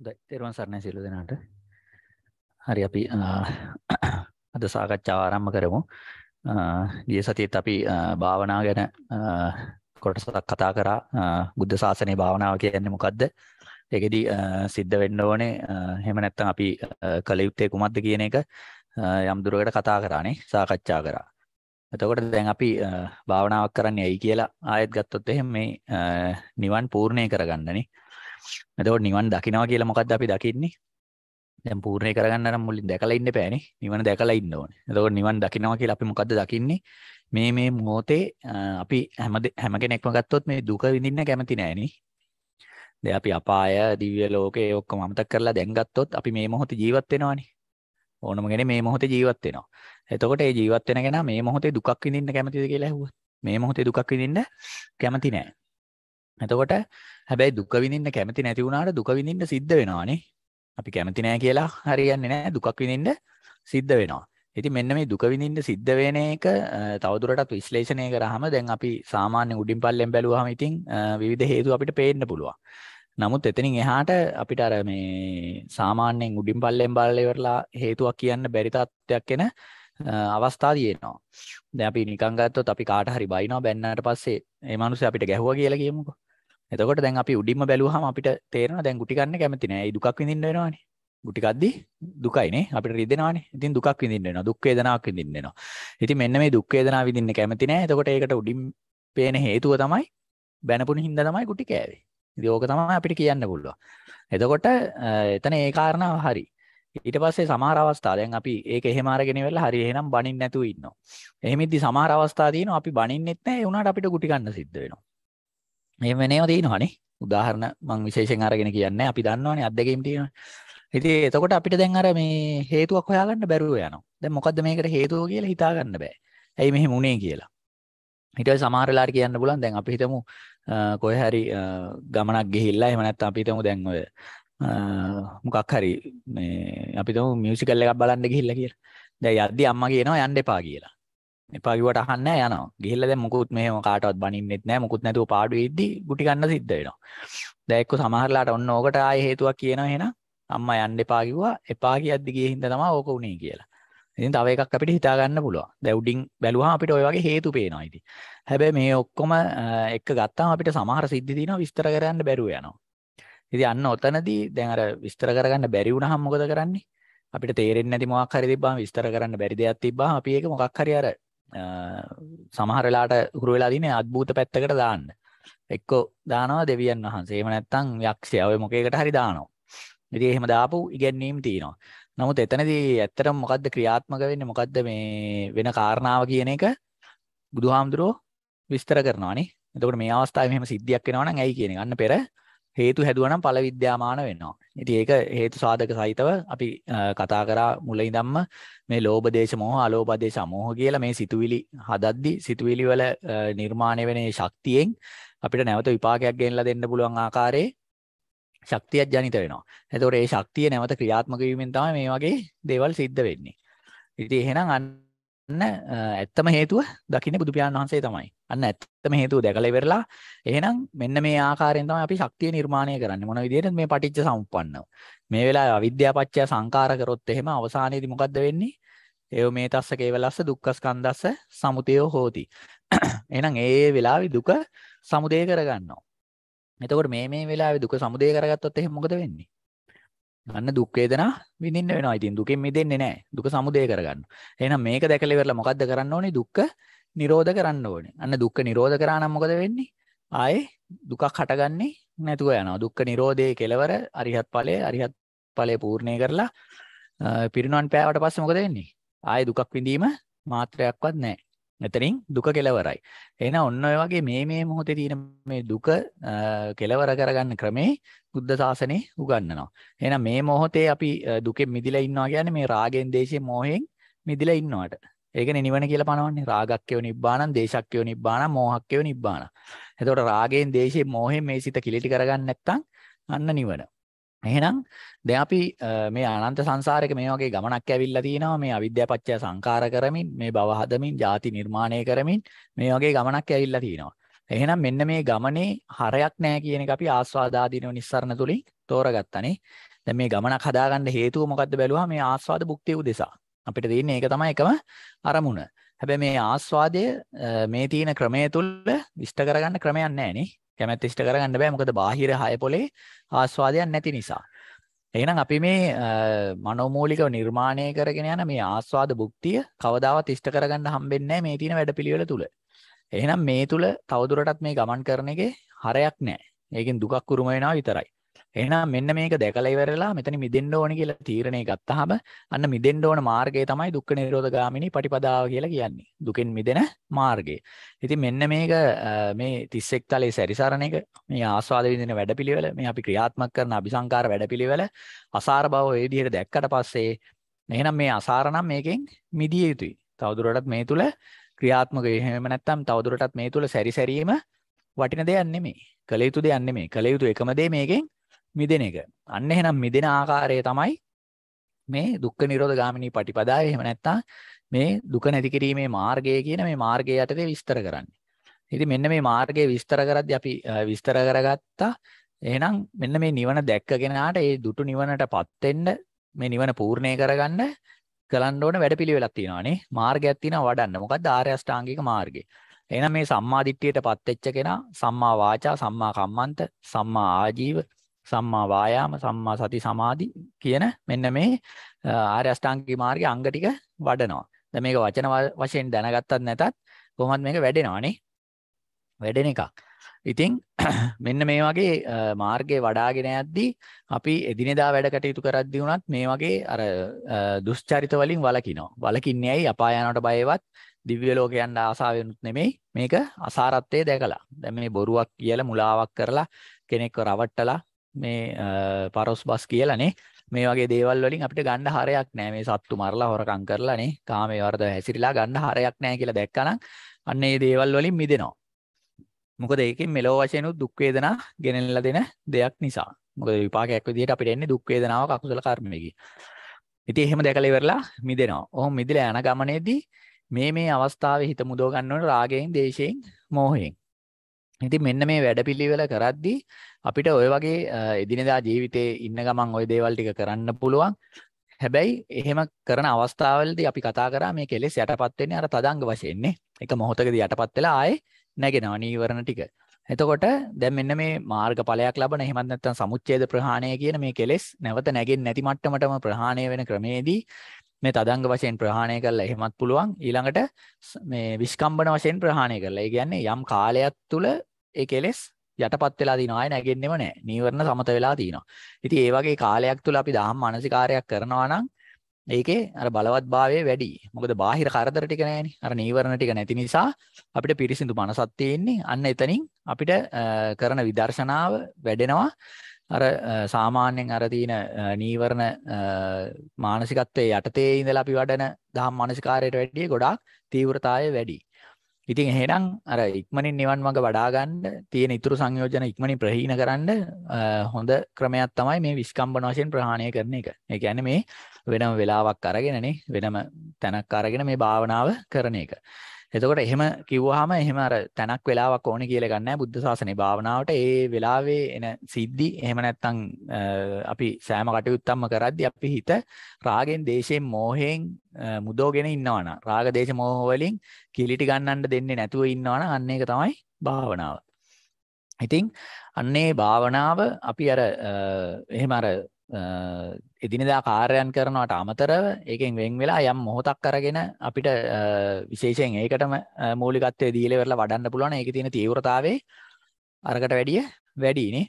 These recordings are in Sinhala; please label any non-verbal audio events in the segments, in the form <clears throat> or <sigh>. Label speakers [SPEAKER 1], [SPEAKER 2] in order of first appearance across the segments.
[SPEAKER 1] හොඳයි තෙරුවන් සරණයි සියලු දෙනාට හරි අපි අද සාකච්ඡාව ආරම්භ කරමු ගිය සතියේත් අපි භාවනා ගැන කොටසක් කතා කරා බුද්ධ ශාසනයේ භාවනාව කියන්නේ මොකද්ද ඒකෙදි සිද්ධ වෙන්න ඕනේ එහෙම නැත්නම් අපි කළ යුත්තේ කුමක්ද කියන එක යම් දුරකට කතා කරානේ සාකච්ඡා කරා එතකොට දැන් අපි භාවනාවක් කරන්නේ ඇයි කියලා ආයෙත් ගත්තොත් එහෙම මේ නිවන් පූර්ණේ කරගන්නනේ එතකොට නිවන් දකිනවා කියලා මොකද්ද අපි දකින්නේ? දැන් පූර්ණේ කරගන්න නම් මුලින් දැකලා ඉන්න බෑනේ. නිවන දැකලා ඉන්න ඕනේ. එතකොට නිවන් දකිනවා කියලා අපි මොකද්ද දකින්නේ? මේ මේ මොහොතේ අපි හැම හැම කෙනෙක්ම ගත්තොත් මේ දුක විඳින්න කැමති නෑනේ. දැන් අපි අපාය, දිව්‍ය ලෝකේ ඔක්කොම අමතක කරලා දැන් ගත්තොත් අපි මේ මොහොතේ ජීවත් වෙනවානේ. ඕනම කෙනෙක් මේ මොහොතේ ජීවත් වෙනවා. එතකොට ඒ ජීවත් වෙන කෙනා මේ මොහොතේ දුකක් විඳින්න කැමතිද කියලා ඇහුවා. මේ මොහොතේ දුකක් විඳින්න කැමති නෑ. එතකොට හැබැයි දුක විඳින්න කැමති නැති වුණාට දුක විඳින්න සිද්ධ වෙනවානේ. අපි කැමති නෑ කියලා හරියන්නේ නෑ දුකක් විඳින්න සිද්ධ වෙනවා. ඉතින් මෙන්න මේ දුක විඳින්න සිද්ධ වෙන එක තවදුරටත් විශ්ලේෂණය කරාම දැන් අපි සාමාන්‍ය උඩින් පල්ලෙන් බැලුවාම ඉතින් විවිධ හේතු අපිට පේන්න පුළුවන්. නමුත් එතනින් එහාට අපිට අර මේ සාමාන්‍යයෙන් උඩින් පල්ලෙන් බලලා ඉවරලා හේතුවක් කියන්න බැරි තත්ත්වයක් එන අවස්ථා තියෙනවා. දැන් අපි නිකන් ගත්තොත් අපි කාට හරි බයිනවා බැන්නාට පස්සේ ඒ මිනිස්සු අපිට ගැහුවා කියලා කියමුකෝ. එතකොට දැන් අපි උඩින්ම බැලුවහම අපිට තේරෙනවා දැන් ගුටි ගන්න කැමති නෑ. ඒ දුකක් විඳින්න වෙනවානේ. ගුටි කද්දි දුකයිනේ අපිට රිදෙනවානේ. ඉතින් දුකක් විඳින්න වෙනවා. දුක් වේදනාවක් විඳින්න වෙනවා. ඉතින් මෙන්න මේ දුක් වේදනාව විඳින්න කැමති නෑ. එතකොට ඒකට උඩින් පේන හේතුව තමයි බැනපුණ හින්දා තමයි ගුටි කෑවේ. ඉතින් ඕක තමයි අපිට කියන්න පුළුවන්. එතකොට එතන ඒ කාරණාව හරි. ඊට පස්සේ සමහර අවස්ථා දැන් අපි ඒක එහෙම අරගෙන ඉවරලා හරි එහෙනම් බණින් නැතුව ඉන්නවා. එහෙම ඉද්දි සමහර අවස්ථා තියෙනවා අපි බණින්නෙත් නෑ ඒ වුණාට අපිට ගුටි ගන්න සිද්ධ වෙනවා. එහෙම වෙනේම තියෙනවානේ. උදාහරණ මම විශේෂයෙන් අරගෙන කියන්නේ අපි දන්නවනේ අත් දෙකේම තියෙනවා. ඉතින් එතකොට අපිට දැන් අර මේ හේතුවක් හොයාගන්න බැරුව යනවා. දැන් මොකද්ද මේකට හේතුව කියලා හිතාගන්න බෑ. ඇයි මෙහෙම උනේ කියලා. ඊට පස්සේ සමහර වෙලාවට කියන්න පුළුවන් දැන් අපි හිතමු කොහේ හරි ගමනක් ගිහිල්ලා එහෙම නැත්නම් අපි හිතමු දැන් ඔය මොකක් හරි මේ අපි හිතමු මියුසිකල් එකක් බලන්න ගිහිල්ලා කියලා. දැන් යද්දි අම්මා කියනවා යන්න එපා කියලා. එපා කිව්වට අහන්නේ නැහැ යනවා. ගිහිල්ලා දැන් මොකුත් මෙහෙම කාටවත් බනින්නෙත් නැහැ. මොකුත් නැතුව පාඩුවේ ඉද්දි ගුටි ගන්න සිද්ධ වෙනවා. දැන් එක්ක සමහරලාට ඔන්න ඕකට ආයේ හේතුවක් කියනවා එහෙනම් අම්මා යන්න එපා කිව්වා. එපා කියද්දි ගියේ හින්දා තමයි ඕක උනේ කියලා. ඉතින් තව එකක් අපිට හිතා ගන්න පුළුවන්. දැන් උඩින් බැලුවාම අපිට ওই වගේ හේතු පේනවා ඉතින්. හැබැයි මේ ඔක්කොම එක ගත්තාම අපිට සමහර සිද්ධි තියෙනවා විස්තර කරගන්න බැරුව යනවා. ඉතින් අන්න ඔතනදී දැන් අර විස්තර කරගන්න බැරි වුණාම මොකද කරන්නේ? අපිට තේරෙන්නේ නැති මොකක් හරි තිබ්බාම විස්තර කරන්න බැරි දෙයක් තිබ්බාම අපි ඒක මොකක් හරි අර සමහරලාට උරුවෙලා දින අත්භූත පැත්තකට දාන්න එක්කෝ දානවා දෙවියන් වහන්සේ එහෙම නැත්නම් යක්ෂය ඔය මොකේකට හරි දානවා ඉතින් එහෙම දාපු ඉගැන්වීම් තියෙනවා නමුත් එතනදී ඇත්තටම මොකද්ද ක්‍රියාත්මක වෙන්නේ මොකද්ද මේ වෙන කාරණාව කියන එක බුදුහාමුදුරෝ විස්තර කරනවා නේ එතකොට මේ අවස්ථාවේ මෙහෙම සිද්ධියක් වෙනවා නම් ඇයි කියන එක අන්න පෙර හේතු හැදුවා නම් ඵල විද්‍යාමාන වෙනවා ඉති ඒක හේතු සාධක සහිතව අපි කතා කරා මුලයි දම්ම මේ ලෝබදේශ මෝහ අලෝපදේශ අමෝහ කියලා මේ සිතුවිලි හදද්දි සිතුවිලි වල නිර්මාණය වෙන ශක්තියෙන් අපිට නැවත විපාකයක් ගෙනලා දෙන්න පුළුවන් ආකාරයේ ශක්තියක් ජනිත වෙනවා. එතකොට ඒ ශක්තිය නැවත ක්‍රියාත්මක වීමෙන් තමයි මේ වගේ දේවල් සිද්ධ වෙන්නේ. ඉතින් එහෙනම් අන්න ඇත්තම හේතුව දකින්නේ බුදු පියාණන් වහන්සේ තමයි. අන්න ඇත්තම හේතුව දැකලා ඉවරලා එහෙනම් මෙන්න මේ ආකාරයෙන් තමයි අපි ශක්තිය නිර්මාණය කරන්නේ. මොන විදිහටද මේ පටිච්ච සමුප්පන්නව. මේ වෙලාවේ අවිද්‍යාපච්චය සංකාර කරොත් එහෙම අවසානයේදී මොකද්ද වෙන්නේ? ඒව මේ තස්ස කේවලස්ස දුක්ඛස්කන්ධස්ස සමුදය හෝති. එහෙනම් ඒ වෙලාවේ දුක සමුදය කරගන්නවා. එතකොට මේ මේ වෙලාවේ දුක සමුදය කරගත්තොත් එහෙනම් මොකද වෙන්නේ? ගන්න දුක් වේදනා විඳින්න වෙනවා. ඉතින් දුකෙන් මිදෙන්නේ නැහැ. දුක සමුදය කරගන්න. එහෙනම් මේක දැකලා ඉවරලා මොකද්ද කරන්න ඕනේ? දුක්ඛ නිරෝධ කරන්න ඕනේ. අන්න දුක්ඛ නිරෝධ කරා නම් මොකද වෙන්නේ? ආයේ දුකක් හටගන්නේ නැතුව යනවා. දුක්ඛ නිරෝධයේ කෙලවර අරිහත් ඵලයේ අරිහත් ඵලයේ පූර්ණේ කරලා පිරිනවන් පෑවට පස්සේ මොකද වෙන්නේ? ආයේ දුකක් විඳීම මාත්‍රයක්වත් නැහැ. එතනින් දුක කෙලවරයි. එහෙනම් ඔන්න ඔය වගේ මේ මේ මොහොතේ තියෙන මේ දුක කෙලවර කරගන්න ක්‍රමේ බුද්ධ ශාසනේ උගන්වනවා. එහෙනම් මේ මොහොතේ අපි දුකෙන් මිදිලා ඉන්නවා කියන්නේ මේ රාගෙන්, දේශයෙන්, මෝහෙන් මිදිලා ඉන්නවට. ඒකනේ නිවන කියලා පනවන්නේ. රාගක්කයෝ නිබ්බාණං, දේශක්කයෝ නිබ්බාණං, මෝහක්කයෝ නිබ්බාණං. එතකොට රාගෙන්, දේශයෙන්, මෝහෙන් මේ සිත කිලිටි කරගන්න නැත්නම් අන්න නිවන. එහෙනම් දැන් අපි මේ අනන්ත සංසාරයක මේ වගේ ගමනක් ඇවිල්ලා තිනවා මේ අවිද්‍යාපච්චය සංකාර කරමින් මේ භව හදමින් ಜಾති නිර්මාණය කරමින් මේ වගේ ගමනක් ඇවිල්ලා තිනවා. එහෙනම් මෙන්න මේ ගමනේ හරයක් නැහැ කියන එක අපි ආස්වාදාදීනව නිස්සරණ තුලින් තෝරගත්තනේ. දැන් මේ ගමනක් හදාගන්න හේතුව මොකද්ද බැලුවා මේ ආස්වාද භුක්තිය උදෙසා. අපිට දෙන්නේ ඒක තමයි එකම අරමුණ. හැබැයි මේ ආස්වාදය මේ තියෙන ක්‍රමය තුල විශ්ත කරගන්න ක්‍රමයක් නැහැ නේ. කැමැත්ත ඉෂ්ට කරගන්න බෑ මොකද බාහිර හය පොලේ ආස්වාදයක් නැති නිසා. එහෙනම් අපි මේ මනෝමූලිකව නිර්මාණය කරගෙන යන මේ ආස්වාද භුක්තිය කවදාවත් ඉෂ්ට කරගන්න හම්බෙන්නේ නැහැ මේ තියෙන වැඩපිළිවෙල තුල. එහෙනම් මේ තුල තවදුරටත් මේ ගමන් කරන එකේ හරයක් නැහැ. ඒකෙන් දුකක් උරුම වෙනවා විතරයි. එහෙනම් මෙන්න මේක දැකලා ඉවරලා මෙතන මිදෙන්න ඕනේ කියලා තීරණය ගත්තාම අන්න මිදෙන්න ඕන මාර්ගය තමයි දුක්ඛ නිරෝධ ගාමිනී පටිපදාව කියලා කියන්නේ. දුකෙන් මිදෙන මාර්ගය. ඉතින් මෙන්න මේක මේ 31 තලයේ සැරිසරණ එක මේ ආස්වාද විඳින වැඩපිළිවෙල මේ අපි ක්‍රියාත්මක කරන අபிසංකාර වැඩපිළිවෙල අසාර බව ඒ විදිහට දැක්කට පස්සේ එහෙනම් මේ අසාර නම් මේකෙන් මිදිය යුතුයි. තවදුරටත් මේ තුල ක්‍රියාත්මක එහෙම නැත්නම් තවදුරටත් මේ තුල සැරිසැරීම වටින දෙයක් නෙමෙයි. කළ යුතු දෙයක් නෙමෙයි. කළ යුතු එකම දේ මේකෙන් මිදෙන එක. අන්න එහෙනම් මිදෙන ආකාරය තමයි මේ දුක්ඛ නිරෝධ ගාමිනී පටිපදාය. එහෙම නැත්නම් මේ දුක නැති කිරීමේ මාර්ගය කියන මේ මාර්ගය යටතේ විස්තර කරන්නේ. ඉතින් මෙන්න මේ මාර්ගය විස්තර කරද්දී අපි විස්තර කරගත්තා එහෙනම් මෙන්න මේ නිවන දැක්කගෙනාට ඒ දුටු නිවනටපත් වෙන්න මේ නිවන පූර්ණේ කරගන්න කරන්න ඕන වැඩපිළිවෙලක් තියෙනවා නේ මාර්ගයක් තියෙනවා වඩන්න මොකද්ද ආර්ය අෂ්ටාංගික මාර්ගය එහෙනම් මේ සම්මා දිට්ඨියටපත් වෙච්ච කෙනා සම්මා වාචා සම්මා කම්මන්ත සම්මා ආජීව සම්මා වායාම සම්මා සති සමාධි කියන මෙන්න මේ ආර්ය අෂ්ටාංගික මාර්ගයේ අංග ටික වඩනවා. දැන් මේක වචන වශයෙන් දැනගත්තත් නැතත් කොහොමද මේක වැඩෙනවනේ? වැඩෙන එකක්. ඉතින් <clears throat> මෙන්න මේ වගේ මාර්ගයේ වඩාගෙන යද්දී අපි එදිනෙදා වැඩ කටයුතු කරද්දී උනත් මේ වගේ අර දුෂ්චරිත වලින් වළකිනවා. වළකින්නේ ඇයි? අපාය යනවට බයවත්, දිව්‍ය ලෝක යන්න ආසාවෙනුත් නෙමෙයි. මේක අසාරත්වයේ දැකලා. දැන් මේ බොරුවක් කියලා මුලාවක් කරලා කෙනෙක්ව රවට්ටලා මේ පරොස් බස් කියලනේ මේ වගේ දේවල් වලින් අපිට ගන්න හරයක් නෑ මේ සත්තු මරලා හොරකම් කරලානේ කාමේ වර්ධව හැසිරලා ගන්න හරයක් නෑ කියලා දැක්කනම් අන්න මේ දේවල් වලින් මිදෙනවා. මොකද ඒකෙන් මෙලෝ වශයෙන් දුක් වේදනා ගෙනෙන්නලා දෙන දෙයක් නිසා. මොකද විපාකයක් විදිහට අපිට එන්නේ දුක් වේදනාවක් අකුසල කර්මයකින්. ඉතින් එහෙම දැකලා ඉවරලා මිදෙනවා. ඔහොම මිදලා යන ගමනේදී මේ මේ අවස්ථාවේ හිත මුදව ගන්න ඕන රාගයෙන්, දේශයෙන්, මෝහයෙන්. ඉතින් මෙන්න මේ වැඩපිළිවෙල කරද්දී අපිට ඔය වගේ එදිනෙදා ජීවිතේ ඉන්න ගමන් ওই දේවල් ටික කරන්න පුළුවන්. හැබැයි එහෙම කරන අවස්ථාවවලදී අපි කතා කරා මේ කෙලෙස් යටපත් වෙන්නේ අර තදංග වශයෙන් නේ. එක මොහොතකදී යටපත් වෙලා ආයේ නැගෙනවා නීවරණ ටික. එතකොට දැන් මෙන්න මේ මාර්ගඵලයක් ලබන එහෙමත් නැත්නම් සමුච්ඡේද ප්‍රහාණය කියන මේ කෙලෙස් නැවත නැගෙන්නේ නැති මට්ටමටම ප්‍රහාණය වෙන ක්‍රමේදී මේ තදංග වශයෙන් ප්‍රහාණය කරලා එහෙමත් පුළුවන් ඊළඟට මේ විස්කම්බන වශයෙන් ප්‍රහාණය කරලා. ඒ කියන්නේ යම් කාලයක් තුල ඒ කෙලෙස් යටපත් වෙලා තිනවා ආය නැගෙන්නෙම නැහැ. නීවරණ සමත වෙලා තිනවා. ඉතින් ඒ වගේ කාලයක් තුල අපි දහම් මානසිකාරයක් කරනවා නම් ඒකේ අර බලවත් භාවය වැඩි. මොකද බාහිර කරදර ටික නැහෙනේ. අර නීවරණ ටික නැති නිසා අපිට පිරිසිදු මනසක් තියෙන්නේ. අන්න එතනින් අපිට කරන විදර්ශනාව වැඩෙනවා. අර සාමාන්‍යයෙන් අර තියෙන නීවරණ මානසිකත්වයේ යටතේ ඉඳලා අපි වඩන දහම් මානසිකාරයට වැඩිය ගොඩාක් තීව්‍රතාවය වැඩි. ඉතින් එහෙනම් අර ඉක්මනින් නිවන් මඟ වඩා ගන්න තියෙන ඉතුරු සංයෝජන ඉක්මනින් ප්‍රහීන කරන්න හොඳ ක්‍රමයක් තමයි මේ විස්කම්බන වශයෙන් ප්‍රහාණය කරන එක. ඒ කියන්නේ මේ වෙනම වෙලාවක් අරගෙනනේ වෙනම තැනක් අරගෙන මේ භාවනාව කරන එක. එතකොට එහෙම කිව්වහම එහෙම අර තැනක් වෙලාවක් ඕනේ කියලා ගන්නෑ බුද්ධ ශාසනේ භාවනාවට ඒ වෙලාවේ එන සිද්ධි එහෙම නැත්තම් අපි සෑම කටයුත්තක්ම කරද්දී අපි හිත රාගෙන් දේශයෙන් මෝහයෙන් මුදෝගෙන ඉන්නවනම් රාග දේශ මෝහ වලින් කිලිටි ගන්නන්න දෙන්නේ නැතුව ඉන්නවනම් අන්න ඒක තමයි භාවනාව. ඉතින් අන්නේ භාවනාව අපි අර එහෙම අර එදිනදා කාර්යයන් කරනවට අමතරව ඒකෙන් වෙන් වෙලා යම් මොහොතක් අරගෙන අපිට විශේෂයෙන් ඒකටම මූලිකත්වය දීලා ඉවරලා වඩන්න පුළුවන් ඒකේ තියෙන තීව්‍රතාවයේ අරකට වැඩිය වැඩිනේ.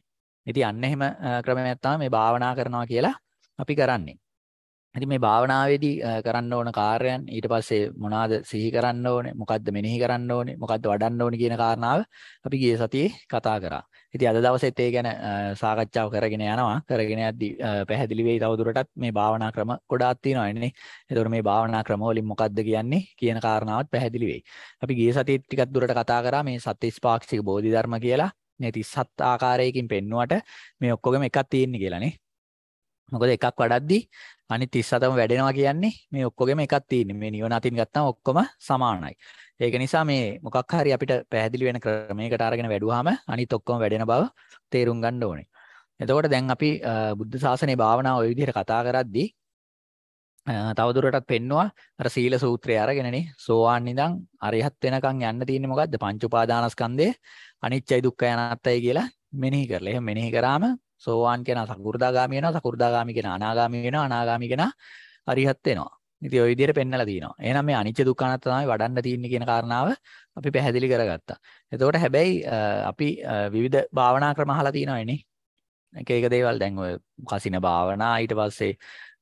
[SPEAKER 1] ඉතින් අන්න එහෙම ක්‍රමයක් තමයි මේ භාවනා කරනවා කියලා අපි කරන්නේ. ඉතින් මේ භාවනාවේදී කරන්න ඕන කාර්යයන් ඊට පස්සේ මොනවාද සිහි කරන්න ඕනේ මොකද්ද මෙනෙහි කරන්න ඕනේ මොකද්ද වඩන්න ඕනේ කියන කාරණාව අපි ගිය සතියේ කතා කරා. ඉතින් අද දවසේත් ඒ ගැන සාකච්ඡාව කරගෙන යනවා. කරගෙන යද්දී පැහැදිලි වෙයි තවදුරටත් මේ භාවනා ක්‍රම ගොඩාක් තියෙනවානේ. ඒතකොට මේ භාවනා ක්‍රම වලින් මොකද්ද කියන්නේ කියන කාරණාවත් පැහැදිලි වෙයි. අපි ගිය සතියේ ටිකක් දුරට කතා කරා මේ සත්‍විස්පාක්ෂික බෝධිධර්ම කියලා. මේ 37 ආකාරයකින් පෙන්නුවට මේ ඔක්කොගෙම එකක් තියෙන්නේ කියලානේ. මොකද එකක් වඩද්දි අනිත් 37ම වැඩෙනවා කියන්නේ මේ ඔක්කොගෙම එකක් තියෙන්නේ. මේ නිවන අතින් ගත්තාම ඔක්කොම සමානයි. ඒක නිසා මේ මොකක් හරි අපිට පැහැදිලි වෙන ක්‍රමයකට අරගෙන වැඩුවාම අනිත් ඔක්කොම වැඩෙන බව තේරුම් ගන්න ඕනේ. එතකොට දැන් අපි බුද්ධ ශාසනයේ භාවනාව ওই විදිහට කතා කරද්දී තවදුරටත් පෙන්නවා අර සීල සූත්‍රය අරගෙනනේ සෝවාන් ඉඳන් අරිහත් වෙනකන් යන්න තියෙන්නේ මොකද්ද පංච උපාදානස්කන්ධය අනිච්චයි දුක්ඛයි අනාත්තයි කියලා මෙනෙහි කරලා. එහෙම මෙනෙහි කරාම සෝවාන් කෙනා සකෘදාගාමී වෙනවා සකෘදාගාමී කෙනා අනාගාමී වෙනවා අනාගාමී කෙනා අරිහත් වෙනවා. ඉතින් ওই විදිහට පෙන්නලා තිනවා. එහෙනම් මේ අනිත්‍ය දුක්ඛ අනාත්ම තමයි වඩන්න තියෙන්නේ කියන කාරණාව අපි පැහැදිලි කරගත්තා. එතකොට හැබැයි අපි විවිධ භාවනා ක්‍රම අහලා තියෙනවනේ. එක එක දේවල් දැන් ඔය කසින භාවනා ඊට පස්සේ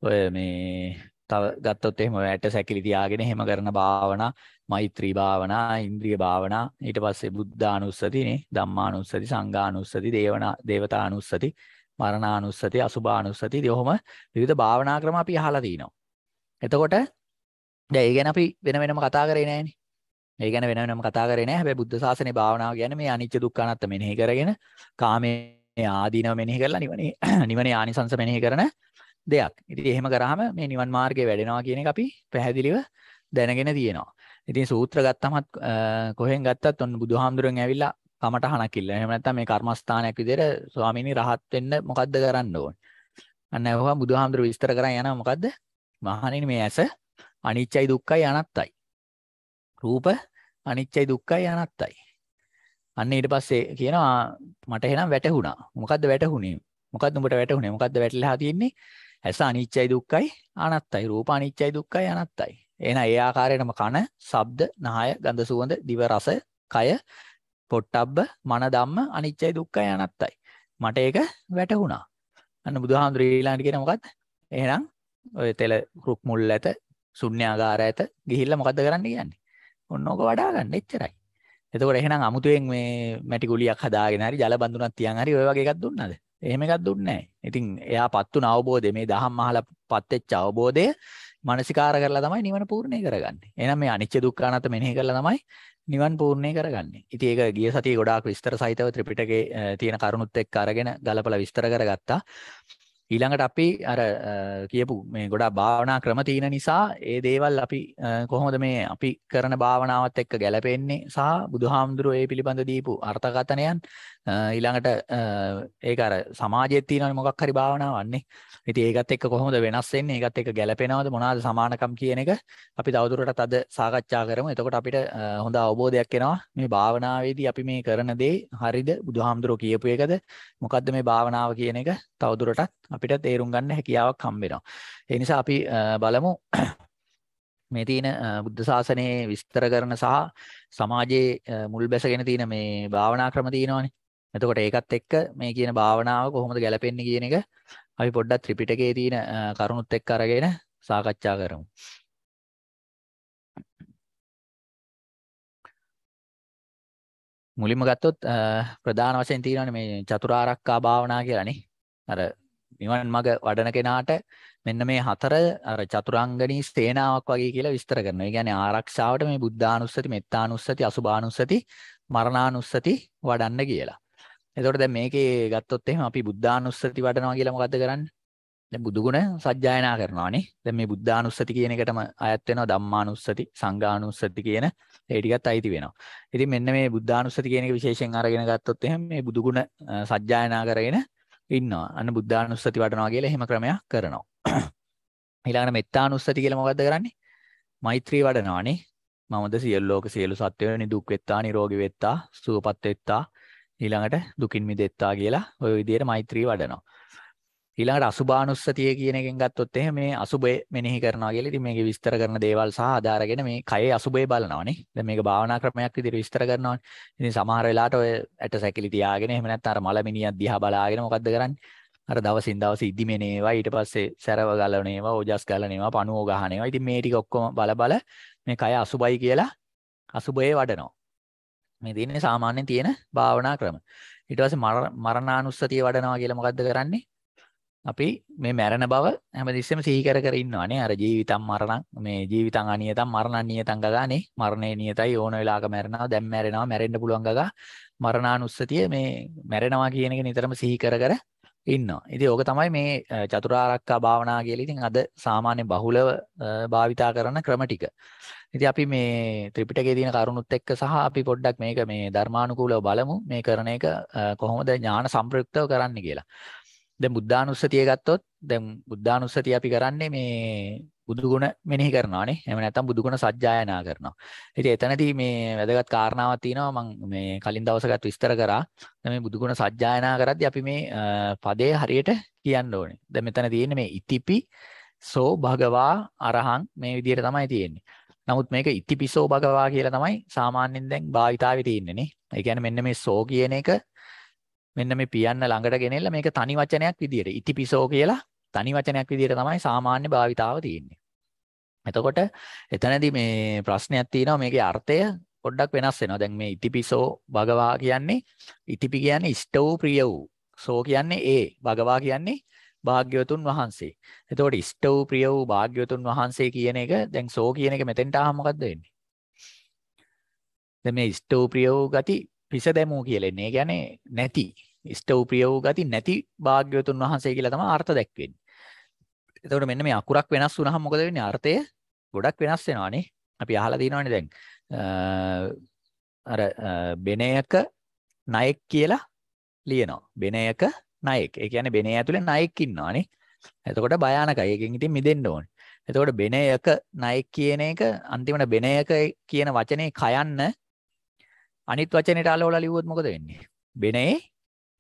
[SPEAKER 1] ඔය මේ තව ගත්තොත් එහෙම වැට සැකිලි තියාගෙන එහෙම කරන භාවනා, මෛත්‍රී භාවනා, ඉන්ද්‍රිය භාවනා, ඊට පස්සේ බුද්ධානුස්සති නේ, ධම්මානුස්සති, සංඝානුස්සති, දේවනා, දේවතානුස්සති, මරණානුස්සති, අසුභානුස්සති. ඉතින් ඔහොම විවිධ භාවනා ක්‍රම අපි අහලා තිනවා. එතකොට දැන් ඒ ගැන අපි වෙන වෙනම කතා කරේ නෑනේ. ඒ ගැන වෙන වෙනම කතා කරේ නෑ. හැබැයි බුද්ධ ශාසනේ භාවනාව කියන්නේ මේ අනිත්‍ය දුක්ඛ අනාත්ම මෙනෙහි කරගෙන කාමයේ ආදීනව මෙනෙහි කරලා නිවනේ <clears throat> නිවනේ ආනිසංස මෙනෙහි කරන දෙයක්. ඉතින් එහෙම කරාම මේ නිවන් මාර්ගය වැඩෙනවා කියන එක අපි පැහැදිලිව දැනගෙන තියෙනවා. ඉතින් සූත්‍ර ගත්තමත් කොහෙන් ගත්තත් ඔන්න බුදුහාමුදුරන් ඇවිල්ලා කමටහනක් කිල්ල. එහෙම නැත්නම් මේ කර්මස්ථානයක් විදිහට ස්වාමීනි රහත් වෙන්න මොකද්ද කරන්න ඕන? අන්න ඒවා බුදුහාමුදුර විස්තර කරන් යනවා මොකද්ද? මහණෙනි මේ ඇස අනිච්චයි දුක්ඛයි අනත්තයි. රූප අනිච්චයි දුක්ඛයි අනත්තයි. අන්න ඊට පස්සේ කියනවා මට එහෙනම් වැටහුණා. මොකද්ද වැටහුනේ? මොකද්ද උඹට වැටහුනේ? මොකද්ද වැටලහා තියෙන්නේ? ඇස අනිච්චයි දුක්ඛයි අනත්තයි. රූප අනිච්චයි දුක්ඛයි අනත්තයි. එහෙනම් ඒ ආකාරයටම කන, ශබ්ද, නහය, ගඳ සුවඳ, දිව රස, කය, පොට්ටබ්බ, මන ධම්ම අනිච්චයි දුක්ඛයි අනත්තයි. මට ඒක වැටහුණා. අන්න බුදුහාමුදුරේ ඊළඟට කියන මොකද්ද? එහෙනම් ඔය තෙල රුක් මුල් ඇත, ශුන්‍යාගාර ඇත ගිහිල්ලා මොකද්ද කරන්න කියන්නේ? ඔන්න ඕක වඩා ගන්න එච්චරයි. එතකොට එහෙනම් අමුතුවෙන් මේ මැටි ගුලියක් හදාගෙන හරි ජල බඳුනක් තියන් හරි ඔය වගේ එකක් දුන්නාද? එහෙම එකක් දුන්නේ නැහැ. ඉතින් එයාපත් උන අවබෝධය මේ දහම් අහලා පත් වෙච්ච අවබෝධය මානසිකාර කරලා තමයි නිවන පූර්ණේ කරගන්නේ. එහෙනම් මේ අනිච්ච දුක්ඛානත මෙනෙහි කරලා තමයි නිවන් පූර්ණේ කරගන්නේ. ඉතින් ඒක ගිය සතියේ ගොඩාක් විස්තර සහිතව ත්‍රිපිටකේ තියෙන කරුණුත් එක්ක අරගෙන ගලපලා විස්තර කරගත්තා. ඊළඟට අපි අර කියපු මේ ගොඩාක් භාවනා ක්‍රම තියෙන නිසා ඒ දේවල් අපි කොහොමද මේ අපි කරන භාවනාවත් එක්ක ගැලපෙන්නේ සහ බුදුහාමුදුරුවෝ ඒ පිළිබඳ දීපු අර්ථකථනයන් ඊළඟට ඒක අර සමාජයේ තියෙනවනේ මොකක් හරි භාවනාවන්නේ. ඉතින් ඒකත් එක්ක කොහොමද වෙනස් වෙන්නේ? ඒකත් එක්ක ගැලපෙනවද? මොනවාද සමානකම් කියන එක අපි තවදුරටත් අද සාකච්ඡා කරමු. එතකොට අපිට හොඳ අවබෝධයක් එනවා මේ භාවනාවේදී අපි මේ කරන දේ හරිද? බුදුහාමුදුරුවෝ කියපු එකද? මොකද්ද මේ භාවනාව කියන එක තවදුරටත් අපිට තේරුම් ගන්න හැකියාවක් හම්බ වෙනවා. ඒ නිසා අපි බලමු මේ තියෙන බුද්ධ ශාසනයේ විස්තර කරන සහ සමාජයේ මුල් බැසගෙන තියෙන මේ භාවනා ක්‍රම තියෙනවානේ. එතකොට ඒකත් එක්ක මේ කියන භාවනාව කොහොමද ගැලපෙන්නේ කියන එක අපි පොඩ්ඩක් ත්‍රිපිටකයේ තියෙන කරුණුත් එක්ක අරගෙන සාකච්ඡා කරමු. මුලින්ම ගත්තොත් ප්‍රධාන වශයෙන් තියෙනවානේ මේ චතුරාර්යකා භාවනා කියලානේ. අර නිවන් මඟ වඩන කෙනාට මෙන්න මේ හතර අර චතුරංගනී සේනාවක් වගේ කියලා විස්තර කරනවා. ඒ කියන්නේ ආරක්ෂාවට මේ බුද්ධානුස්සති, මෙත්තානුස්සති, අසුභානුස්සති, මරණානුස්සති වඩන්න කියලා. එතකොට දැන් මේකේ ගත්තොත් එහෙම අපි බුද්ධානුස්සති වඩනවා කියලා මොකද්ද කරන්නේ? දැන් බුදුගුණ සජ්ජායනා කරනවානේ. දැන් මේ බුද්ධානුස්සති කියන එකටම අයත් වෙනවා ධම්මානුස්සති, සංඝානුස්සති කියන ඒ ටිකත් අයිති වෙනවා. ඉතින් මෙන්න මේ බුද්ධානුස්සති කියන එක විශේෂයෙන් අරගෙන ගත්තොත් එහෙම මේ බුදුගුණ සජ්ජායනා කරගෙන ඉන්නවා. අන්න බුද්ධානුස්සති වඩනවා කියලා එහෙම ක්‍රමයක් කරනවා. <clears throat> ඊළඟට මෙත්තානුස්සති කියලා මොකද්ද කරන්නේ? මෛත්‍රී වඩනවානේ. මමද සියලු ලෝක සියලු සත්වයන් නිදුක් වෙත්තා, නිරෝගී වෙත්තා, සුවපත් වෙත්තා ඊළඟට දුකින් මිදෙත්වා කියලා ඔය විදිහට මෛත්‍රී වඩනවා. ඊළඟට අසුභානුස්සතිය කියන එකෙන් ගත්තොත් එහෙම මේ අසුභය මෙනෙහි කරනවා කියලා. ඉතින් මේකේ විස්තර කරන දේවල් සහ ආධාරගෙන මේ කයේ අසුභය බලනවානේ. දැන් මේක භාවනා ක්‍රමයක් විදිහට විස්තර කරනවානේ. ඉතින් සමහර වෙලාවට ඔය ඇට සැකිලි තියාගෙන එහෙම නැත්නම් අර මලමිනියක් දිහා බලාගෙන මොකද්ද කරන්නේ? අර දවසින් දවස ඉදිමෙනේවා ඊට පස්සේ සැරව ගලවනේවා ඕජස් ගලනේවා පණුවෝ ගහනේවා. ඉතින් මේ ටික ඔක්කොම බල බල මේ කය අසුභයි කියලා අසුභයේ වඩනවා. මේ දෙන්නේ සාමාන්‍යයෙන් තියෙන භාවනා ක්‍රම. ඊට පස්සේ මරණානුස්සතිය වඩනවා කියලා මොකද්ද කරන්නේ? අපි මේ මැරෙන බව හැමදෙස්සෙම සිහි කර කර ඉන්නවානේ. අර ජීවිතම් මරණං මේ ජීවිතං අනියතම් මරණං නියතං ගගානේ. මරණේ නියතයි ඕන වෙලාවක මැරෙනවා, දැන් මැරෙනවා, මැරෙන්න පුළුවන් ගගා. මරණානුස්සතිය මේ මැරෙනවා කියන එක නිතරම සිහි කර කර ඉන්නවා. ඉතින් ඕක තමයි මේ චතුරාර්යකා භාවනා කියලා ඉතින් අද සාමාන්‍ය බහුලව භාවිතා කරන ක්‍රම ටික. ඉතින් අපි මේ ත්‍රිපිටකයේ තියෙන කරුණුත් එක්ක සහ අපි පොඩ්ඩක් මේක මේ ධර්මානුකූලව බලමු. මේ කරන එක කොහොමද ඥාන සම්ප්‍රයුක්තව කරන්න කියලා. දැන් බුද්ධානුස්සතිය ගත්තොත් දැන් බුද්ධානුස්සතිය අපි කරන්නේ මේ බුදුගුණ මෙනෙහි කරනවානේ එහෙම නැත්නම් බුදුගුණ සජ්ජායනා කරනවා ඉතින් එතනදී මේ වැදගත් කාරණාවක් තියෙනවා මම මේ කලින් දවසකත් විස්තර කරා මේ බුදුගුණ සජ්ජායනා කරද්දී අපි මේ පදේ හරියට කියන්න ඕනේ දැන් මෙතන තියෙන්නේ මේ ඉතිපි සෝ භගවා අරහං මේ විදිහට තමයි තියෙන්නේ නමුත් මේක ඉතිපිසෝ භගවා කියලා තමයි සාමාන්‍යයෙන් දැන් භාවිතාවේ තියෙන්නේ නේ ඒ කියන්නේ මෙන්න මේ සෝ කියන එක මෙන්න මේ පියන්න ළඟට ගෙනෙලා මේක තනි වචනයක් විදියට ඉතිපිසෝ කියලා තනි වචනයක් විදිහට තමයි සාමාන්‍ය භාවිතාව තියෙන්නේ. එතකොට එතනදී මේ ප්‍රශ්නයක් තියෙනවා මේකේ අර්ථය පොඩ්ඩක් වෙනස් වෙනවා. දැන් මේ ඉතිපිසෝ භගවා කියන්නේ ඉතිපි කියන්නේ ඉෂ්ට වූ ප්‍රිය වූ. සෝ කියන්නේ ඒ භගවා කියන්නේ භාග්‍යවතුන් වහන්සේ. එතකොට ඉෂ්ට වූ ප්‍රිය වූ භාග්‍යවතුන් වහන්සේ කියන එක දැන් සෝ කියන එක මෙතෙන්ට ආවම මොකද්ද වෙන්නේ? දැන් මේ ඉෂ්ට වූ ප්‍රිය වූ ගති පිස දැමූ කියලා එන්නේ. ඒ කියන්නේ නැති. ඉෂ්ට වූ ප්‍රිය වූ ගති නැති භාග්‍යවතුන් වහන්සේ කියලා තමයි අර්ථ දැක්වෙන්නේ. එතකොට මෙන්න මේ අකුරක් වෙනස් වුණාම මොකද වෙන්නේ? අර්ථය ගොඩක් වෙනස් වෙනවානේ. අපි අහලා දිනවනේ දැන් අර බෙනයක ණයෙක් කියලා ලියනවා. බෙනයක ණයෙක්. ඒ කියන්නේ බෙනේ ඇතුලේ ණයෙක් ඉන්නවානේ. එතකොට භයානකයි. ඒකෙන් ඉතින් මිදෙන්න ඕනේ. එතකොට බෙනයක ණයෙක් කියන එක අන්තිමට බෙනයක කියන වචනේ කයන්න අනිත් වචනේට අලවලා ලිව්වොත් මොකද වෙන්නේ? බෙනේ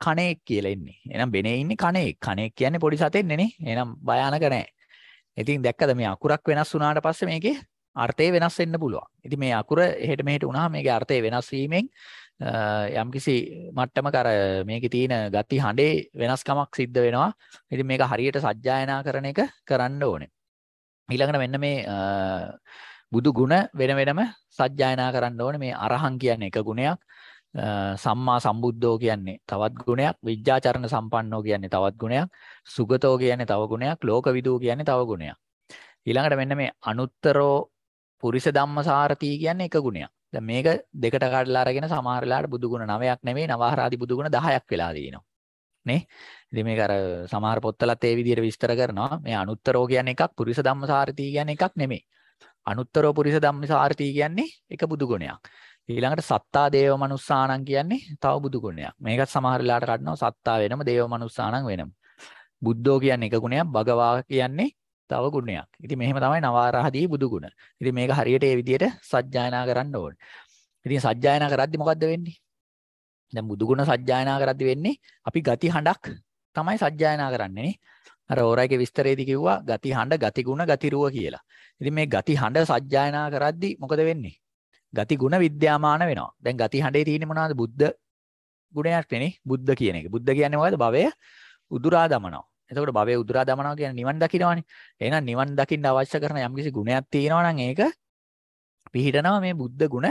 [SPEAKER 1] කණෙක් කියලා ඉන්නේ. එහෙනම් බෙනේ ඉන්නේ කණෙක්. කණෙක් කියන්නේ පොඩි සතෙන්නේ නේ. එහෙනම් භයානක නෑ. ඉතින් දැක්කද මේ අකුරක් වෙනස් වුණාට පස්සේ මේකේ අර්ථය වෙනස් වෙන්න පුළුවන්. ඉතින් මේ අකුර එහෙට මෙහෙට වුණාම මේකේ අර්ථය වෙනස් වීමෙන් යම්කිසි මට්ටමක අර මේකේ තියෙන ගති හඬේ වෙනස්කමක් සිද්ධ වෙනවා. ඉතින් මේක හරියට සජ්ජායනා කරන එක කරන්න ඕනේ. ඊළඟට මෙන්න මේ බුදු ගුණ වෙන වෙනම සජ්ජායනා කරන්න ඕනේ. මේ අරහං කියන්නේ එක ගුණයක්. සම්මා සම්බුද්ධෝ කියන්නේ තවත් ගුණයක් විද්‍යාචරණ සම්පන්නෝ කියන්නේ තවත් ගුණයක් සුගතෝ කියන්නේ තව ගුණයක් ලෝකවිදූ කියන්නේ තව ගුණයක් ඊළඟට මෙන්න මේ අනුත්තරෝ පුරිස ධම්මසාරති කියන්නේ එක ගුණයක් දැන් මේක දෙකට කඩලා අරගෙන සමහර වෙලාවට බුදු ගුණ 9ක් නෙමෙයි නවහරාදි බුදු ගුණ 10ක් වෙලා දිනවා නේ ඉතින් මේක අර සමහර පොත්වලත් ඒ විදිහට විස්තර කරනවා මේ අනුත්තරෝ කියන්නේ එකක් පුරිස ධම්මසාරති කියන්නේ එකක් නෙමෙයි අනුත්තරෝ පුරිස ධම්මසාරති කියන්නේ එක බුදු ගුණයක් ඊළඟට සත්තා දේව මනුස්සානං කියන්නේ තව බුදු ගුණයක්. මේකත් සමහර වෙලාවට කඩනවා සත්තා වෙනම දේව මනුස්සානං වෙනම. බුද්ධෝ කියන්නේ එක ගුණයක්, භගවා කියන්නේ තව ගුණයක්. ඉතින් මෙහෙම තමයි නවාරහදී බුදු ගුණ. ඉතින් මේක හරියට ඒ විදිහට සජ්ජායනා කරන්න ඕනේ. ඉතින් සජ්ජායනා කරද්දි මොකද්ද වෙන්නේ? දැන් බුදු ගුණ සජ්ජායනා කරද්දි වෙන්නේ අපි ගති හඬක් තමයි සජ්ජායනා කරන්නේ නේ. අර ඕරයිගේ විස්තරයේදී කිව්වා ගති හඬ, ගති ගුණ, ගති රුව කියලා. ඉතින් මේ ගති හඬ සජ්ජායනා කරද්දි මොකද වෙන්නේ? ගති ගුණ විද්‍යාමාන වෙනවා. දැන් ගති හඬේ තියෙන්නේ මොනවද? බුද්ධ ගුණයක් නේ. බුද්ධ කියන එක. බුද්ධ කියන්නේ මොකද්ද? භවය උදුරා දමනවා. එතකොට භවය උදුරා දමනවා කියන්නේ නිවන් දකින්නවානේ. එහෙනම් නිවන් දකින්න අවශ්‍ය කරන යම්කිසි ගුණයක් තියෙනවා නම් ඒක පිහිටනවා මේ බුද්ධ ගුණ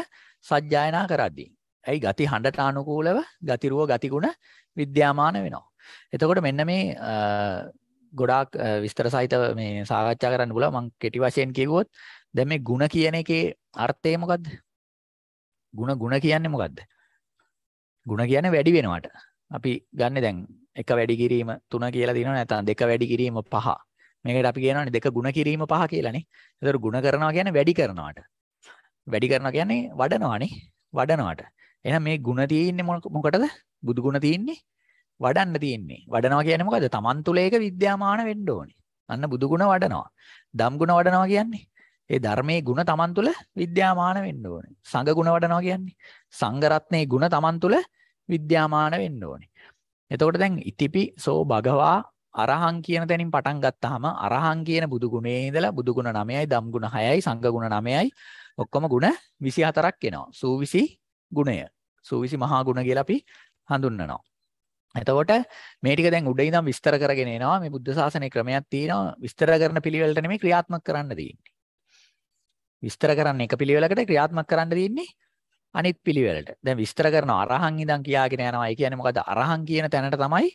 [SPEAKER 1] සජ්ජායනා කරද්දී. ඇයි ගති හඬට අනුකූලව ගතිරුව ගතිගුණ විද්‍යාමාන වෙනවා. එතකොට මෙන්න මේ ගොඩාක් විස්තර සහිතව මේ සාකච්ඡා කරන්න බුණා මම කෙටි වශයෙන් කියුවොත් දැන් මේ ಗುಣ කියන එකේ අර්ථය මොකද්ද? ಗುಣ ಗುණ කියන්නේ මොකද්ද? ಗುಣ කියන්නේ වැඩි වෙනවට. අපි ගන්න දැන් එක වැඩි කිරීම 3 කියලා දිනනවා නැත්නම් දෙක වැඩි කිරීම 5. මේකට අපි කියනවානේ දෙක ಗುಣ කිරීම 5 කියලානේ. ඒතර ಗುಣ කරනවා කියන්නේ වැඩි කරනවට. වැඩි කරනවා කියන්නේ වඩනවානේ. වඩනවට. එහෙනම් මේ ಗುಣ තියෙන්නේ මොකටද? බුදු ಗುಣ තියෙන්නේ වඩන්න තියෙන්නේ. වඩනවා කියන්නේ මොකද්ද? Taman තුල ඒක විද්‍යාමාන වෙන්න ඕනේ. අන්න බුදු ಗುಣ වඩනවා. දම් ಗುಣ වඩනවා කියන්නේ ඒ ධර්මයේ ಗುಣ තමන් තුළ විද්‍යාමාන වෙන්න ඕනේ. සංඝ ಗುಣ වඩනවා කියන්නේ සංඝ රත්නයේ ಗುಣ තමන් තුළ විද්‍යාමාන වෙන්න ඕනේ. එතකොට දැන් ඉතිපි සෝ භගවා අරහං කියන තැනින් පටන් ගත්තාම අරහං කියන බුදු ගුණේ ඉඳලා බුදු ගුණ 9යි, ධම් ගුණ 6යි, සංඝ ගුණ 9යි ඔක්කොම ගුණ 24ක් එනවා. සූවිසි ගුණය. සූවිසි මහා ගුණ කියලා අපි හඳුන්වනවා. එතකොට මේ ටික දැන් උඩින් ඉඳන් විස්තර කරගෙන එනවා මේ බුද්ධ ශාසනයේ ක්‍රමයක් තියෙනවා විස්තර කරන පිළිවෙලට නෙමෙයි ක්‍රියාත්මක කරන්න තියෙන්නේ. විස්තර කරන්න එක පිළිවෙලකට ක්‍රියාත්මක කරන්න තියෙන්නේ අනිත් පිළිවෙලට. දැන් විස්තර කරන අරහන් ඉඳන් කියාගෙන යනවා. ඒ කියන්නේ මොකද අරහන් කියන තැනට තමයි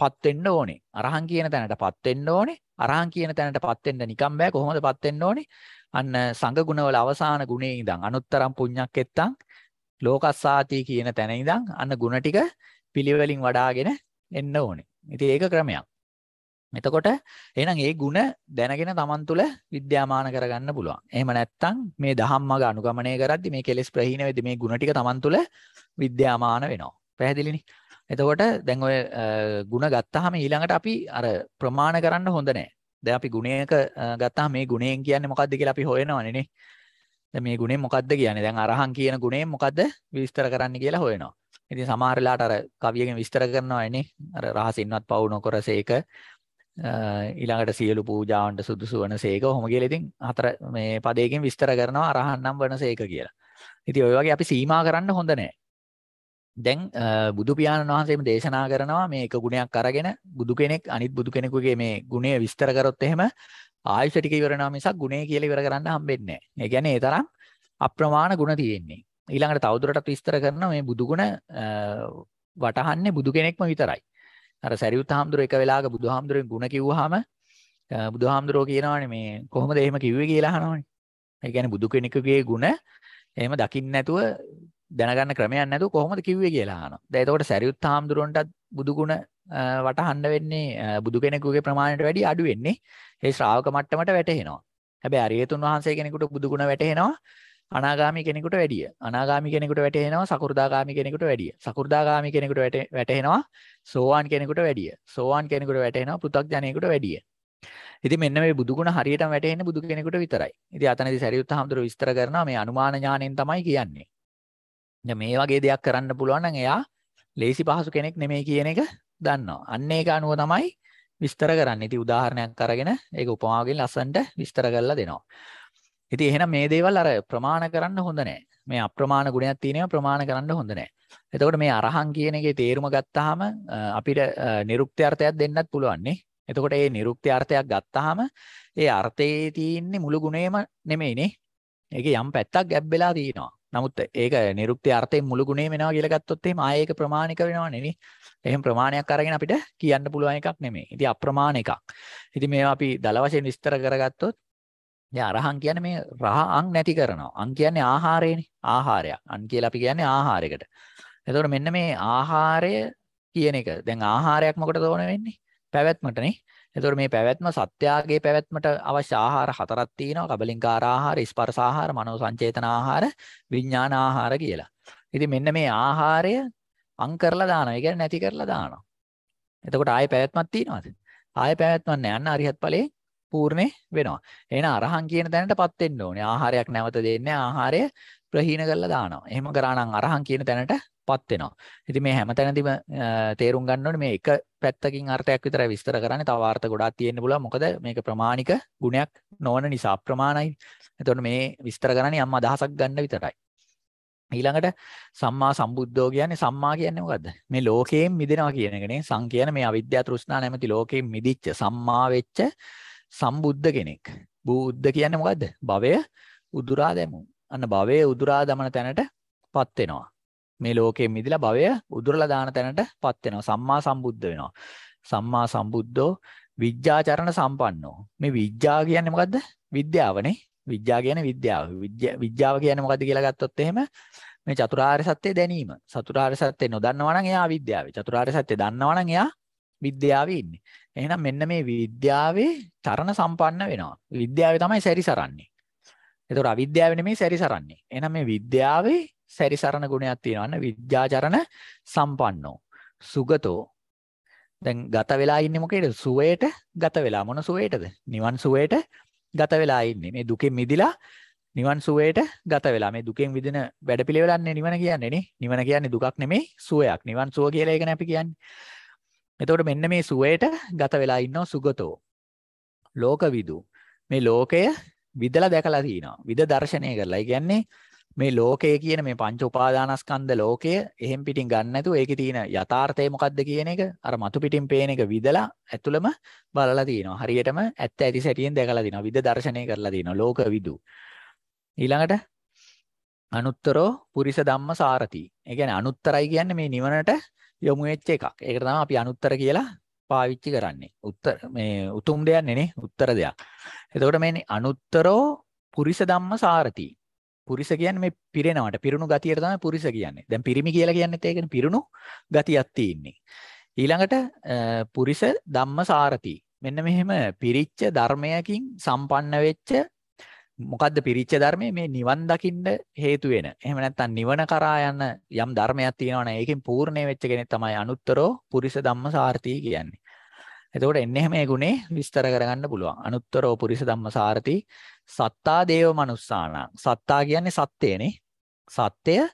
[SPEAKER 1] පත් වෙන්න ඕනේ. අරහන් කියන තැනට පත් වෙන්න ඕනේ. අරහන් කියන තැනට පත් වෙන්න නිකම් බෑ. කොහොමද පත් වෙන්න ඕනේ? අන්න සංඝ ගුණවල අවසාන ගුණේ ඉඳන් අනුත්තරම් පුණ්‍යක් එත්තං ලෝකස්සාති කියන තැන ඉඳන් අන්න ගුණ ටික පිළිවෙලින් වඩාගෙන එන්න ඕනේ. ඉතින් ඒක ක්‍රමයක්. එතකොට එහෙනම් ඒ ಗುಣ දැනගෙන Taman තුල විද්‍යාමාන කරගන්න පුළුවන්. එහෙම නැත්නම් මේ දහම් මඟ අනුගමනය කරද්දී මේ කෙලෙස් ප්‍රහීන වෙද්දී මේ ಗುಣ ටික Taman තුල විද්‍යාමාන වෙනවා. පැහැදිලිනේ? එතකොට දැන් ඔය ಗುಣ ගත්තාම ඊළඟට අපි අර ප්‍රමාණ කරන්න හොඳ නැහැ. දැන් අපි ගුණයක ගත්තාම මේ ගුණයෙන් කියන්නේ මොකද්ද කියලා අපි හොයනවනේ නේ. දැන් මේ ගුණේ මොකද්ද කියන්නේ? දැන් අරහං කියන ගුණේ මොකද්ද විස්තර කරන්න කියලා හොයනවා. ඉතින් සමහරලාට අර කවියකින් විස්තර කරනවානේ අර රහසින්වත් පවු නොකර සේක ඊළඟට සියලු පූජාවන්ට සුදුසු වන සේක හොම කියල ඉතින් හතර මේ පදයකින් විස්තර කරනවා අරහන්නම් වන සේක කියලා. ඉති ඔය වගේ අපි සීමා කරන්න හොඳ නෑ. දැන් බුදු පියාණන් වහන්සේම දේශනා කරනවා මේ එක ගුණයක් අරගෙන බුදු කෙනෙක් අනිත් බුදු කෙනෙකුගේ මේ ගුණය විස්තර කරොත් එහෙම ආයුෂ ටික ඉවර වෙනවා මිසක් ගුණය කියලා ඉවර කරන්න හම්බෙන්නේ නෑ. ඒ කියන්නේ ඒ තරම් අප්‍රමාණ ගුණ තියෙන්නේ. ඊළඟට තවදුරටත් විස්තර කරනවා මේ බුදු ගුණ වටහන්නේ බුදු කෙනෙක්ම විතරයි. අර සැරියුත් හාමුදුරුවෝ එක වෙලාවක බුදුහාමුදුරුවෝ ගුණ කිව්වහම බුදුහාමුදුරුවෝ කියනවානේ මේ කොහොමද එහෙම කිව්වේ කියලා අහනවානේ. ඒ කියන්නේ බුදු කෙනෙකුගේ ගුණ එහෙම දකින්න නැතුව දැනගන්න ක්‍රමයක් නැතුව කොහොමද කිව්වේ කියලා අහනවා. දැන් එතකොට සැරියුත් හාමුදුරුවන්ටත් බුදු ගුණ වටහන්න වෙන්නේ බුදු කෙනෙකුගේ ප්‍රමාණයට වැඩි අඩු වෙන්නේ. ඒ ශ්‍රාවක මට්ටමට වැටෙනවා. හැබැයි අරියතුන් වහන්සේ කෙනෙකුට බුදු ගුණ වැටෙනවා. අනාගාමි කෙනෙකුට වැඩිය අනාගාමි කෙනෙකුට වැටහෙනවා සකෘදාගාමි කෙනෙකුට වැඩිය සකෘදාගාමි කෙනෙකුට වැටහෙනවා සෝවාන් කෙනෙකුට වැඩිය සෝවාන් කෙනෙකුට වැටහෙනවා පෘථග්ජනයෙකුට වැඩිය ඉති මෙන්න මේ බුදුගුණ හරියට වැටහෙන්නේ බුදු කෙනෙකුට විතරයි. ඉතින් අතනදි සරියුත් හාමුදුරුවෝ විස්තර කරනවා මේ අනුමාන ඥාණයෙන් තමයි කියන්නේ. දැන් මේ වගේ දෙයක් කරන්න පුළුවන් නම් එයා ලේසි පහසු කෙනෙක් නෙමෙයි කියන එක දන්නවා. අන්න ඒක අනුව තමයි විස්තර කරන්නේ. ඉතින් උදාහරණයක් අරගෙන ඒක උපමාවකින් ලස්සනට විස්තර කරලා දෙනවා. ඉතින් එහෙනම් මේ දේවල් අර ප්‍රමාණ කරන්න හොඳ නැහැ. මේ අප්‍රමාණ ගුණයක් තියෙනවා ප්‍රමාණ කරන්න හොඳ නැහැ. එතකොට මේ අරහං කියන එකේ තේරුම ගත්තාම අපිට නිරුක්ති අර්ථයක් දෙන්නත් පුළුවන් නේ. එතකොට මේ නිරුක්ති අර්ථයක් ගත්තාම ඒ අර්ථයේ තියෙන්නේ මුළු ගුණේම නෙමෙයිනේ. ඒකේ යම් පැත්තක් ගැබ් වෙලා තියෙනවා. නමුත් ඒක නිරුක්ති අර්ථයෙන් මුළු ගුණේම වෙනවා කියලා ගත්තොත් එහෙම ආයේ ඒක ප්‍රමාණික වෙනවනේ නේ. එහෙම ප්‍රමාණයක් අරගෙන අපිට කියන්න පුළුවන් එකක් නෙමෙයි. ඉතින් අප්‍රමාණ එකක්. ඉතින් මේවා අපි දල වශයෙන් විස්තර කරගත්තොත් දැන් අරහං කියන්නේ මේ රහ අං නැති කරනවා. අං කියන්නේ ආහාරයනේ. ආහාරයක්. අං කියලා අපි කියන්නේ ආහාරයකට. එතකොට මෙන්න මේ ආහාරය කියන එක. දැන් ආහාරයක් මොකටද ඕන වෙන්නේ? පැවැත්මටනේ. එතකොට මේ පැවැත්ම සත්‍යාගේ පැවැත්මට අවශ්‍ය ආහාර හතරක් තියෙනවා. කබලින්කාර ආහාර, ස්පර්ශ ආහාර, මනෝ සංචේතන ආහාර, විඥාන ආහාර කියලා. ඉතින් මෙන්න මේ ආහාරය අං කරලා දානවා. ඒ කියන්නේ නැති කරලා දානවා. එතකොට ආයේ පැවැත්මක් තියනවාද? ආයේ පැවැත්මක් නැහැ. අන්න අරිහත් ඵලයේ පූර්ණේ වෙනවා. එහෙනම් අරහන් කියන තැනට පත් වෙන්න ඕනේ. ආහාරයක් නැවත දෙන්නේ ආහාරය ප්‍රහීන කරලා දානවා. එහෙම කරා නම් අරහන් කියන තැනට පත් වෙනවා. ඉතින් මේ හැමතැනදීම තේරුම් ගන්න ඕනේ මේ එක පැත්තකින් අර්ථයක් විතරයි විස්තර කරන්නේ. තව අර්ථ ගොඩාක් තියෙන්න පුළුවන්. මොකද මේක ප්‍රමාණික ගුණයක් නොවන නිසා ප්‍රමාණයි. එතකොට මේ විස්තර කරන්නේ අම්මා අදහසක් ගන්න විතරයි. ඊළඟට සම්මා සම්බුද්ධෝ කියන්නේ සම්මා කියන්නේ මොකද්ද? මේ ලෝකයෙන් මිදෙනවා කියන එකනේ. සං කියන මේ අවිද්‍යාව තෘෂ්ණා නැමැති ලෝකයෙන් මිදිච්ච සම්මා වෙච්ච සම්බුද්ධ කෙනෙක්. බුද්ධ කියන්නේ මොකද්ද? භවය උදුරා දැමූ. අන්න භවය උදුරා දමන තැනට පත් වෙනවා. මේ ලෝකයෙන් මිදලා භවය උදුරලා දාන තැනට පත් වෙනවා. සම්මා සම්බුද්ධ වෙනවා. සම්මා සම්බුද්ධෝ විද්‍යාචරණ සම්පන්නෝ. මේ විද්‍යා කියන්නේ මොකද්ද? විද්‍යාවනේ. විද්‍යා කියන්නේ විද්‍යාව. විද්‍යාව කියන්නේ මොකද්ද කියලා ගත්තොත් එහෙම මේ චතුරාර්ය සත්‍ය දැනීම. චතුරාර්ය සත්‍ය නොදන්නවා නම් එයා අවිද්‍යාවේ. චතුරාර්ය සත්‍ය දන්නවා නම් එයා විද්‍යාවේ ඉන්නේ. එහෙනම් මෙන්න මේ විද්‍යාවේ තරණ සම්පන්න වෙනවා. විද්‍යාවේ තමයි සැරිසරන්නේ. ඒතකොට අවිද්‍යාව නෙමෙයි සැරිසරන්නේ. එහෙනම් මේ විද්‍යාවේ සැරිසරන ගුණයක් තියෙනවා. අන්න විද්‍යාචරණ සම්පන්නෝ. සුගතෝ. දැන් ගත වෙලා ඉන්නේ මොකේද? සුවේට ගත වෙලා. මොන සුවේටද? නිවන් සුවේට ගත වෙලා ඉන්නේ. මේ දුකෙන් මිදිලා නිවන් සුවේට ගත වෙලා මේ දුකෙන් විදින වැඩපිළිවෙලන්නේ නිවන කියන්නේ නේ. නිවන කියන්නේ දුකක් නෙමෙයි සුවයක්. නිවන් සුව කියලා ඒකනේ අපි කියන්නේ. එතකොට මෙන්න මේ සුවයට ගත වෙලා ඉන්නවා සුගතෝ. ලෝකවිදු. මේ ලෝකය විදලා දැකලා තිනවා. විද දර්ශනය කරලා. ඒ කියන්නේ මේ ලෝකය කියන මේ පංච උපාදානස්කන්ධ ලෝකය එහෙම් පිටින් ගන්න නැතුව ඒකේ තියෙන යථාර්ථය මොකද්ද කියන එක අර මතු පිටින් පේන එක විදලා ඇතුළම බලලා තිනවා. හරියටම ඇත්ත ඇති සැටියෙන් දැකලා තිනවා. විද දර්ශනය කරලා තිනවා. ලෝක විදු. ඊළඟට අනුත්තරෝ පුරිස ධම්ම සාරති. ඒ කියන්නේ අනුත්තරයි කියන්නේ මේ නිවනට යොමු වෙච්ච එකක්. ඒකට තමයි අපි අනුත්තර කියලා පාවිච්චි කරන්නේ. උත්තර මේ උතුම් දෙයක් නෙනේ උත්තර දෙයක්. එතකොට මේ අනුත්තරෝ පුරිස ධම්ම සාරති. පුරිස කියන්නේ මේ පිරෙනවට පිරුණු ගතියට තමයි පුරිස කියන්නේ. දැන් පිරිමි කියලා කියන්නේත් ඒකනේ පිරුණු ගතියක් තියෙන්නේ. ඊළඟට පුරිස ධම්ම සාරති. මෙන්න මෙහෙම පිරිච්ච ධර්මයකින් සම්පන්න වෙච්ච මොකද්ද පිරිච්ච ධර්මයේ මේ නිවන් දකින්න හේතු වෙන. එහෙම නැත්නම් නිවන කරා යන යම් ධර්මයක් තියෙනවනේ. ඒකෙන් පූර්ණේ වෙච්ච කෙනෙක් තමයි අනුත්තරෝ පුරිස ධම්ම සාර්ථී කියන්නේ. එතකොට එන්නේ මේ ගුණේ විස්තර කරගන්න පුළුවන්. අනුත්තරෝ පුරිස ධම්ම සාර්ථී සත්තා දේව මනුස්සාණං. සත්තා කියන්නේ සත්‍යනේ. සත්‍යය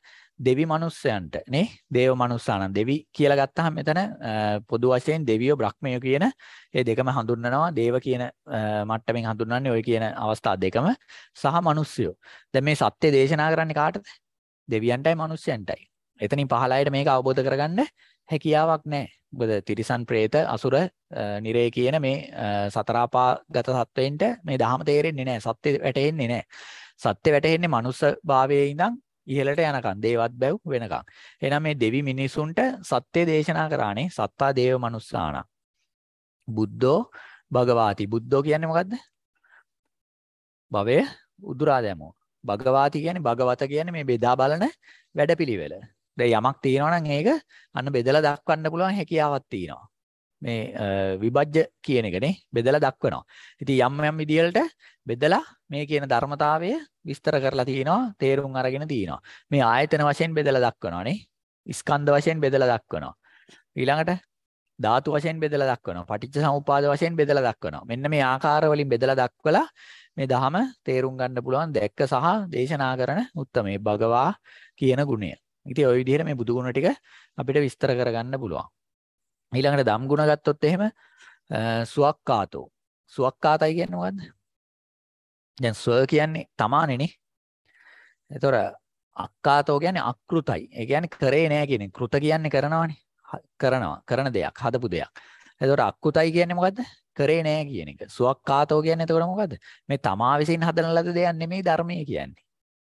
[SPEAKER 1] දෙවි මනුස්සයන්ට නේ දේව මනුස්සානම් දෙවි කියලා ගත්තහම මෙතන පොදු වශයෙන් දෙවියෝ බ්‍රහ්මයෝ කියන ඒ දෙකම හඳුන්වනවා දේව කියන මට්ටමින් හඳුන්වන්නේ ওই කියන අවස්ථා දෙකම සහ මිනිස්සයෝ. දැන් මේ සත්‍ය දේශනා කරන්නේ කාටද? දෙවියන්ටයි මිනිස්සයන්ටයි. එතනින් පහළ අයට මේක අවබෝධ කරගන්න හැකියාවක් නැහැ. මොකද තිරිසන් പ്രേත අසුර නිරේ කියන මේ සතරාපාගත සත්වයින්ට මේ ධහම තේරෙන්නේ නැහැ. සත්‍ය වැටෙන්නේ නැහැ. සත්‍ය වැටෙන්නේ මනුස්ස භාවයේ ඉඳන් ඉහළට යනකම් දේවත් බැව් වෙනකම්. එහෙනම් මේ දෙවි මිනිසුන්ට සත්‍ය දේශනා කරානේ සත්තා දේව මනුස්සාන. බුද්ධෝ භගවාති. බුද්ධෝ කියන්නේ මොකද්ද? භවය උදුරා දැමෝ. භගවාති කියන්නේ භගවත කියන්නේ මේ බෙදා බලන වැඩපිළිවෙල. දැන් යමක් තියෙනවා නම් ඒක අන්න බෙදලා දක්වන්න පුළුවන් හැකියාවක් තියෙනවා. මේ විභජ්‍ය කියන එකනේ බෙදලා දක්වනවා. ඉතින් යම් යම් විදිහලට බෙදලා මේ කියන ධර්මතාවය විස්තර කරලා තිනවා, තේරුම් අරගෙන තිනවා. මේ ආයතන වශයෙන් බෙදලා දක්වනවා නේ. ස්කන්ධ වශයෙන් බෙදලා දක්වනවා. ඊළඟට ධාතු වශයෙන් බෙදලා දක්වනවා. පටිච්ච සමුප්පාද වශයෙන් බෙදලා දක්වනවා. මෙන්න මේ ආකාර වලින් බෙදලා දක්වලා මේ දහම තේරුම් ගන්න පුළුවන් දැක්ක සහ දේශනා කරන උත්තමේ භගවා කියන ගුණය. ඉතින් ওই විදිහට මේ බුදු ගුණ ටික අපිට විස්තර කරගන්න පුළුවන්. ඊළඟට දම් ගුණ ගත්තොත් එහෙම සුවක්කාතෝ. සුවක්කාතයි කියන්නේ මොකද්ද? දැන් ස්ව කියන්නේ තමානේනේ. ඒතොර අක්කාතෝ කියන්නේ අක්ෘතයි. ඒ කියන්නේ කරේ නෑ කියන කෘත කියන්නේ කරනවානේ. කරනවා. කරන දෙයක්, හදපු දෙයක්. ඒතොර අක්ෘතයි කියන්නේ මොකද්ද? කරේ නෑ කියන එක. සුවක්කාතෝ කියන්නේ එතකොට මොකද්ද? මේ තමා විසින් හදන ලද දෙයක් නෙමෙයි ධර්මයේ කියන්නේ.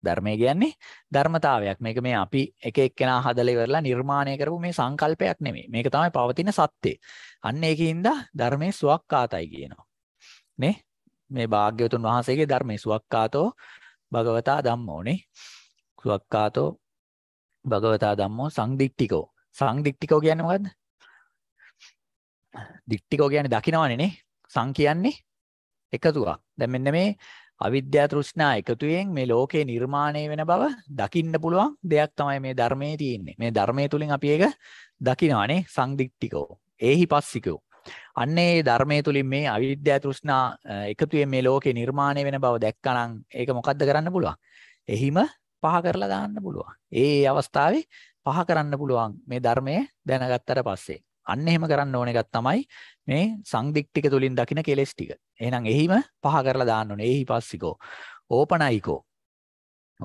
[SPEAKER 1] ධර්මය කියන්නේ ධර්මතාවයක්. මේක මේ අපි එක එක්කෙනා හදලා ඉවරලා නිර්මාණය කරපු මේ සංකල්පයක් නෙමෙයි. මේක තමයි පවතින සත්‍යෙ. අන්න ඒකින්ද ධර්මයේ සුවක්කාතයි කියනවා. නේ? මේ භාග්‍යවතුන් වහන්සේගේ ධර්මයේ සුවක්කාතෝ භගවතා ධම්මෝනේ. සුවක්කාතෝ භගවතා ධම්මෝ සංදික්ටිකෝ. සංදික්ටිකෝ කියන්නේ මොකද්ද? දික්ටිකෝ කියන්නේ දකිනවනේ නේ. සං කියන්නේ එකතුවක්. දැන් මෙන්න මේ අවිද්‍යා තෘෂ්ණා එකතුයෙන් මේ ලෝකේ නිර්මාණය වෙන බව දකින්න පුළුවන් දෙයක් තමයි මේ ධර්මයේ තියෙන්නේ. මේ ධර්මයේ තුලින් අපි ඒක දකිනවානේ සංදික්ටිකෝ. ඒහි පස්සිකෝ. අන්නේ ධර්මයේ තුලින් මේ අවිද්‍යා තෘෂ්ණා එකතුයෙන් මේ ලෝකේ නිර්මාණය වෙන බව දැක්කනම් ඒක මොකද්ද කරන්න පුළුවන්? එහිම පහ කරලා දාන්න පුළුවන්. ඒ අවස්ථාවේ පහ කරන්න පුළුවන් මේ ධර්මයේ දැනගත්තට පස්සේ. අන්න එහෙම කරන්න ඕන එකක් තමයි මේ සංදික්ටික තුලින් දකින කෙලෙස් ටික. එහෙනම් එහිම පහ කරලා දාන්න ඕනේ. එහි පස්සිකෝ. ඕපනයිකෝ.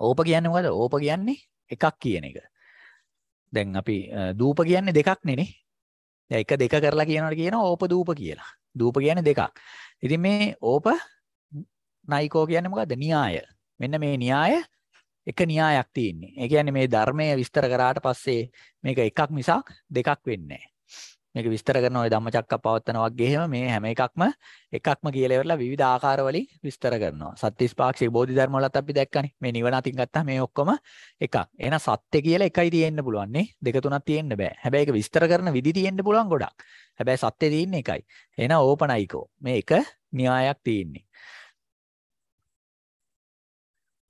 [SPEAKER 1] ඕප කියන්නේ මොකද? ඕප කියන්නේ එකක් කියන එක. දැන් අපි දූප කියන්නේ දෙකක් නෙනේ. දැන් එක දෙක කරලා කියනවට කියනවා ඕප දූප කියලා. දූප කියන්නේ දෙකක්. ඉතින් මේ ඕප නයිකෝ කියන්නේ මොකද්ද? න්‍යාය. මෙන්න මේ න්‍යාය එක න්‍යායක් තියෙන්නේ. ඒ කියන්නේ මේ ධර්මය විස්තර කරාට පස්සේ මේක එකක් මිසක් දෙකක් වෙන්නේ නැහැ. මේක විස්තර කරන ওই ධම්මචක්කප්පවත්තන වගේ එහෙම මේ හැම එකක්ම එකක්ම කියලා ඉවරලා විවිධ ආකාරවලින් විස්තර කරනවා. සත්‍තිස්පාක්ෂික බෝධිධර්ම වලත් අපි දැක්කනේ. මේ නිවන අතින් ගත්තාම මේ ඔක්කොම එකක්. එහෙනම් සත්‍ය කියලා එකයි තියෙන්න පුළුවන් නේ. දෙක තුනක් තියෙන්න බෑ. හැබැයි ඒක විස්තර කරන විදි තියෙන්න පුළුවන් ගොඩක්. හැබැයි සත්‍ය තියෙන්නේ එකයි. එහෙනම් ඕපනයිකෝ. මේ එක න්‍යායක් තියෙන්නේ.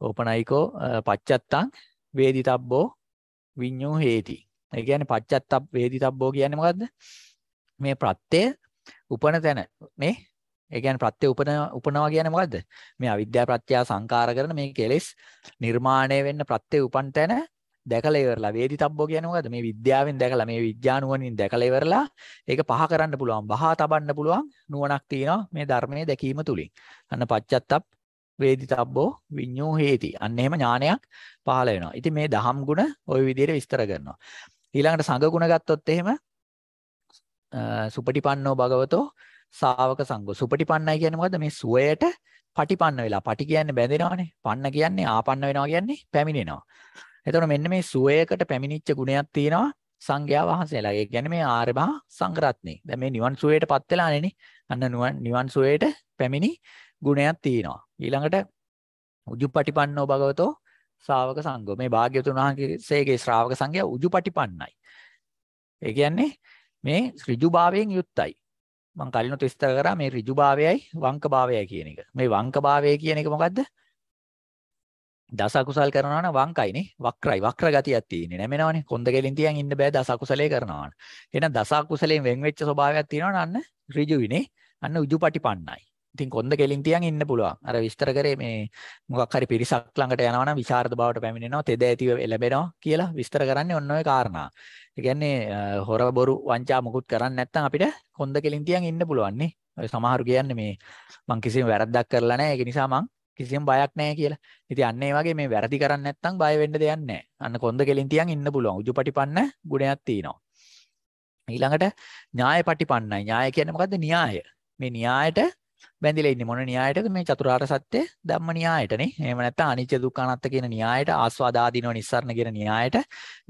[SPEAKER 1] ඕපනයිකෝ පච්චත්තං වේදිතබ්බෝ විඤ්ඤෝ හේති ඒ කියන්නේ පච්චත්තප් වේදිතබ්බෝ කියන්නේ මොකද්ද? මේ ප්‍රත්‍යය උපන තැන නේ? ඒ කියන්නේ ප්‍රත්‍ය උපන උපනවා කියන්නේ මොකද්ද? මේ අවිද්‍යා ප්‍රත්‍ය සංකාර කරන මේ කෙලෙස් නිර්මාණය වෙන්න ප්‍රත්‍ය උපන් තැන දැකලා ඉවරලා වේදිතබ්බෝ කියන්නේ මොකද්ද? මේ විද්‍යාවෙන් දැකලා මේ විඥානුවණින් දැකලා ඉවරලා ඒක පහ කරන්න පුළුවන්, බහා තබන්න පුළුවන් නුවණක් තියෙනවා මේ ධර්මයේ දැකීම තුලින්. අන්න පච්චත්තප් වේදිතබ්බෝ විඤ්ඤෝ හේති. අන්න එහෙම ඥානයක් පහළ වෙනවා. ඉතින් මේ දහම් ගුණ ওই විදිහට විස්තර කරනවා. ඊළඟට සංගුණ ගත්තොත් එහෙම සුපටිපන්නෝ භගවතෝ ශාවක සංඝෝ. සුපටිපන්නයි කියන්නේ මොකද්ද? මේ සුවයට පටිපන්න වෙලා. පටි කියන්නේ බැඳෙනවානේ. පන්න කියන්නේ ආපන්න වෙනවා කියන්නේ පැමිණෙනවා. එතකොට මෙන්න මේ සුවයකට පැමිණිච්ච ගුණයක් තියෙනවා සංඝයා වහන්සේලා. ඒ කියන්නේ මේ ආර්ය මහා සංඝරත්නේ. දැන් මේ නිවන් සුවයටපත් වෙලානේ නේ. අන්න නිවන් සුවයට පැමිණි ගුණයක් තියෙනවා. ඊළඟට උජුපටිපන්නෝ භගවතෝ ශ්‍රාවක සංඝෝ මේ භාග්‍යවතුන් වහන්සේගේ ශ්‍රාවක සංඝයා උජුපටිපන්නයි. ඒ කියන්නේ මේ ඍජුභාවයෙන් යුක්තයි. මම කලිනුත් විස්තර කරා මේ ඍජුභාවයයි වංකභාවයයි කියන එක. මේ වංකභාවය කියන එක මොකද්ද? දස අකුසල් කරනවා නම් වංකයිනේ වක්‍රයි වක්‍ර ගතියක් තියෙන්නේ නැමෙනවනේ කොන්ද ගෙලින් තියන් ඉන්න බෑ දස අකුසලේ කරනවා නම් එහෙනම් දස අකුසලෙන් වෙන් වෙච්ච ස්වභාවයක් තියෙනවා නම් අන්න ඍජුවිනේ අන්න උජුපටිපන්නයි ඉතින් කොන්ද කෙලින් තියන් ඉන්න පුළුවන්. අර විස්තර කරේ මේ මොකක් හරි පිරිසක් ළඟට යනවා නම් විශාරද බවට පැමිණෙනවා, තෙද ඇතිව එළඹෙනවා කියලා විස්තර කරන්නේ ඔන්න ඔය කාරණා. ඒ කියන්නේ හොර බොරු වංචා මුකුත් කරන්නේ නැත්නම් අපිට කොන්ද කෙලින් තියන් ඉන්න පුළුවන් නේ. ඔය සමහරු කියන්නේ මේ මං කිසිම වැරද්දක් කරලා නැහැ. ඒක නිසා මං කිසිම බයක් නැහැ කියලා. ඉතින් අන්න ඒ වගේ මේ වැරදි කරන්නේ නැත්නම් බය වෙන්න දෙයක් නැහැ. අන්න කොන්ද කෙලින් තියන් ඉන්න පුළුවන්. උජුපටිපන්න ගුණයක් තියෙනවා. ඊළඟට ന്യാයපටිපන්නයි. ന്യാය කියන්නේ මොකද්ද? න්‍යාය. මේ න්‍යායට බැඳිලා ඉන්නේ මොන න්‍යායයටද මේ චතුරාර්ය සත්‍ය ධම්ම න්‍යායයටනේ. එහෙම නැත්නම් අනිච්ච දුක්ඛ අනාත්ත කියන න්‍යායයට ආස්වාද ආදීනව නිස්සාරණ කියන න්‍යායයට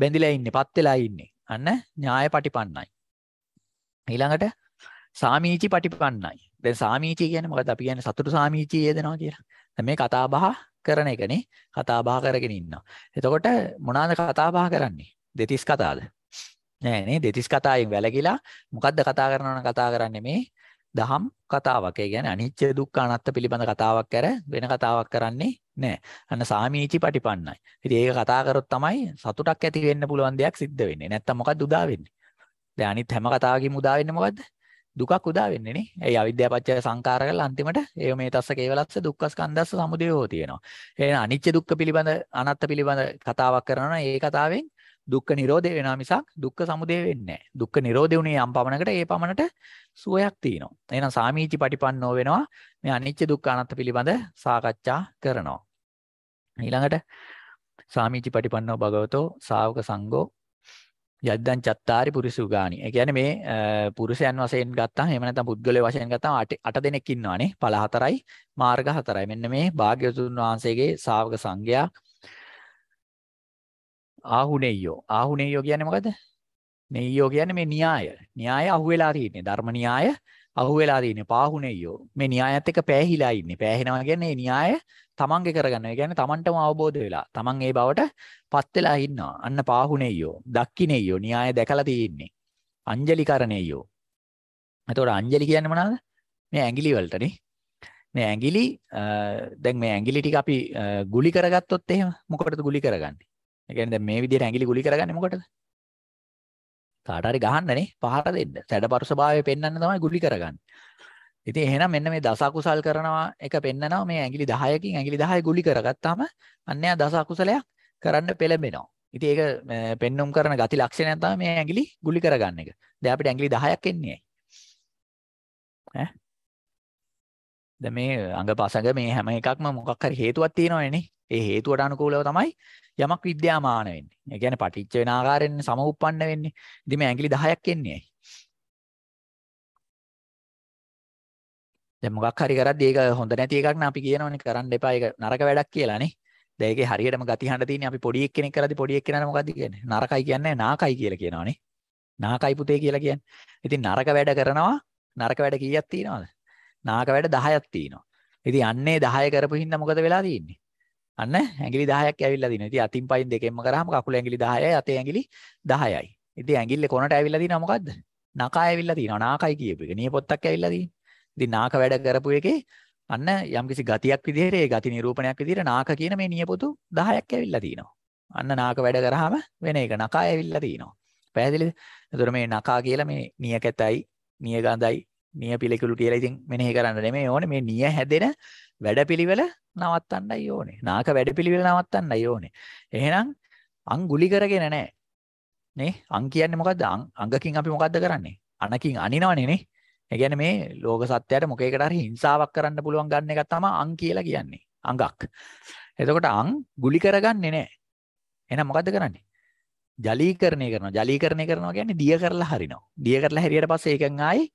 [SPEAKER 1] බැඳිලා ඉන්නේ, පත් වෙලා ඉන්නේ. අන්න න්‍යාය පටිපන්නයි. ඊළඟට සාමීචි පටිපන්නයි. දැන් සාමීචි කියන්නේ මොකද? අපි කියන්නේ සතුට සාමීචි යෙදෙනවා කියලා. දැන් මේ කතාබහ කරන එකනේ. කතාබහ කරගෙන ඉන්නවා. එතකොට මොනවාද කතාබහ කරන්නේ? දෙතිස් කතාද? නෑ නේ දෙතිස් කතාවෙන් වැළකීලා මොකද්ද කතා කරනවන කතා කරන්නේ මේ දහම් කතාවක්. ඒ කියන්නේ අනිච්ච දුක්ඛ අනාත්ත පිළිබඳ කතාවක් කර වෙන කතාවක් කරන්නේ නැහැ. අන්න සාමීචි පටිපන්නයි. ඉතින් ඒක කතා කරොත් තමයි සතුටක් ඇති වෙන්න පුළුවන් දෙයක් සිද්ධ වෙන්නේ. නැත්තම් මොකද්ද උදා වෙන්නේ? දැන් අනිත් හැම කතාවකින්ම උදා වෙන්නේ මොකද්ද? දුකක් උදා වෙන්නේ නේ. ඒ අවිද්‍යාව පත්‍ය සංකාර කරලා අන්තිමට ඒ මේ තස්ස කේවලස්ස දුක්ඛ ස්කන්ධස්ස සමුදය හෝ තියෙනවා. එහෙනම් අනිච්ච දුක්ඛ පිළිබඳ අනාත්ත පිළිබඳ කතාවක් කරනවා ඒ කතාවෙන් දුක්ඛ නිරෝධය වෙනවා මිසක් දුක්ඛ සමුදය වෙන්නේ නැහැ. දුක්ඛ නිරෝධය උනේ යම් පමණකට ඒ පමණට සුවයක් තියෙනවා. එහෙනම් සාමීචි පටිපන්නෝ වෙනවා මේ අනිච්ච දුක්ඛ අනාත්ම පිළිබඳ සාකච්ඡා කරනවා. ඊළඟට සාමීචි පටිපන්නෝ භගවතෝ සාවක සංඝෝ යද්දන් චත්තාරි පුරිසුගානි. ඒ කියන්නේ මේ පුරුෂයන් වශයෙන් ගත්තාම එහෙම නැත්නම් පුද්ගලයන් වශයෙන් ගත්තාම 8 දෙනෙක් ඉන්නවානේ. ඵල හතරයි, මාර්ග හතරයි. මෙන්න මේ භාග්‍යවතුන් වහන්සේගේ ශා วก සංඝයා ආහුනේයෝ ආහුනේයෝ කියන්නේ මොකද නෙය්‍යෝ කියන්නේ මේ න්‍යාය න්‍යාය අහුවෙලා තියෙන්නේ ධර්ම න්‍යාය අහුවෙලා තියෙන්නේ පාහුනේයෝ මේ න්‍යායත් එක්ක පෑහිලා ඉන්නේ පෑහෙනවා කියන්නේ මේ න්‍යාය තමන්ගේ කරගන්න ඒ කියන්නේ තමන්ටම අවබෝධ වෙලා තමන් ඒ බවට පත් වෙලා ඉන්නවා අන්න පාහුනේයෝ දක්කිනේයෝ න්‍යාය දැකලා තියෙන්නේ අංජලිකරණේයෝ එතකොට අංජලි කියන්නේ මොනවාද මේ ඇඟිලි වලටනේ මේ ඇඟිලි දැන් මේ ඇඟිලි ටික අපි ගුලි කරගත්තොත් එහෙම මොකටද ගුලි කරගන්නේ ඒ කියන්නේ දැන් මේ විදිහට ඇඟිලි ගුලි කරගන්නේ මොකටද? කාට හරි ගහන්නනේ පහර දෙන්න. සැඩපරුසභාවය පෙන්වන්න තමයි ගුලි කරගන්නේ. ඉතින් එහෙනම් මෙන්න මේ දස අකුසල් කරනවා එක පෙන්නනවා මේ ඇඟිලි 10කින් ඇඟිලි 10 ගුලි කරගත්තාම අන්න යා දස අකුසලයක් කරන්න පෙළඹෙනවා. ඉතින් ඒක පෙන්නුම් කරන ගති ලක්ෂණය තමයි මේ ඇඟිලි ගුලි කරගන්න එක. දැන් අපිට ඇඟිලි 10ක් එන්නේ ඇයි? ඈ දැන් මේ අඟ පසඟ මේ හැම එකක්ම මොකක් හරි හේතුවක් තියෙනවනේ ඒ හේතුවට අනුකූලව තමයි යමක් විද්‍යාමාන වෙන්නේ. ඒ කියන්නේ පටිච්ච වෙන ආකාරයෙන් සමඋප්පන්න වෙන්නේ. ඉතින් මේ ඇඟිලි 10ක් එන්නේ ඇයි? දැන් මොකක් හරි කරද්දී ඒක හොඳ නැති එකක් නේ අපි කියනවනේ කරන්න එපා ඒක නරක වැඩක් කියලානේ. දැන් ඒකේ හරියටම ගති හඬ තියෙන්නේ අපි පොඩි එක්කෙනෙක් කරද්දී පොඩි එක්කෙනාට මොකද්ද කියන්නේ? නරකයි කියන්නේ නාකයි කියලා කියනවනේ. නාකයි පුතේ කියලා කියන්නේ. ඉතින් නරක වැඩ කරනවා නරක වැඩ කීයක් තියෙනවද? නාක වැඩ 10ක් තියෙනවා. ඉතින් අන්නේ 10 කරපු හින්දා මොකද වෙලා තියෙන්නේ? අන්න ඇඟිලි 10ක් ඇවිල්ලා දිනවා. ඉතින් අතින් පයින් දෙකෙන්ම කරාම කකුල ඇඟිලි 10යි අතේ ඇඟිලි 10යි. ඉතින් ඇඟිල්ලේ කොනට ඇවිල්ලා දිනවා මොකද්ද? නකා ඇවිල්ලා දිනවා. නාකයි කියපු එක. නියපොත්තක් ඇවිල්ලා දිනවා. ඉතින් නාක වැඩ කරපු එකේ අන්න යම්කිසි ගතියක් විදිහට ඒ ගති නිරූපණයක් විදිහට නාක කියන මේ නියපොතු 10ක් ඇවිල්ලා දිනවා. අන්න නාක වැඩ කරාම වෙන එක නකා ඇවිල්ලා දිනවා. පැහැදිලිද? එතකොට මේ නකා කියලා මේ නියකැතයි, නියගඳයි, නිය පිළිකුළු කියලා ඉතින් මෙනෙහි කරන්න නෙමෙයි ඕනේ මේ නිය හැදෙන වැඩපිළිවෙල නවත්තන්නයි ඕනේ. නාක වැඩපිළිවෙල නවත්තන්නයි ඕනේ. එහෙනම් අංගුලි කරගෙන නැහැ. නේ? අං කියන්නේ මොකද්ද? අංගකින් අපි මොකද්ද කරන්නේ? අනකින් අනිනවනේ නේ. ඒ කියන්නේ මේ ලෝක සත්‍යයට මොකේකට හරි හිංසාවක් කරන්න පුළුවන් ගන්න එක තමයි අං කියලා කියන්නේ. අඟක්. එතකොට අං ගුලි කරගන්නේ නැහැ. එහෙනම් මොකද්ද කරන්නේ? ජලීකරණය කරනවා. ජලීකරණය කරනවා කියන්නේ දිය කරලා හරිනවා. දිය කරලා හැරියට පස්සේ ඒකෙන් ආයි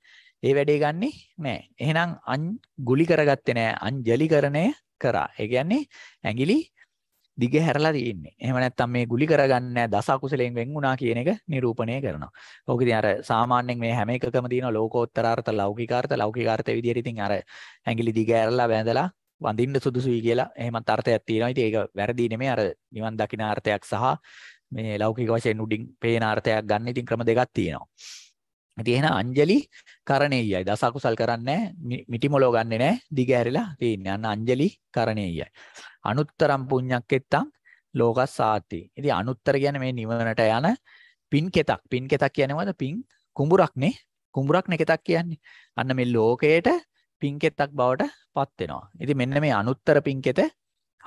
[SPEAKER 1] ඒ වැඩේ ගන්නේ නෑ. එහෙනම් අං ගුලි කරගත්තේ නෑ. අංජලිකරණය කරා. ඒ කියන්නේ ඇඟිලි දිග හැරලා තියෙන්නේ. එහෙම නැත්නම් මේ ගුලි කරගන්නේ නෑ. දස අකුසලයෙන් වෙන් වුණා කියන එක නිරූපණය කරනවා. ඕක ඉතින් අර සාමාන්‍යයෙන් මේ හැම එකකම තියෙන ලෝකෝත්තරාර්ථ ලෞකිකාර්ථ ලෞකිකාර්ථ විදිහට ඉතින් අර ඇඟිලි දිග හැරලා බැඳලා වඳින්න සුදුසුයි කියලා එහෙමත් අර්ථයක් තියෙනවා. ඉතින් ඒක වැරදි නෙමෙයි. අර නිවන් දකින අර්ථයක් සහ මේ ලෞකික වශයෙන් උඩින් පේන අර්ථයක් ගන්න ඉතින් ක්‍රම දෙකක් තියෙනවා. ඉතින් එහෙනම් අංජලි කරණේයයි දස අකුසල් කරන්නේ මිටි මොලෝ ගන්නෙ නෑ දිග ඇරිලා තියෙන්නේ අන්න අංජලි කරණේයයි අනුත්තරම් පුණ්‍යක්කෙත්තං ලෝකස්සාති ඉතින් අනුත්තර කියන්නේ මේ නිවනට යන පින් කෙතක් පින් කෙතක් කියන්නේ මොකද පින් කුඹුරක්නේ කුඹුරක්නේ කෙතක් කියන්නේ අන්න මේ ලෝකයට පින් කෙතක් බවට පත් වෙනවා ඉතින් මෙන්න මේ අනුත්තර පින් කෙත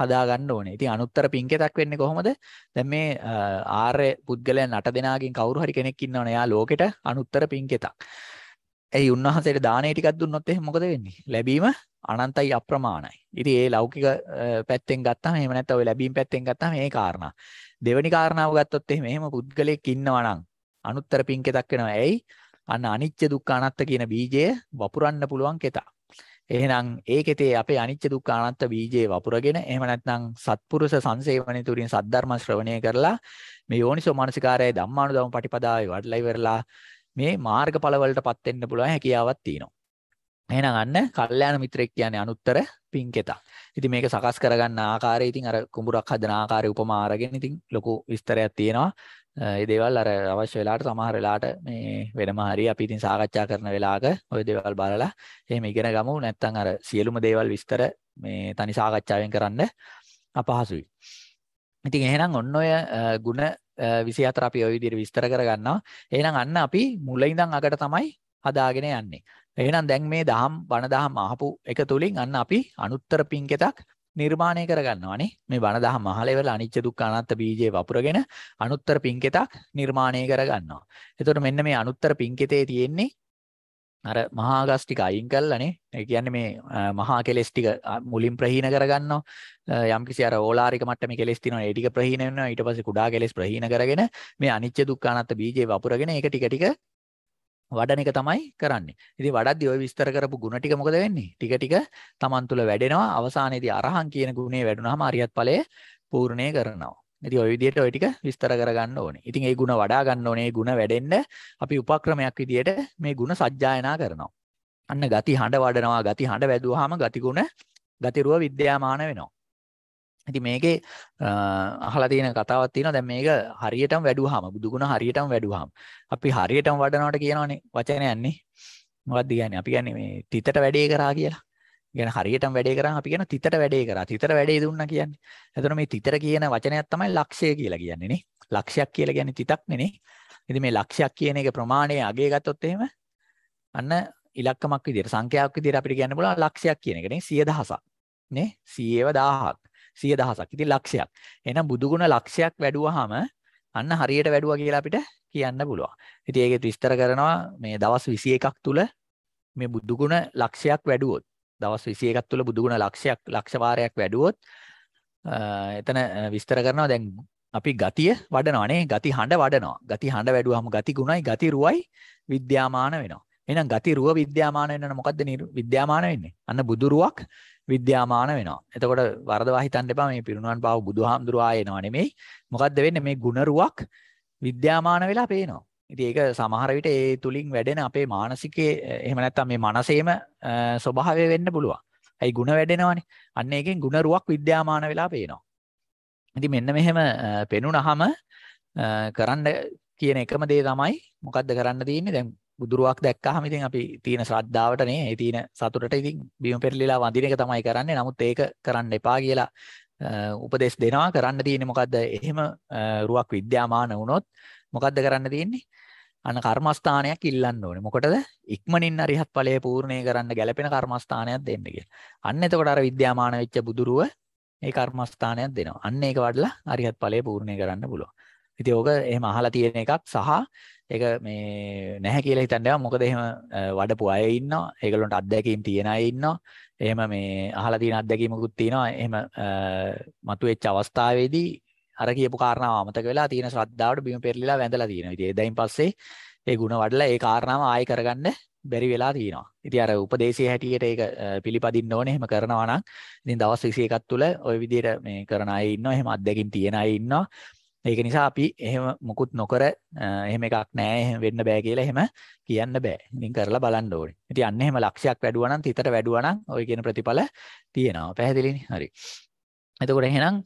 [SPEAKER 1] හදාගන්න ඕනේ. ඉතින් අනුත්තර පින්කෙතක් වෙන්නේ කොහොමද? දැන් මේ ආර්ය පුද්ගලයන් 8 දෙනාගෙන් කවුරු හරි කෙනෙක් ඉන්නවනේ. එයා ලෝකෙට අනුත්තර පින්කෙතක්. ඇයි උන්වහන්සේට දානේ ටිකක් දුන්නොත් එහෙනම් මොකද වෙන්නේ? ලැබීම අනන්තයි අප්‍රමාණයි. ඉතින් ඒ ලෞකික පැත්තෙන් ගත්තාම එහෙම නැත්නම් ওই ලැබීම් පැත්තෙන් ගත්තාම මේ කාරණා. දෙවෙනි කාරණාව ගත්තොත් එහෙම එහෙම පුද්ගලයෙක් ඉන්නවා නම් අනුත්තර පින්කෙතක් වෙනවා. ඇයි? අන්න අනිච්ච දුක්ඛ අනාත්ත කියන බීජය වපුරන්න පුළුවන් කෙතා. එහෙනම් ඒකෙතේ අපේ අනිච්ච දුක්ඛ අනාත්ත බීජේ වපුරගෙන එහෙම නැත්නම් සත්පුරුෂ සංසේවනයේ තුරින් සද්ධර්ම ශ්‍රවණය කරලා මේ යෝනිසෝ මනසිකාරයයි ධම්මානුදම පටිපදාවේ වඩලා ඉවරලා මේ මාර්ගඵල වලටපත් වෙන්න පුළුවන් හැකියාවක් තියෙනවා. එහෙනම් අන්න කල්යාණ මිත්‍රෙක් කියන්නේ අනුත්තර පින්කෙතා. ඉතින් මේක සකස් කරගන්න ආකාරය ඉතින් අර කුඹුරක් හදන ආකාරයේ උපමා අරගෙන ඉතින් ලොකු විස්තරයක් තියෙනවා. ඒ දේවල් අර අවශ්‍ය වෙලාට සමහර වෙලාට මේ වෙනම හරි අපි ඉතින් සාකච්ඡා කරන වෙලාවක ওই දේවල් බලලා එහෙම ඉගෙන ගමු නැත්නම් අර සියලුම දේවල් විස්තර මේ තනි සාකච්ඡාවෙන් කරන්න අපහසුයි. ඉතින් එහෙනම් ඔන්න ඔය ಗುಣ 24 අපි ওই විදිහට විස්තර කරගන්නවා. එහෙනම් අන්න අපි මුල ඉඳන් අගට තමයි හදාගෙන යන්නේ. එහෙනම් දැන් මේ දහම් බණ දහම් අහපු එක තුලින් අන්න අපි අනුත්තර පින්කෙතක් නිර්මාණය කරගන්නවානේ මේ බණ දහම් මහලෙවල අනිච්ච දුක්ඛ අනාත්ත බීජේ වපුරගෙන අනුත්තර පින්කෙතක් නිර්මාණය කරගන්නවා. එතකොට මෙන්න මේ අනුත්තර පින්කෙතේ තියෙන්නේ අර මහා ගස් ටික අයින් කළානේ. ඒ කියන්නේ මේ මහා කෙලෙස් ටික මුලින් ප්‍රහීන කරගන්නවා. යම්කිසි අර ඕලාරික මට්ටමේ කෙලෙස් තියෙනවා. ඒ ටික ප්‍රහීන වෙනවා. ඊට පස්සේ කුඩා කෙලෙස් ප්‍රහීන කරගෙන මේ අනිච්ච දුක්ඛ අනාත්ත බීජේ වපුරගෙන ඒක ටික ටික වඩන එක තමයි කරන්නේ. ඉතින් වඩද්දි ওই විස්තර කරපු ಗುಣ ටික මොකද වෙන්නේ? ටික ටික Taman තුල වැඩෙනවා. අවසානයේදී අරහං කියන ගුණේ වැඩුණාම අරියත් ඵලය පූර්ණේ කරනවා. ඉතින් ওই විදිහට ওই ටික විස්තර කරගන්න ඕනේ. ඉතින් ඒ ಗುಣ වඩා ගන්න ඕනේ. ඒ ಗುಣ වැඩෙන්න අපි උපක්‍රමයක් විදිහට මේ ಗುಣ සජ්ජායනා කරනවා. අන්න ගති හඬ වඩනවා. ගති හඬ වැදුවාම ගති ගුණ ගතිරුව විද්‍යාමාන වෙනවා. ඇති මේකේ අහලා තියෙන කතාවක් තියෙනවා දැන් මේක හරියටම වැඩුවාම බුදුගුණ හරියටම වැඩුවාම අපි හරියටම වඩනවට කියනවනේ වචන යන්නේ මොකක්ද කියන්නේ අපි කියන්නේ මේ තිතට වැඩේ කරා කියලා කියන්නේ හරියටම වැඩේ කරා අපි කියන තිතට වැඩේ කරා තිතට වැඩේ දුන්නා කියන්නේ එතකොට මේ තිතට කියන වචනයක් තමයි ලක්ෂය කියලා කියන්නේ නේ ලක්ෂයක් කියලා කියන්නේ තිතක් නේ ඉතින් මේ ලක්ෂයක් කියන එක ප්‍රමාණය අගේ ගත්තොත් එහෙම අන්න ඉලක්කමක් විදිහට සංඛ්‍යාවක් විදිහට අපිට කියන්න පුළුවන් ලක්ෂයක් කියන එක නේ 10000ක් නේ 100ව 1000ක් සිය දහසක් ඉතින් ලක්ෂයක් එහෙනම් බුදුගුණ ලක්ෂයක් වැඩුවහම අන්න හරියට වැඩුවා කියලා අපිට කියන්න පුළුවන් ඉතින් ඒකෙත් විස්තර කරනවා මේ දවස් 21ක් තුල මේ බුදුගුණ ලක්ෂයක් වැඩුවොත් දවස් 21ක් තුල බුදුගුණ ලක්ෂයක් ලක්ෂ වාරයක් වැඩුවොත් එතන විස්තර කරනවා දැන් අපි ගතිය වඩනවානේ ගති හඬ වඩනවා ගති හඬ වැඩුවාම ගති ගුණයි ගති රුවයි විද්‍යාමාන වෙනවා එහෙනම් ගති රුව විද්‍යාමාන වෙනවනේ මොකද්ද විද්‍යාමාන වෙන්නේ? අන්න බුදුරුවක් විද්‍යාමාන වෙනවා. එතකොට වරදවා හිතන්න එපා මේ පිරුණාන් පාව බුදුහාමුදුරුවෝ ආයෙනවා නෙමෙයි. මොකද්ද වෙන්නේ මේ ගුණ රුවක් විද්‍යාමාන වෙලා පේනවා. ඉතින් ඒක සමහර විට ඒ තුලින් වැඩෙන අපේ මානසිකයේ එහෙම නැත්නම් මේ මනසේම ස්වභාවය වෙන්න පුළුවන්. ඇයි ಗುಣ වැඩෙනවනේ. අන්න ඒකෙන් ಗುಣ රුවක් විද්‍යාමාන වෙලා පේනවා. ඉතින් මෙන්න මෙහෙම පෙනුනහම කරන්න කියන එකම දේ තමයි මොකද්ද කරන්න තියෙන්නේ? දැන් බුදුරුවක් දැක්කහම ඉතින් අපි තියෙන ශ්‍රද්ධාවට නේ ඒ තියෙන සතුටට ඉතින් බිම පෙරලිලා වඳින එක තමයි කරන්නේ. නමුත් ඒක කරන්න එපා කියලා උපදේශ දෙනවා. කරන්න තියෙන්නේ මොකද්ද? එහෙම රුවක් විද්‍යාමාන වුණොත් මොකද්ද කරන්න තියෙන්නේ? අන්න කර්මස්ථානයක් ඉල්ලන්න ඕනේ. මොකටද? ඉක්මනින් අරිහත් ඵලයේ පූර්ණේ කරන්න ගැලපෙන කර්මස්ථානයක් දෙන්න කියලා. අන්න එතකොට අර විද්‍යාමාන වෙච්ච බුදුරුව ඒ කර්මස්ථානයක් දෙනවා. අන්න ඒක වඩලා අරිහත් ඵලයේ පූර්ණේ කරන්න පුළුවන්. ඉතින් ඕක එහෙම අහලා තියෙන එකක් සහ ඒක මේ නැහැ කියලා හිතන්න එපා. මොකද එහෙම වඩපු අය ඉන්නවා. ඒගොල්ලන්ට අත්දැකීම් තියෙන අය ඉන්නවා. එහෙම මේ අහලා තියෙන අත්දැකීමකුත් තියෙනවා. එහෙම මතුවෙච්ච අවස්ථාවේදී අර කියපු කාරණාව අමතක වෙලා තියෙන ශ්‍රද්ධාවට බිම පෙරලිලා වැඳලා තියෙනවා. ඉතින් එදයින් පස්සේ ඒ ಗುಣ වඩලා ඒ කාරණාව ආයෙ කරගන්න බැරි වෙලා තියෙනවා. ඉතින් අර උපදේශය හැටියට ඒක පිළිපදින්න ඕනේ. එහෙම කරනවා නම් ඉතින් දවස් 21ක් තුළ ওই විදිහට මේ කරන අය ඉන්නවා. එහෙම අත්දැකීම් තියෙන අය ඉන්නවා. ඒක නිසා අපි එහෙම මොකුත් නොකර එහෙම එකක් නෑ එහෙම වෙන්න බෑ කියලා එහෙම කියන්න බෑ. ඉතින් කරලා බලන්න ඕනේ. ඉතින් අන්න එහෙම ලක්ෂයක් වැඩුවා නම් තිතට වැඩුවා නම් ওই කියන ප්‍රතිඵල තියෙනවා. පැහැදිලිනේ? හරි. එතකොට එහෙනම්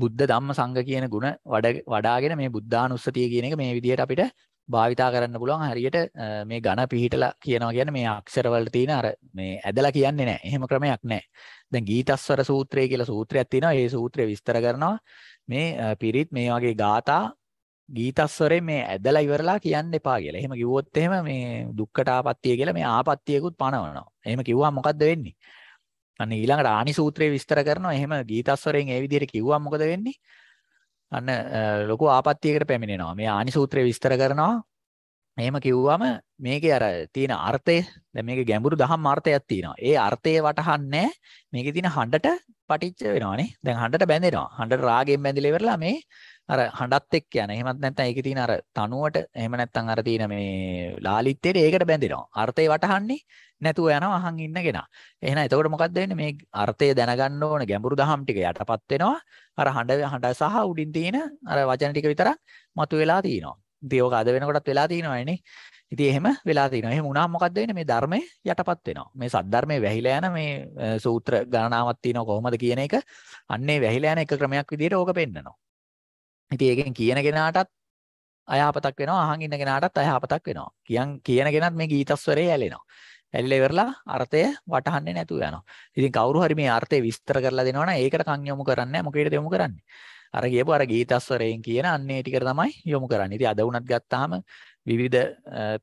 [SPEAKER 1] බුද්ධ ධම්ම සංඝ කියන ಗುಣ වඩාගෙන මේ බුද්ධානුස්සතිය කියන එක මේ විදිහට අපිට භාවිතා කරන්න පුළුවන් හරියට මේ ඝන පිහිටලා කියනවා කියන්නේ මේ අක්ෂර වල තියෙන අර මේ ඇදලා කියන්නේ නැහැ. එහෙම ක්‍රමයක් නැහැ. දැන් ගීතස්වර සූත්‍රය කියලා සූත්‍රයක් තියෙනවා. ඒ සූත්‍රය විස්තර කරනවා මේ පිරිත් මේ වගේ ગાතා ගීතස්වරේ මේ ඇදලා ඉවරලා කියන්න එපා කියලා. එහෙම කිව්වොත් එහෙම මේ දුක්කට ආපත්‍ය කියලා මේ ආපත්‍යයකුත් පනවනවා. එහෙම කිව්වම මොකද්ද වෙන්නේ? අන්න ඊළඟට ආනි සූත්‍රය විස්තර කරනවා. එහෙම ගීතස්වරෙන් ඒ විදිහට කිව්වම මොකද වෙන්නේ? අන්න ලොකු ආපත්‍යයකට පැමිණෙනවා. මේ ආනි සූත්‍රය විස්තර කරනවා. එහෙම කිව්වම මේකේ අර තියෙන අර්ථය දැන් මේකේ ගැඹුරු දහම් අර්ථයක් තියෙනවා. ඒ අර්ථය වටහන්නේ මේකේ තියෙන හඬට පටිච්ච වෙනවානේ. දැන් හඬට බැඳෙනවා. හඬට රාගයෙන් බැඳිලා ඉවරලා මේ අර හඬත් එක්ක යන. එහෙමත් නැත්නම් ඒකේ තියෙන අර තනුවට එහෙම නැත්නම් අර තියෙන මේ ලාලිත්‍යයට ඒකට බැඳෙනවා. අර්ථය වටහන්නේ නැතුව යනවා අහන් ඉන්න කෙනා. එහෙනම් එතකොට මොකක්ද වෙන්නේ? මේ අර්ථය දැනගන්න ඕන ගැඹුරු දහම් ටික යටපත් වෙනවා. අර හඬ හඬ සහ උඩින් තියෙන අර වචන ටික විතරක් මතුවලා තියෙනවා. ඉතින් ඕක අද වෙනකොටත් වෙලා තියෙනවානේ. ඉතින් එහෙම වෙලා තිනවා. එහෙම වුණාම මොකද වෙන්නේ? මේ ධර්මය යටපත් වෙනවා. මේ සද්ධර්මයේ වැහිලා යන මේ සූත්‍ර ගණනාවක් තියෙනවා කොහොමද කියන එක අන්නේ වැහිලා යන එක ක්‍රමයක් විදිහට ඕක පෙන්නනවා. ඉතින් ඒකෙන් කියන කෙනාටත් අයහපතක් වෙනවා අහන් ඉන්න කෙනාටත් අයහපතක් වෙනවා. කියන් කියන කෙනත් මේ ගීතස්වරේ ඇලෙනවා. ඇල්ලලා ඉවරලා අර්ථය වටහන්නේ නැතුව යනවා. ඉතින් කවුරු හරි මේ අර්ථය විස්තර කරලා දෙනවනම් ඒකට කන් යොමු කරන්නේ නැහැ. මොකේද යොමු කරන්නේ? අර කියපු අර ගීතස්වරයෙන් කියන අන්නේ ටිකට තමයි යොමු කරන්නේ. ඉතින් අද වුණත් ගත්තාම විවිධ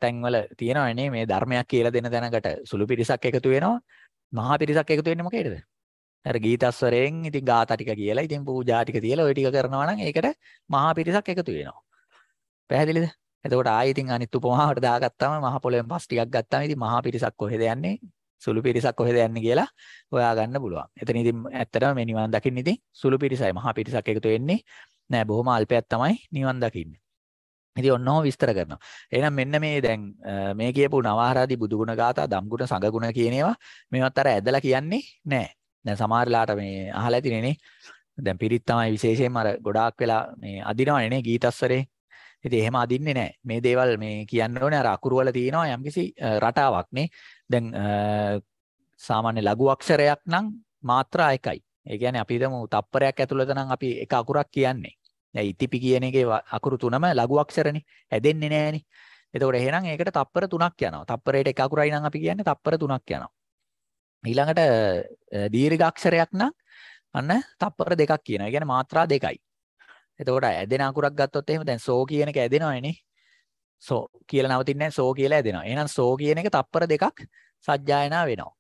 [SPEAKER 1] තැන්වල තියෙනවනේ මේ ධර්මයක් කියලා දෙන තැනකට සුළු පිරිසක් එකතු වෙනවා. මහා පිරිසක් එකතු වෙන්නේ මොකේද? අර ගීතස්වරයෙන් ඉතින් ගාථා ටික කියලා ඉතින් පූජා ටික තියලා ওই ටික කරනවා නම් ඒකට මහා පිරිසක් එකතු වෙනවා. පැහැදිලිද? එතකොට ආයෙ ඉතින් අනිත් උපමාවට දාගත්තාම මහ පොළොවෙන් පස් ටිකක් ගත්තාම ඉතින් මහා පිරිසක් කොහෙද යන්නේ? සුළු පිරිසක් කොහෙද යන්නේ කියලා හොයාගන්න පුළුවන්. එතන ඉතින් ඇත්තටම මේ නිවන් දකින්න ඉතින් සුළු පිරිසයි මහා පිරිසක් එකතු වෙන්නේ. නෑ බොහොම අල්පයක් තමයි නිවන් දකින්නේ. ඉතින් ඔන්නෝ විස්තර කරනවා. එහෙනම් මෙන්න මේ දැන් මේ කියපු නවආරාදි බුදුගුණ ගාථා, ධම්ගුණ, සංගුණ කියන ඒවා මේවත් අර ඇදලා කියන්නේ නෑ. දැන් සමහරලාට මේ අහලා ඇතිනේ දැන් පිරිත් තමයි විශේෂයෙන්ම අර ගොඩාක් වෙලා මේ අදිනවනේ නේ ගීතස්වරේ. ඉතින් එහෙම අදින්නේ නැහැ. මේ දේවල් මේ කියන්න ඕනේ අර අකුරු වල තියෙනවා යම්කිසි රටාවක් නේ. දැන් සාමාන්‍ය ලඝු අක්ෂරයක් නම් මාත්‍රා එකයි. ඒ කියන්නේ අපි හිතමු තප්පරයක් ඇතුළත නම් අපි එක අකුරක් කියන්නේ. දැන් ඉතිපි කියන එකේ අකුරු තුනම ලඝු අක්ෂරනේ. හැදෙන්නේ නැහැනේ. එතකොට එහෙනම් ඒකට තප්පර තුනක් යනවා. තප්පරයට එක අකුරයි නම් අපි කියන්නේ තප්පර තුනක් යනවා. ඊළඟට දීර්ඝක්ෂරයක් නම් අන්න තප්පර දෙකක් කියනවා. ඒ කියන්නේ මාත්‍රා දෙකයි. එතකොට ඇදෙන අකුරක් ගත්තොත් එහෙම දැන් සෝ කියන එක ඇදෙනවනේ. සෝ කියලා නවතින්නේ සෝ කියලා ඇදෙනවා. එහෙනම් සෝ කියන එක තප්පර දෙකක් සජ්ජායනා වෙනවා.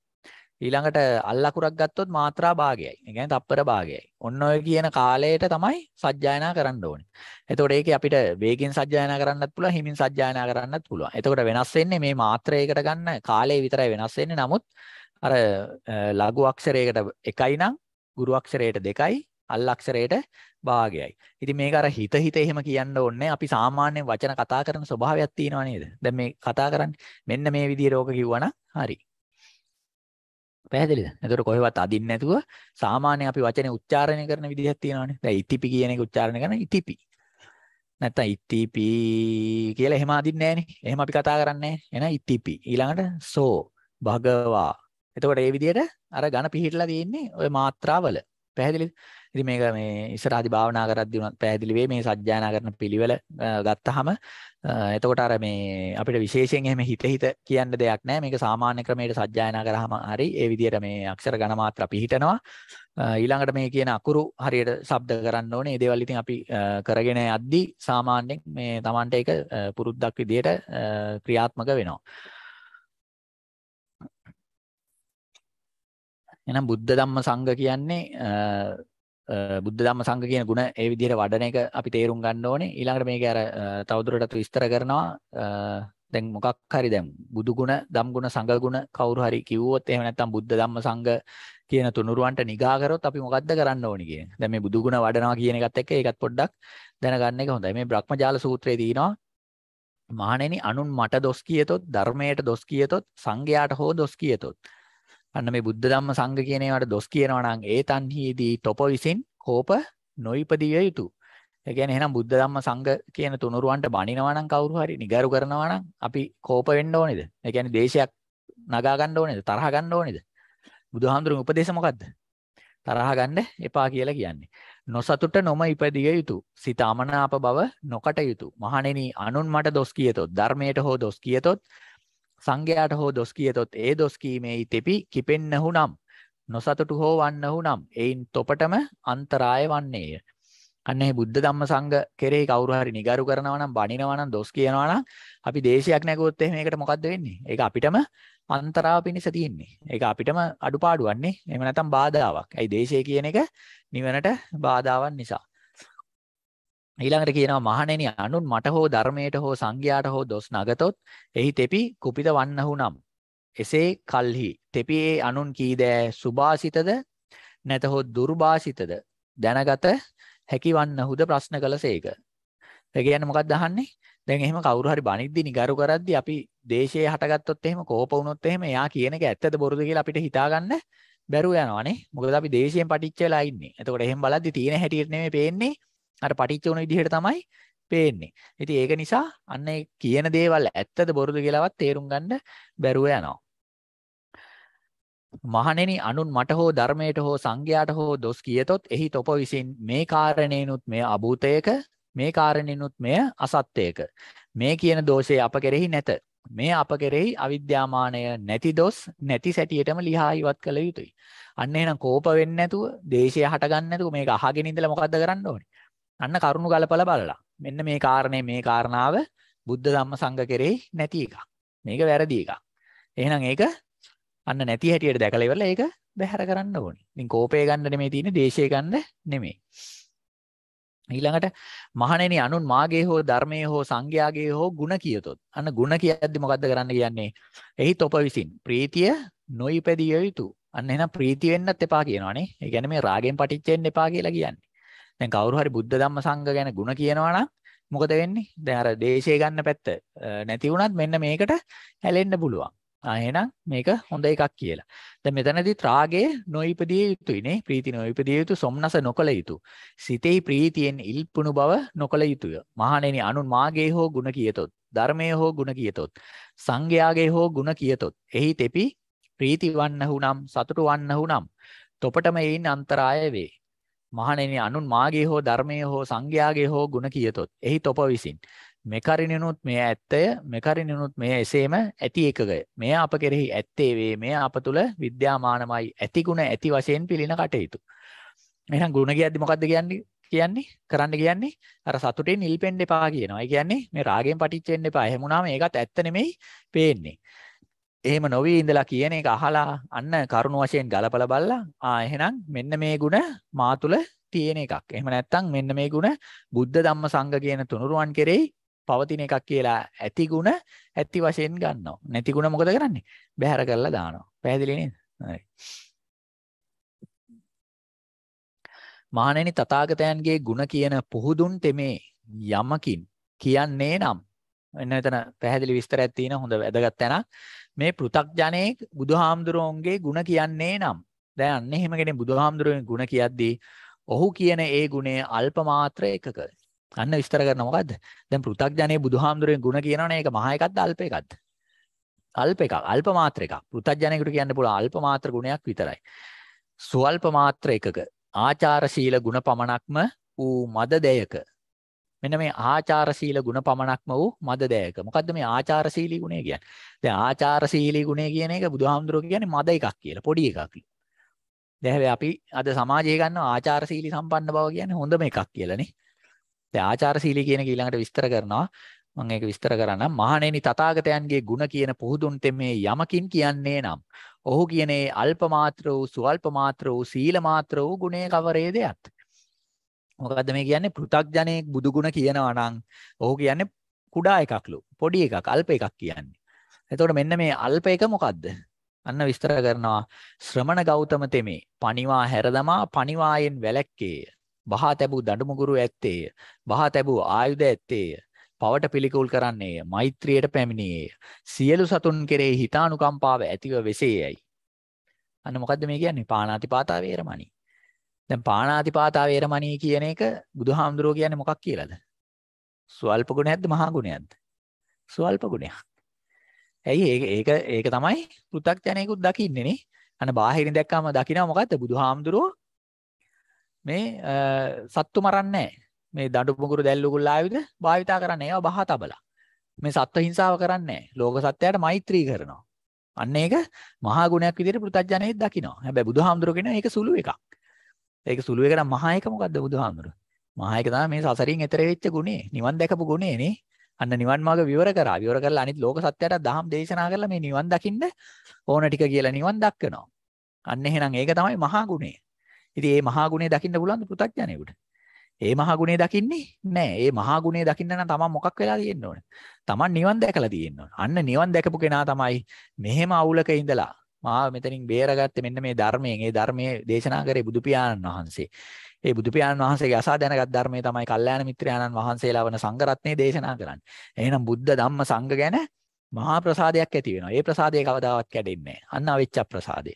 [SPEAKER 1] ඊළඟට අල් අකුරක් ගත්තොත් මාත්‍රා භාගයයි. ඒ කියන්නේ තප්පර භාගයයි. ඔන්න ඔය කියන කාලයට තමයි සජ්ජායනා කරන්න ඕනේ. එතකොට ඒකේ අපිට වේගෙන් සජ්ජායනා කරන්නත් පුළුවන්, හිමින් සජ්ජායනා කරන්නත් පුළුවන්. එතකොට වෙනස් වෙන්නේ මේ මාත්‍රයකට ගන්න කාලය විතරයි වෙනස් වෙන්නේ. නමුත් අර ලඝු අක්ෂරයකට එකයි නම් ගුරු අක්ෂරයට දෙකයි අල් අක්ෂරයට භාගයයි. ඉතින් මේක අර හිත හිත එහෙම කියන්න ඕනේ. අපි සාමාන්‍ය වචන කතා කරන ස්වභාවයක් තියෙනවා නේද? දැන් මේ කතා කරන්නේ මෙන්න මේ විදිහට ඕක කිව්වනම් හරි. පැහැදිලිද? එතකොට කොහෙවත් අදින්න නැතුව සාමාන්‍ය අපි වචනේ උච්චාරණය කරන විදිහක් තියෙනවානේ. දැන් ඉතිපි කියන එක උච්චාරණය කරන ඉතිපි. නැත්තම් ඉතිපි කියලා එහෙම අදින්නේ නැහනේ. එහෙම අපි කතා කරන්නේ නැහැ. එහෙනම් ඉතිපි. ඊළඟට සෝ භගවා එතකොට ඒ විදිහට අර ඝන පිහිටලා තියෙන්නේ ওই මාත්‍රාවල. පැහැදිලිද? ඉතින් මේක මේ ඉස්සරහදී භාවනා කරද්දී උනත් පැහැදිලි වෙයි මේ සජ්ජායනා කරන පිළිවෙල ගත්තාම එතකොට අර මේ අපිට විශේෂයෙන් එහෙම හිත හිත කියන්න දෙයක් නැහැ. මේක සාමාන්‍ය ක්‍රමයට සජ්ජායනා කරාම හරි ඒ විදිහට මේ අක්ෂර ඝන මාත්‍රා පිහිටනවා. ඊළඟට මේ කියන අකුරු හරියට ශබ්ද කරන්න ඕනේ. මේ දේවල් ඉතින් අපි කරගෙන යද්දී සාමාන්‍යයෙන් මේ Tamanට ඒක පුරුද්දක් විදිහට ක්‍රියාත්මක වෙනවා. එහෙනම් බුද්ධ ධම්ම සංඝ කියන්නේ බුද්ධ ධම්ම සංඝ කියන ಗುಣ ඒ විදිහට වඩන එක අපි තේරුම් ගන්න ඕනේ. ඊළඟට මේක අර තවදුරටත් විස්තර කරනවා. දැන් මොකක් හරි දැන් බුදු ගුණ, ධම් ගුණ, සංඝ ගුණ කවුරු හරි කිව්වොත් එහෙම නැත්නම් බුද්ධ ධම්ම සංඝ කියන තුනුරුවන්ට නිගා කරොත් අපි මොකද්ද කරන්න ඕනේ කියන. දැන් මේ බුදු ගුණ වඩනවා කියන එකත් එක්ක ඒකත් පොඩ්ඩක් දැනගන්න එක හොඳයි. මේ බ්‍රහ්මජාල සූත්‍රයේ තියෙනවා මහණෙනි අනුන් මට දොස් කියතොත් ධර්මයට දොස් කියතොත් සංඝයාට හෝ දොස් කියතොත් අන්න මේ බුද්ධ ධම්ම සංඝ කියන ඒවාට දොස් කියනවා නම් ඒ තන්හිදී තොප විසින් කෝප නොයිපදිය යුතු. ඒ කියන්නේ එහෙනම් බුද්ධ ධම්ම සංඝ කියන තුනුරුවන්ට බණිනවා නම් කවුරු හරි නිගරු කරනවා නම් අපි කෝප වෙන්න ඕනේද? ඒ කියන්නේ දේශයක් නගා ගන්න ඕනේද? තරහ ගන්න ඕනේද? බුදුහාමුදුරන්ගේ උපදේශ මොකද්ද? තරහ ගන්න එපා කියලා කියන්නේ. නොසතුට නොම ඉපදිය යුතු. සිත අමනාප බව නොකට යුතු. මහණෙනි, අනුන් මට දොස් කියතොත්, ධර්මයට හෝ දොස් කියතොත්, සංඝයාට හෝ දොස් කියතොත් ඒ දොස් කීමේ තෙපි කිපෙන්නහු නම් නොසතුටු හෝ වන්නහු නම් එයින් තොපටම අන්තරාය වන්නේය. අන්නේ බුද්ධ ධම්ම සංඝ කෙරෙහි කවුරු හරි නිගරු කරනවා නම් බණිනවා නම් දොස් කියනවා නම් අපි දේශයක් නැගුවොත් එහෙම ඒකට මොකද්ද වෙන්නේ? ඒක අපිටම අන්තරාව පිණිස තියෙන්නේ. ඒක අපිටම අඩුපාඩුවන්නේ. එහෙම නැත්නම් බාධාවක්. ඇයි දේශය කියන එක නිවනට බාධාවක් නිසා. ඊළඟට කියනවා මහණෙනි අනුන් මට හෝ ධර්මයට හෝ සංඝයාට හෝ දොස් නගතොත් එහි තෙපි කුපිත වන්නහු නම් එසේ කල්හි තෙපි ඒ අනුන් කීදෑ සුභාසිතද නැතහොත් දුර්භාසිතද දැනගත හැකිවන්නහුද ප්‍රශ්න කළසේක. ඒ කියන්නේ මොකක්ද අහන්නේ? දැන් එහෙම කවුරු හරි බනිද්දි නිගරු කරද්දි අපි දේශයේ හටගත්තොත් එහෙම කෝප වුණොත් එහෙම එයා කියන එක ඇත්තද බොරුද කියලා අපිට හිතාගන්න බැරුව යනවානේ. මොකද අපි දේශයෙන් පටිච්ච වෙලා ඉන්නේ. එතකොට එහෙම බලද්දි තියෙන හැටියට නෙමෙයි පේන්නේ අර පටිච්ච වුණ විදිහට තමයි පේන්නේ. ඉතින් ඒක නිසා අන්න කියන දේවල් ඇත්තද බොරුද කියලාවත් තේරුම් ගන්න බැරුව යනවා. මහණෙනි අනුන් මට හෝ ධර්මයට හෝ සංඝයාට හෝ දොස් කියතොත් එහි තොප විසින් මේ කාරණේනුත් මෙය අභූතයක මේ කාරණේනුත් මෙය අසත්‍යයක මේ කියන දෝෂය අප කෙරෙහි නැත මේ අප කෙරෙහි අවිද්‍යාමානය නැති දොස් නැති සැටියටම ලිහා ඉවත් කළ යුතුයි අන්න එහෙනම් කෝප වෙන්නේ නැතුව දේශය හට ගන්න නැතුව මේක අහගෙන ඉඳලා මොකද්ද කරන්න ඕනේ අන්න කරුණු ගලපලා බලලා. මෙන්න මේ කාරණේ මේ කාරණාව බුද්ධ ධම්ම සංඝ කෙරෙහි නැති එකක්. මේක වැරදි එකක්. එහෙනම් ඒක අන්න නැති හැටියට දැකලා ඉවරලා ඒක බැහැර කරන්න ඕනේ. ඉතින් කෝපය ගන්න නෙමෙයි තියෙන්නේ, දේශය ගන්න නෙමෙයි. ඊළඟට මහණෙනි අනුන් මාගේ හෝ ධර්මයේ හෝ සංඝයාගේ හෝ ಗುಣ කියතොත් අන්න ಗುಣ කියද්දි මොකද්ද කරන්න කියන්නේ එහි තොප විසින් ප්‍රීතිය නොයිපැදිය යුතු අන්න එහෙනම් ප්‍රීති වෙන්නත් එපා කියනවනේ ඒ කියන්නේ මේ රාගෙන් පටිච්ච වෙන්න එපා කියලා කියන්නේ දැන් කවුරු හරි බුද්ධ ධම්ම සංඝ ගැන ಗುಣ කියනවා නම් මොකද වෙන්නේ? දැන් අර දේශය ගන්න පැත්ත නැති වුණත් මෙන්න මේකට හැලෙන්න පුළුවන්. ආ එහෙනම් මේක හොඳ එකක් කියලා. දැන් මෙතනදී රාගයේ නොයිපදිය යුතුයි නේ. ප්‍රීති නොයිපදිය යුතු, සොම්නස නොකල යුතු. සිතෙහි ප්‍රීතියෙන් ඉල්පුණු බව නොකල යුතුය. මහණෙනි අනුන් මාගේ හෝ ಗುಣ කියතොත්, ධර්මයේ හෝ ಗುಣ කියතොත්, සංඝයාගේ හෝ ಗುಣ කියතොත්, එහි තෙපි ප්‍රීති වන්නහුනම්, සතුට වන්නහුනම්, තොපටම එයින් අන්තරාය වේ. මහණෙනි අනුන් මාගේ හෝ ධර්මයේ හෝ සංඝයාගේ හෝ ಗುಣ කියතොත් එහි තොප විසින් මෙකරිනුනුත් මෙය ඇත්තය මෙකරිනුනුත් මෙය එසේම ඇති එකකය මෙය අප කෙරෙහි ඇත්තේ වේ මෙය අප තුළ විද්‍යාමානමයි ඇති ගුණ ඇති වශයෙන් පිළින කටයුතු එහෙනම් ගුණ කියද්දි මොකද්ද කියන්නේ කියන්නේ කරන්න කියන්නේ අර සතුටෙන් ඉල්පෙන්න එපා කියනවා. ඒ කියන්නේ මේ රාගයෙන් පටිච්ච වෙන්න එපා. එහෙම වුණාම ඒකත් ඇත්ත නෙමෙයි පේන්නේ. එහෙම නොවී ඉඳලා කියන එක අහලා අන්න කරුණ වශයෙන් ගලපලා බලලා ආ එහෙනම් මෙන්න මේ ಗುಣ මා තුල තියෙන එකක්. එහෙම නැත්නම් මෙන්න මේ ಗುಣ බුද්ධ ධම්ම සංඝ කියන තුනුරුවන් කෙරෙහි පවතින එකක් කියලා ඇති ಗುಣ ඇති වශයෙන් ගන්නවා. නැති ಗುಣ මොකද කරන්නේ? බැහැර කරලා දානවා. පැහැදිලි නේද? හරි. මහණෙනි තථාගතයන්ගේ ಗುಣ කියන පුහුදුන් තෙමේ යමකින් කියන්නේ නම් එන්න එතන පැහැදිලි විස්තරයක් තියෙන හොඳ වැදගත් තැනක්. මේ පෘ탁ජනේ බුදුහාමුදුරුවන්ගේ ಗುಣ කියන්නේ නම් දැන් අන්න එහෙම කෙනෙක් බුදුහාමුදුරුවන්ගේ ಗುಣ කියද්දී ඔහු කියන ඒ ගුණය අල්ප මාත්‍ර එකක. අන්න විස්තර කරන මොකද්ද? දැන් පෘ탁ජනේ බුදුහාමුදුරුවන්ගේ ಗುಣ කියනවනේ ඒක මහා එකක්ද අල්ප එකක්ද? අල්ප එකක් අල්ප මාත්‍ර එකක්. පෘ탁ජනේකට කියන්න පුළුවන් අල්ප මාත්‍ර ගුණයක් විතරයි. සුවල්ප මාත්‍ර එකක ආචාරශීල ගුණ පමණක්ම ඌ මද දෙයක මෙන්න මේ ආචාරශීල ගුණ පමණක්ම වූ මදදෑයක. මොකද්ද මේ ආචාරශීලී ගුණය කියන්නේ? දැන් ආචාරශීලී ගුණය කියන එක බුදුහාමුදුරුවෝ කියන්නේ මද එකක් කියලා, පොඩි එකක් කියලා. දැන් හැබැයි අපි අද සමාජයේ ගන්න ආචාරශීලී සම්පන්න බව කියන්නේ හොඳම එකක් කියලානේ. දැන් ආචාරශීලී කියන එක ඊළඟට විස්තර කරනවා. මම ඒක විස්තර කරන්නම්. මහණෙනි තථාගතයන්ගේ ගුණ කියන පුහුදුන් තෙමේ යමකින් කියන්නේ නම් ඔහු කියන්නේ අල්පමාත්‍ර වූ සුවල්පමාත්‍ර වූ සීලමාත්‍ර වූ ගුණේ කවරේදයක්. මොකද මේ කියන්නේ පෘථක්ජනයෙක් බුදුගුණ කියනවනං ඔහු කියන්නේ කුඩා එකක්ලු පොඩි එකක් අල්ප එකක් කියන්නේ. එතකොට මෙන්න මේ අල්ප එක මොකක්ද අන්න විස්තර කරනවා ශ්‍රමණ ගෞතම තෙමේ පනිවා හැරදමා පනිවායෙන් වැලැක්කේය බහා තැබූ දඩුමුගුරු ඇත්තේය බහා තැබූ ආයුධ ඇත්තේය පවට පිළිකුල් කරන්නේය මෛත්‍රියට පැමිණියේය සියලු සතුන් කෙරෙහි හිතානුකම්පාව ඇතිව වෙසේයයි අන්න මොකද්ද මේ කියන්නේ පාණාතිපාතා වේරමණී දැන් පාණාතිපාතා වේරමණී කියන එක බුදුහාමුදුරුවෝ කියන්නේ මොකක් කියලාද? ස්වල්ප ගුණයක්ද මහා ගුණයක්ද? ස්වල්ප ගුණයක්. ඇයි ඒක ඒක ඒක තමයි පෘථග්ජනයෙකුත් දකින්නේ නේ. අන්න බාහිරින් දැක්කම දකිනවා මොකද්ද? බුදුහාමුදුරුවෝ මේ සත්තු මරන්නේ මේ දඬු මුගුරු දැල් උගුල් ආයුධ භාවිතා කරන්නේ. ඒවා බහ තබලා. මේ සත්ත්ව හිංසාව කරන්නේ ලෝක සත්ත්වයට මෛත්‍රී කරනවා. අන්න ඒක මහා ගුණයක් විදිහට පෘථග්ජනයෙක් දකිනවා. හැබැයි බුදුහාමුදුරුවෝ කියන එක සුළු එකක්. ඒක සුළු එකට මහා එක මොකද්ද බුදුහාමුදුරුවෝ? මහා එක තමයි මේ සසරින් එතර වෙච්ච ගුණේ. නිවන් දැකපු ගුණේ නේ. අන්න නිවන් මාර්ග විවර කරා. විවර කරලා අනිත් ලෝක සත්‍යයට දහම් දේශනා කරලා මේ නිවන් දකින්න ඕන ටික කියලා නිවන් දක්වනවා. අන්න එහෙනම් ඒක තමයි මහා ගුණේ. ඉතින් මේ මහා ගුණේ දකින්න පුළුවන් පුතඥයෙකුට. මේ මහා ගුණේ දකින්නේ නැහැ. මේ මහා ගුණේ දකින්න නම් තමන් මොකක් වෙලා තියෙන්න ඕන. තමන් නිවන් දැකලා තියෙන්න ඕන. අන්න නිවන් දැකපු කෙනා තමයි මෙහෙම අවුලක ඉඳලා මාව මෙතනින් බේරගත්තේ මෙන්න මේ ධර්මයෙන්. ඒ ධර්මයේ දේශනා කරේ බුදු වහන්සේ. ඒ බුදු වහන්සේගේ අසා දැනගත් ධර්මයේ තමයි කල්යාණ මිත්‍රයාණන් වහන්සේලා වන සංඝ දේශනා කරන්නේ. එහෙනම් බුද්ධ ධම්ම සංඝ ගැන මහා ප්‍රසාදයක් ඇති වෙනවා. ඒ ප්‍රසාදය කවදාවත් කැඩෙන්නේ නැහැ. අන්න අවිච්ඡ ප්‍රසාදය.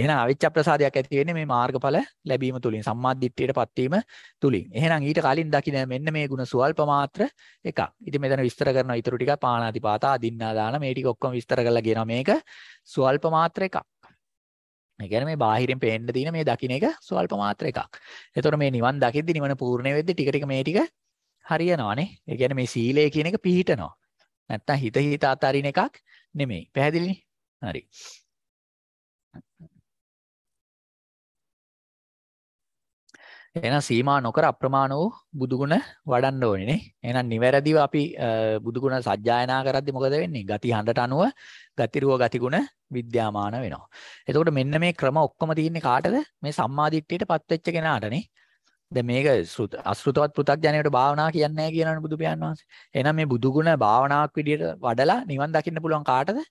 [SPEAKER 1] එහෙනම් අවිච්ඡ ප්‍රසාදයක් ඇති වෙන්නේ මේ මාර්ගඵල ලැබීම තුලින් සම්මාදිට්ඨියටපත් වීම තුලින්. එහෙනම් ඊට කලින් දකින්න මෙන්න මේ ಗುಣ සුවල්ප මාත්‍ර එකක්. ඉතින් මෙතන විස්තර කරනවා ඊටු ටික පාණාතිපාත අදින්නා දාන මේ ටික ඔක්කොම විස්තර කරලා කියනවා මේක සුවල්ප මාත්‍ර එකක්. ඒ කියන්නේ මේ බාහිරින් පේන්න තියෙන මේ දකින්න එක සුවල්ප මාත්‍ර එකක්. එතකොට මේ නිවන් දකිද්දි නිවන පූර්ණ වෙද්දි ටික ටික මේ ටික හරියනවානේ. ඒ කියන්නේ මේ සීලය කියන එක පිහිටනවා. නැත්තම් හිත හිත අතරින් එකක් නෙමෙයි. පැහැදිලිනේ? හරි. එන සීමා නොකර අප්‍රමාණ වූ බුදුගුණ වඩන්න ඕනිනේ එනම් නිවැරදිව අපි බුදුගුණ සජ්ජායනා කරද්දි මොකද වෙන්නේ ගති හඬට අනුව ගතිරුව ගතිගුණ විද්‍යාමාන වෙනවා එතකොට මෙන්න මේ ක්‍රම ඔක්කොම තියෙන්නේ කාටද මේ සම්මාදිට්ඨියට පත්වෙච්ච කෙනාටනේ දැන් මේක අසෘතවත් පෘථග්ජනයට භාවනා කියන්නේ නැහැ කියනවනේ බුදු පියාණන් වහන්සේ එහෙනම් මේ බුදුගුණ භාවනාවක් විදියට වඩලා නිවන් දකින්න පුළුවන් කාටද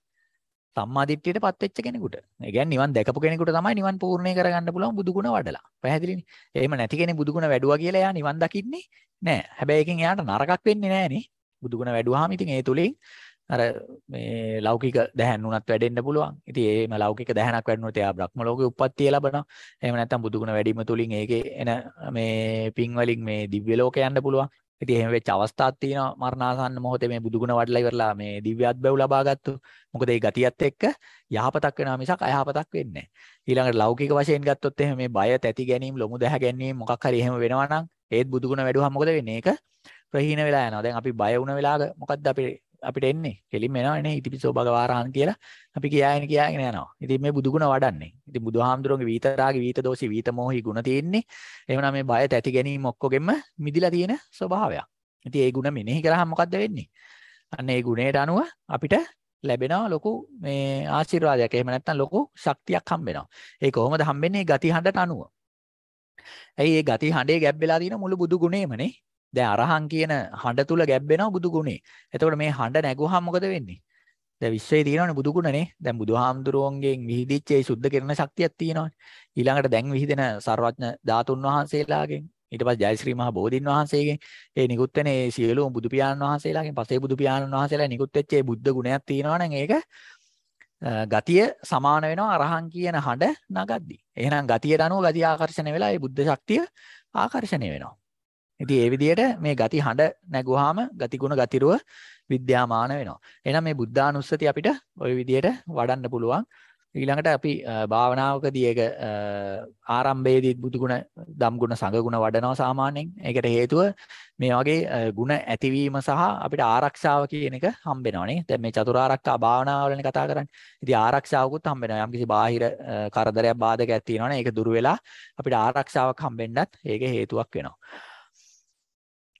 [SPEAKER 1] සම්මා දිට්ඨියටපත් වෙච්ච කෙනෙකුට. ඒ කියන්නේ නිවන් දැකපු කෙනෙකුට තමයි නිවන් පූර්ණේ කරගන්න පුළුවන් බුදු ගුණ වඩලා. පැහැදිලිනේ. එහෙම නැති කෙනෙක් බුදු ගුණ වැඩුවා කියලා එයා නිවන් දකින්නේ නෑ. හැබැයි එකෙන් එයාට නරකක් වෙන්නේ නෑනේ. බුදු ගුණ වැඩුවාම ඉතින් ඒ තුලින් අර මේ ලෞකික දැහැන් උනත් වැඩෙන්න පුළුවන්. ඉතින් ඒම ලෞකික දැහැනක් වැඩනොත් එයා බ්‍රහ්ම ලෝකේ උප්පත්තිය ලබනවා. එහෙම නැත්නම් බුදු ගුණ වැඩිම තුලින් ඒකේ එන මේ පින් වලින් මේ දිව්‍ය ලෝකේ යන්න පුළුවන්. ඉතින් එහෙම වෙච්ච අවස්ථාවක් තියෙනවා මරණාසන්න මොහොතේ මේ බුදුගුණ වඩලා ඉවරලා මේ දිව්‍යාත්බැව් ලබාගත්තු. මොකද ඒ ගතියත් එක්ක යහපතක් වෙනවා මිසක් අයහපතක් වෙන්නේ නැහැ. ඊළඟට ලෞකික වශයෙන් ගත්තොත් එහෙම මේ බය තැති ගැනීම, ලොමු දැහ ගැනීම මොකක් හරි එහෙම වෙනවා නම් ඒත් බුදුගුණ වැඩුවහම මොකද වෙන්නේ? ඒක ප්‍රහීන වෙලා යනවා. දැන් අපි බය වුණ වෙලාවක මොකද්ද අපේ අපිට එන්නේ කෙලින්ම එනවනේ ඉතිපිසෝ භගවාරාන් කියලා අපි කියාගෙන කියාගෙන යනවා. ඉතින් මේ බුදුගුණ වඩන්නේ. ඉතින් බුදුහාමුදුරන්ගේ වීතරාගේ වීත දෝෂී වීත මොහි ගුණ තියෙන්නේ. එහෙමනම් මේ බය තැති ගැනීම ඔක්කොගෙම මිදිලා තියෙන ස්වභාවයක්. ඉතින් ඒ ගුණ මෙනෙහි කරාම මොකද්ද වෙන්නේ? අන්න ඒ ගුණයට අනුව අපිට ලැබෙනවා ලොකු මේ ආශිර්වාදයක්. එහෙම නැත්නම් ලොකු ශක්තියක් හම්බෙනවා. ඒ කොහොමද හම්බෙන්නේ? ගති හඬට අනුව. ඇයි ඒ ගති හඬේ ගැබ් වෙලා තියෙන මුළු බුදු ගුණේමනේ. දැන් අරහන් කියන හඬ තුල ගැබ්බෙනවා බුදු ගුණේ. එතකොට මේ හඬ නැගුවහම මොකද වෙන්නේ? දැන් විශ්වයේ තියෙනවනේ බුදු ගුණනේ. දැන් බුදුහාමුදුරුවන්ගෙන් විහිදිච්ච ඒ සුද්ධ කිරණ ශක්තියක් තියෙනවනේ. ඊළඟට දැන් විහිදෙන සර්වඥ ධාතුන් වහන්සේලාගෙන් ඊට පස්සේ ජයශ්‍රී මහ බෝධින් වහන්සේගෙන් ඒ නිකුත් වෙන ඒ සියලුම බුදු පියාණන් වහන්සේලාගෙන් පසේ බුදු පියාණන් වහන්සේලා නිකුත් වෙච්ච ඒ බුද්ධ ගුණයක් තියෙනවා නම් ඒක ගතිය සමාන වෙනවා අරහන් කියන හඬ නගද්දී. එහෙනම් ගතියට අනුව ගති ආකර්ෂණය වෙලා ඒ බුද්ධ ශක්තිය ආකර්ෂණය වෙනවා. ඉතින් ඒ විදිහට මේ ගති හඬ නැගුවාම ගතිගුණ ගතිරුව විද්‍යාමාන වෙනවා. එහෙනම් මේ බුද්ධානුස්සතිය අපිට ওই විදිහට වඩන්න පුළුවන්. ඊළඟට අපි භාවනාවකදී ඒක ආරම්භයේදී බුදුගුණ ධම්ගුණ සංගුණ වඩනවා සාමාන්‍යයෙන්. ඒකට හේතුව මේ වගේ ಗುಣ ඇතිවීම සහ අපිට ආරක්ෂාව කියන එක හම්බෙනවා නේ. දැන් මේ චතුරාර්යකා භාවනාවලනේ කතා කරන්නේ. ඉතින් ආරක්ෂාවකුත් හම්බෙනවා. යම්කිසි බාහිර කරදරයක් බාධකයක් තියෙනවනේ ඒක දුරු වෙලා අපිට ආරක්ෂාවක් හම්බෙන්නත් ඒක හේතුවක් වෙනවා.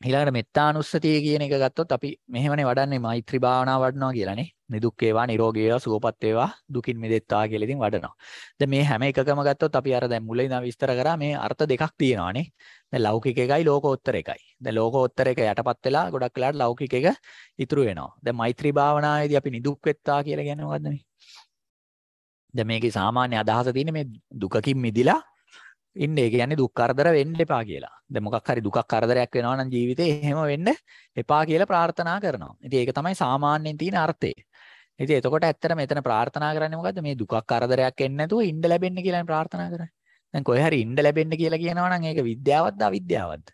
[SPEAKER 1] ඊළඟට මෙත්තානුස්සතිය කියන එක ගත්තොත් අපි මෙහෙමනේ වඩන්නේ මෛත්‍රී භාවනාව වඩනවා කියලානේ. නිදුක් වේවා, නිරෝගී වේවා, සුවපත් වේවා, දුකින් මිදෙත්වා කියලා ඉතින් වඩනවා. දැන් මේ හැම එකකම ගත්තොත් අපි අර දැන් මුලින් ඉඳන් විස්තර කරා මේ අර්ථ දෙකක් තියෙනවානේ. දැන් ලෞකික එකයි ලෝකෝත්තර එකයි. දැන් ලෝකෝත්තර එක යටපත් වෙලා ගොඩක් වෙලාට ලෞකික එක ඉතුරු වෙනවා. දැන් මෛත්‍රී භාවනාවේදී අපි නිදුක් වෙත්වා කියලා කියන්නේ මොකද්ද මේ? දැන් මේකේ සාමාන්‍ය අදහස තියෙන්නේ මේ දුකකින් මිදිලා ඉන්න. ඒ කියන්නේ දුක් කරදර වෙන්න එපා කියලා. දැන් මොකක් හරි දුකක් කරදරයක් වෙනවා නම් ජීවිතේ එහෙම වෙන්න එපා කියලා ප්‍රාර්ථනා කරනවා. ඉතින් ඒක තමයි සාමාන්‍යයෙන් තියෙන අර්ථය. ඉතින් එතකොට ඇත්තට මෙතන ප්‍රාර්ථනා කරන්නේ මොකද්ද? මේ දුකක් කරදරයක් එන්නේ නැතුව ඉන්න ලැබෙන්න කියලා ප්‍රාර්ථනා කරන්නේ. දැන් කොහේ හරි ඉන්න ලැබෙන්න කියලා කියනවා නම් ඒක විද්‍යාවක්ද අවිද්‍යාවක්ද?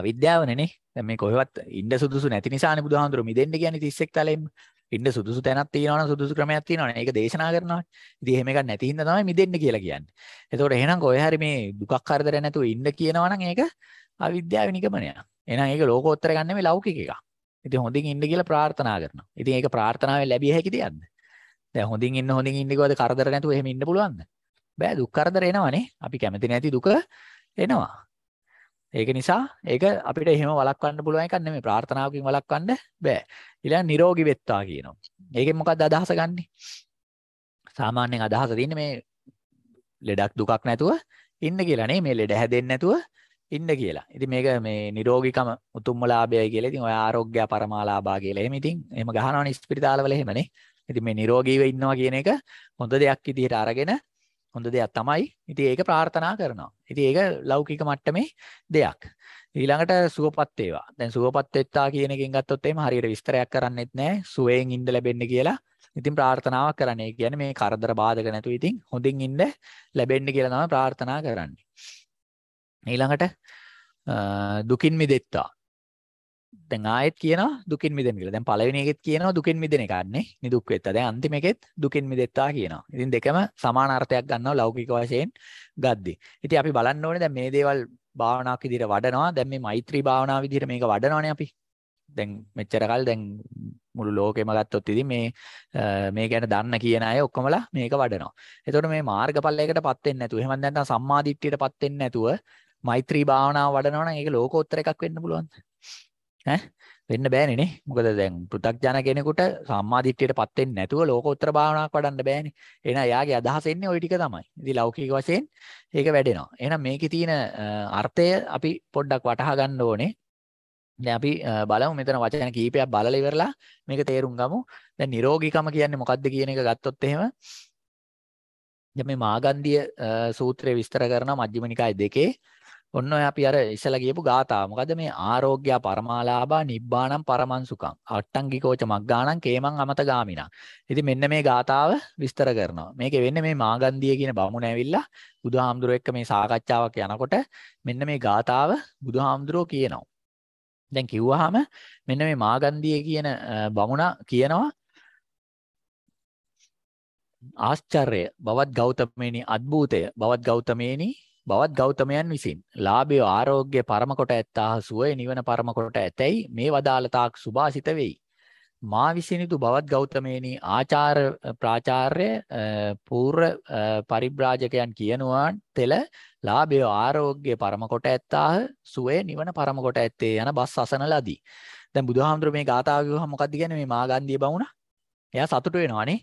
[SPEAKER 1] අවිද්‍යාවනේ නේ. දැන් මේ කොහෙවත් ඉන්න සුදුසු නැති නිසානේ බුදුහාඳුරු මිදෙන්න කියන්නේ 31 තලෙන්න. ඉන්න සුදුසු තැනක් තියෙනවනම් සුදුසු ක්‍රමයක් තියෙනවනේ. ඒක දේශනා කරනවානේ. ඉතින් එහෙම එකක් නැති හින්දා තමයි මිදෙන්න කියලා කියන්නේ. එතකොට එහෙනම් කොහේ හරි මේ දුකක් කරදර නැතුව ඉන්න කියනවනම් ඒක අවිද්‍යාව නිගමනයක්. එහෙනම් ඒක ලෝකෝත්තර ගන්න මේ ලෞකික එකක්. ඉතින් හොඳින් ඉන්න කියලා ප්‍රාර්ථනා කරනවා. ඉතින් ඒක ප්‍රාර්ථනාවෙන් ලැබිය හැකි දෙයක්ද? දැන් හොඳින් ඉන්න හොඳින් ඉන්න කිව්වද කරදර නැතුව එහෙම ඉන්න පුළුවන්ද? බෑ දුක් කරදර එනවනේ. අපි කැමති නැති දුක එනවා. ඒක නිසා ඒක අපිට එහෙම වළක්වන්න පුළුවන් එකක් නෙමෙයි ප්‍රාර්ථනාවකින් වළක්වන්න බෑ. ඊළඟ නිරෝගී වෙත්වා කියනවා. ඒකෙන් මොකද්ද අදහස ගන්නෙ? සාමාන්‍යයෙන් අදහස තියෙන්නේ මේ ලෙඩක් දුකක් නැතුව ඉන්න කියලා නේ මේ ලෙඩ හැදෙන්නේ නැතුව ඉන්න කියලා. ඉතින් මේක මේ නිරෝගීකම උතුම්ම ලාභයයි කියලා. ඉතින් ඔය ආරෝග්‍ය පරමාලාභා කියලා. එහෙම ඉතින් එහෙම ගහනවනේ ස්පිරිතාලවල එහෙමනේ. ඉතින් මේ නිරෝගීව ඉන්නවා කියන එක හොඳ දෙයක් විදිහට අරගෙන හොඳ දෙයක් තමයි ඉති ඒක ප්‍රාර්ථනා කරනවා ඉති ඒක ලෞකික මට්ටමේ දෙයක් ඊළඟට සුවපත්තේවා දැන් සුවපත්වෙත්තා කියනකින් ගත්තොත්තේම හරියට විස්තරයක් කරන්නෙත් නෑ සුවයෙන් ඉන්ද ලැබෙන්න කියලා ඉතින් ප්‍රාර්ථනාවක් කරන්නේ කියන මේ කරදර බාධක නැතු ඉතින් හොඳින් ඉන්න ලැබෙන්න කියලා තම ප්‍රාර්ථනා කරන්නේ ඊළඟට දුකින් මිදෙත්තා දැන් ආයෙත් කියනවා දුකින් මිදෙන්න කියලා. දැන් පළවෙනි එකෙත් කියනවා දුකින් මිදෙන එකන්නේ නිදුක් වෙත්තා. දැන් අන්තිම එකෙත් දුකින් මිදෙත්තා කියනවා. ඉතින් දෙකම සමාන අර්ථයක් ගන්නවා ලෞකික වශයෙන් ගද්දි. ඉතින් අපි බලන්න ඕනේ දැන් මේ දේවල් භාවනාවක් විදිහට වඩනවා. දැන් මේ මෛත්‍රී භාවනාව විදිහට මේක වඩනවනේ අපි. දැන් මෙච්චර කල් දැන් මුළු ලෝකෙම ගත්තොත් ඉතින් මේ මේ ගැන දන්න කියන අය ඔක්කොමලා මේක වඩනවා. එතකොට මේ මාර්ගඵලයකටපත් වෙන්නේ නැතුව එහෙම නැත්නම් සම්මාදිට්ඨියටපත් වෙන්නේ නැතුව මෛත්‍රී භාවනාව වඩනවා නම් ඒක ලෝකෝත්තර එකක් වෙන්න පුළුවන්ද? ඈ වෙන්න බෑනේ නේ. මොකද දැන් පෘථග්ජන කෙනෙකුට සම්මාදිට්ඨියට පත් වෙන්නේ නැතුව ලෝකෝත්තර භාවනාවක් වඩන්න බෑනේ. එහෙනම් එයාගේ අදහස එන්නේ ওই ටික තමයි. ඉතින් ලෞකික වශයෙන් ඒක වැඩෙනවා. එහෙනම් මේකේ තියෙන අර්ථය අපි පොඩ්ඩක් වටහා ගන්න ඕනේ. දැන් අපි බලමු මෙතන වචන කීපයක් බලලා ඉවරලා මේක තේරුම් ගමු. දැන් නිරෝගීකම කියන්නේ මොකද්ද කියන එක ගත්තොත් එහෙම දැන් මේ මාගන්ධිය සූත්‍රය විස්තර කරන මජ්ක්‍ධිම නිකාය දෙකේ ඔන්න ඔය අපි අර ඉස්සලා කියපු ගාථාව. මොකද මේ ආරෝග්‍ය පරමාලාභා නිබ්බාණං පරමං සුඛං. අට්ටංගිකෝච මග්ගාණං කේමං අමත ගාමිනා. ඉතින් මෙන්න මේ ගාථාව විස්තර කරනවා. මේකේ වෙන්නේ මේ මාගන්දිය කියන බමුණ ඇවිල්ලා බුදුහාමුදුරුවෝ එක්ක මේ සාකච්ඡාවක් යනකොට මෙන්න මේ ගාථාව බුදුහාමුදුරුවෝ කියනවා. දැන් කිව්වහම මෙන්න මේ මාගන්දිය කියන බමුණා කියනවා ආශ්චර්ය බවත් ගෞතමේනි අද්භූතය බවත් ගෞතමේනි බවත් ගෞතමයන් විසින් ලාභය ආරෝග්‍ය පරම කොට ඇත්තාහ සුවය නිවන පරම කොට ඇතැයි මේ වදාළතාක් සුභාසිත වෙයි මා විසිනිතු බවත් ගෞතමේනි ආචාර ප්‍රාචාර්ය පූර්ව පරිබ්‍රාජකයන් කියනවා තෙල ලාභය ආරෝග්‍ය පරම කොට ඇත්තාහ සුවය නිවන පරම කොට ඇත්තේ යන බස් අසන ලදී දැන් බුදුහාමුදුර මේ ගාථාව කිව්වම මොකක්ද කියන්නේ මේ මාගන්දිය බවුණා එයා සතුට වෙනවානේ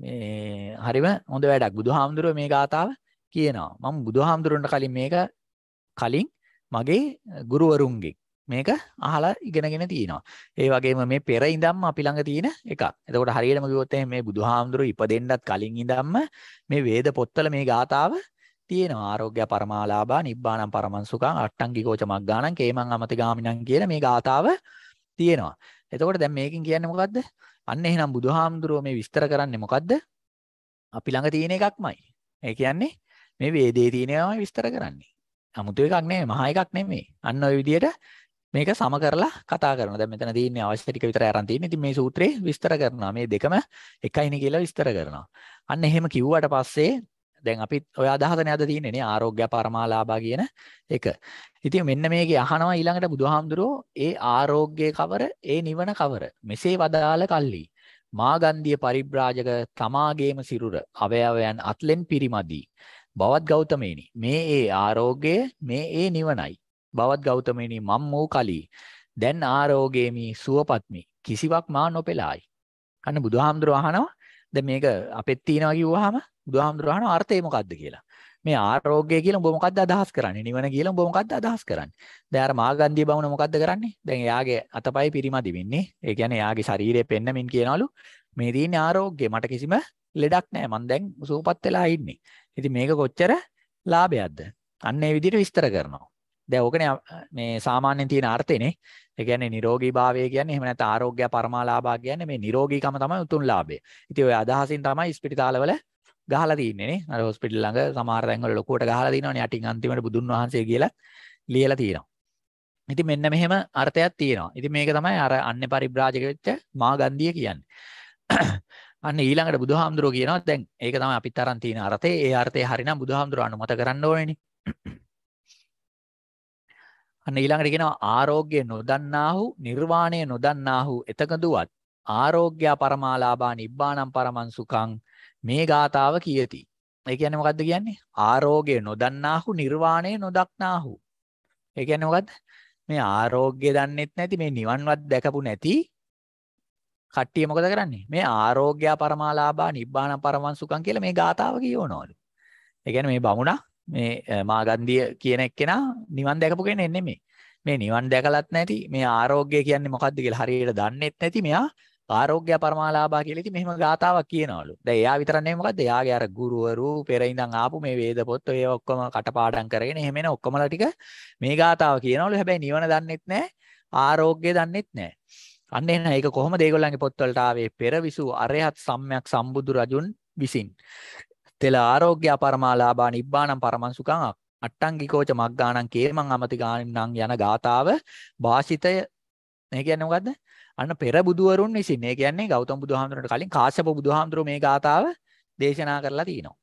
[SPEAKER 1] මේ හරිම හොඳ වැඩක් බුදුහාමුදුරුවෝ මේ ගාතාව කියනවා මම බුදුහාමුදුරන්ට කලින් මේක කලින් මගේ ගුරුවරුන්ගෙන් මේක අහලා ඉගෙනගෙන තියෙනවා. ඒ වගේම මේ පෙර ඉඳන්ම අපි ළඟ තියෙන එකක්. එතකොට හරියටම කිව්වොත් එහෙනම් මේ බුදුහාමුදුරු ඉපදෙන්නත් කලින් ඉඳන්ම මේ වේද පොත්වල මේ ගාතාව තියෙනවා. ආරෝග්‍ය පරමාලාභා නිබ්බාණං පරමංසුඛං අට්ටංගිකෝච මග්ගාණං කේමං අමති ගාමිනං කියන මේ ගාතාව තියෙනවා. එතකොට දැන් මේකෙන් කියන්නේ මොකද්ද? අන්න එහෙනම් බුදුහාමුදුරුව මේ විස්තර කරන්නේ මොකද්ද? අපි ළඟ තියෙන එකක්මයි. ඒ කියන්නේ මේ වේදේ තියෙනවාමයි විස්තර කරන්නේ. 아무තු එකක් නෙමෙයි, මහා එකක් නෙමෙයි. අන්න ඔය විදිහට මේක සම කරලා කතා කරනවා. දැන් මෙතන තියෙන්නේ අවශ්‍ය ටික විතරයි අරන් තියෙන්නේ. ඉතින් මේ සූත්‍රේ විස්තර කරනවා. මේ දෙකම එකයිනේ කියලා විස්තර කරනවා. අන්න එහෙම කිව්වට පස්සේ දැන් අපි ඔය අදහසනේ අද තියෙන්නේ නේ ආරෝග්‍ය පරමාලාභා කියන එක. ඉතින් මෙන්න මේකේ අහනවා ඊළඟට බුදුහාමුදුරෝ ඒ ආරෝග්‍ය කවර ඒ නිවන කවර මෙසේ වදාළ කල්ලි මාගන්ධිය පරිබ්‍රාජක තමාගේම සිරුර අවයවයන් අත්ලෙන් පිරිමදි බවත් ගෞතමේනි මේ ඒ ආරෝග්‍යය මේ ඒ නිවනයි බවත් ගෞතමේනි මම් වූ කලී දැන් ආරෝග්‍යේමි සුවපත්මි කිසිවක් මා නොපෙලායි අන්න බුදුහාමුදුරුවෝ අහනවා දැන් මේක අපෙත් තියනවා කිව්වහම බුදුහාමුදුරුවෝ අහනවා අර්ථය මොකද්ද කියලා මේ ආරෝග්‍ය කියලා උඹ මොකද්ද අදහස් කරන්නේ? නිවන කියලා උඹ මොකද්ද අදහස් කරන්නේ? දැන් අර මාගන්ධිය බමුණ මොකද්ද කරන්නේ? දැන් එයාගේ අතපය පිරිමදි වෙන්නේ. ඒ කියන්නේ එයාගේ ශරීරය පෙන්නමින් කියනවලු මේ තියෙන ආරෝග්‍ය මට කිසිම ලෙඩක් නැහැ. මං දැන් සුවපත් වෙලා ඉන්නේ. ඉතින් මේක කොච්චර ලාභයක්ද? අන්න ඒ විදිහට විස්තර කරනවා. දැන් ඕකනේ මේ සාමාන්‍යයෙන් තියෙන අර්ථයනේ. ඒ කියන්නේ නිරෝගී භාවය කියන්නේ එහෙම නැත්නම් ආරෝග්‍ය පරමාලාභා කියන්නේ මේ නිරෝගීකම තමයි උතුම් ලාභය. ඉතින් ওই අදහසින් තමයි ස්පිරිතාලවල ගහලා තින්නේ නේ. අර හොස්පිටල් ළඟ සමහර තැන්වල ලොකුවට ගහලා තිනවනේ යටින් අන්තිමට බුදුන් වහන්සේ කියලා ලියලා තියෙනවා. ඉතින් මෙන්න මෙහෙම අර්ථයක් තියෙනවා. ඉතින් මේක තමයි අර අන්නේ පරිබ්‍රාජක වෙච්ච මාගන්ධිය කියන්නේ. අන්න ඊළඟට බුදුහාමුදුරුවෝ කියනවා දැන් ඒක තමයි අපිත් අරන් තියෙන අර්ථය. ඒ අර්ථය හරිනම් බුදුහාමුදුරුවෝ අනුමත කරන්න ඕනේනේ. අන්න ඊළඟට කියනවා ආරෝග්‍ය නොදන්නාහු නිර්වාණය නොදන්නාහු එතකදුවත් ආරෝග්‍ය පරමාලාභා නිබ්බානම් පරමං සුඛං මේ ගාතාව කියති. ඒ කියන්නේ මොකද්ද කියන්නේ? ආරෝග්‍ය නොදන්නාහු නිර්වාණය නොදක්නාහු. ඒ කියන්නේ මොකද්ද? මේ ආරෝග්‍ය දන්නෙත් නැති මේ නිවන්වත් දැකපු නැති කට්ටිය මොකද කරන්නේ? මේ ආරෝග්‍ය පරමාලාභා නිබ්බාන පරමං සුඛං කියලා මේ ගාතාව කියවනවලු. ඒ කියන්නේ මේ බමුණා මේ මාගන්ධිය කියන එක්කෙනා නිවන් දැකපු කෙනෙක් නෙමෙයි. මේ නිවන් දැකලත් නැති මේ ආරෝග්‍ය කියන්නේ මොකද්ද කියලා හරියට දන්නෙත් නැති මෙයා ආරෝග්‍ය පරමාලාභා කියලා ඉතින් මෙහෙම ගාතාවක් කියනවලු. දැන් එයා විතර නෙමෙයි මොකද්ද? එයාගේ අර ගුරුවරු පෙර ඉඳන් ආපු මේ වේද පොත් ඔය ඔක්කොම කටපාඩම් කරගෙන එහෙම එන ඔක්කොමලා ටික මේ ගාතාව කියනවලු. හැබැයි නිවන දන්නෙත් නැහැ. ආරෝග්‍ය දන්නෙත් නැහැ. අන්න එහෙනම් ඒක කොහොමද ඒගොල්ලන්ගේ පොත්වලට ආවේ? පෙර විසූ අරහත් සම්්‍යක් සම්බුදු රජුන් විසින්. තෙල ආරෝග්‍ය අපරමාලාභා නිබ්බානම් පරමං සුඛං අට්ටංගිකෝච මග්ගාණං කේමං අමති ගානින්නම් යන ගාතාව භාෂිතය මේ කියන්නේ මොකද්ද? අන්න පෙර බුදුවරුන් විසින්. ඒ කියන්නේ ගෞතම බුදුහාමුදුරන්ට කලින් කාශ්‍යප බුදුහාමුදුරුවෝ මේ ගාතාව දේශනා කරලා තිනවා.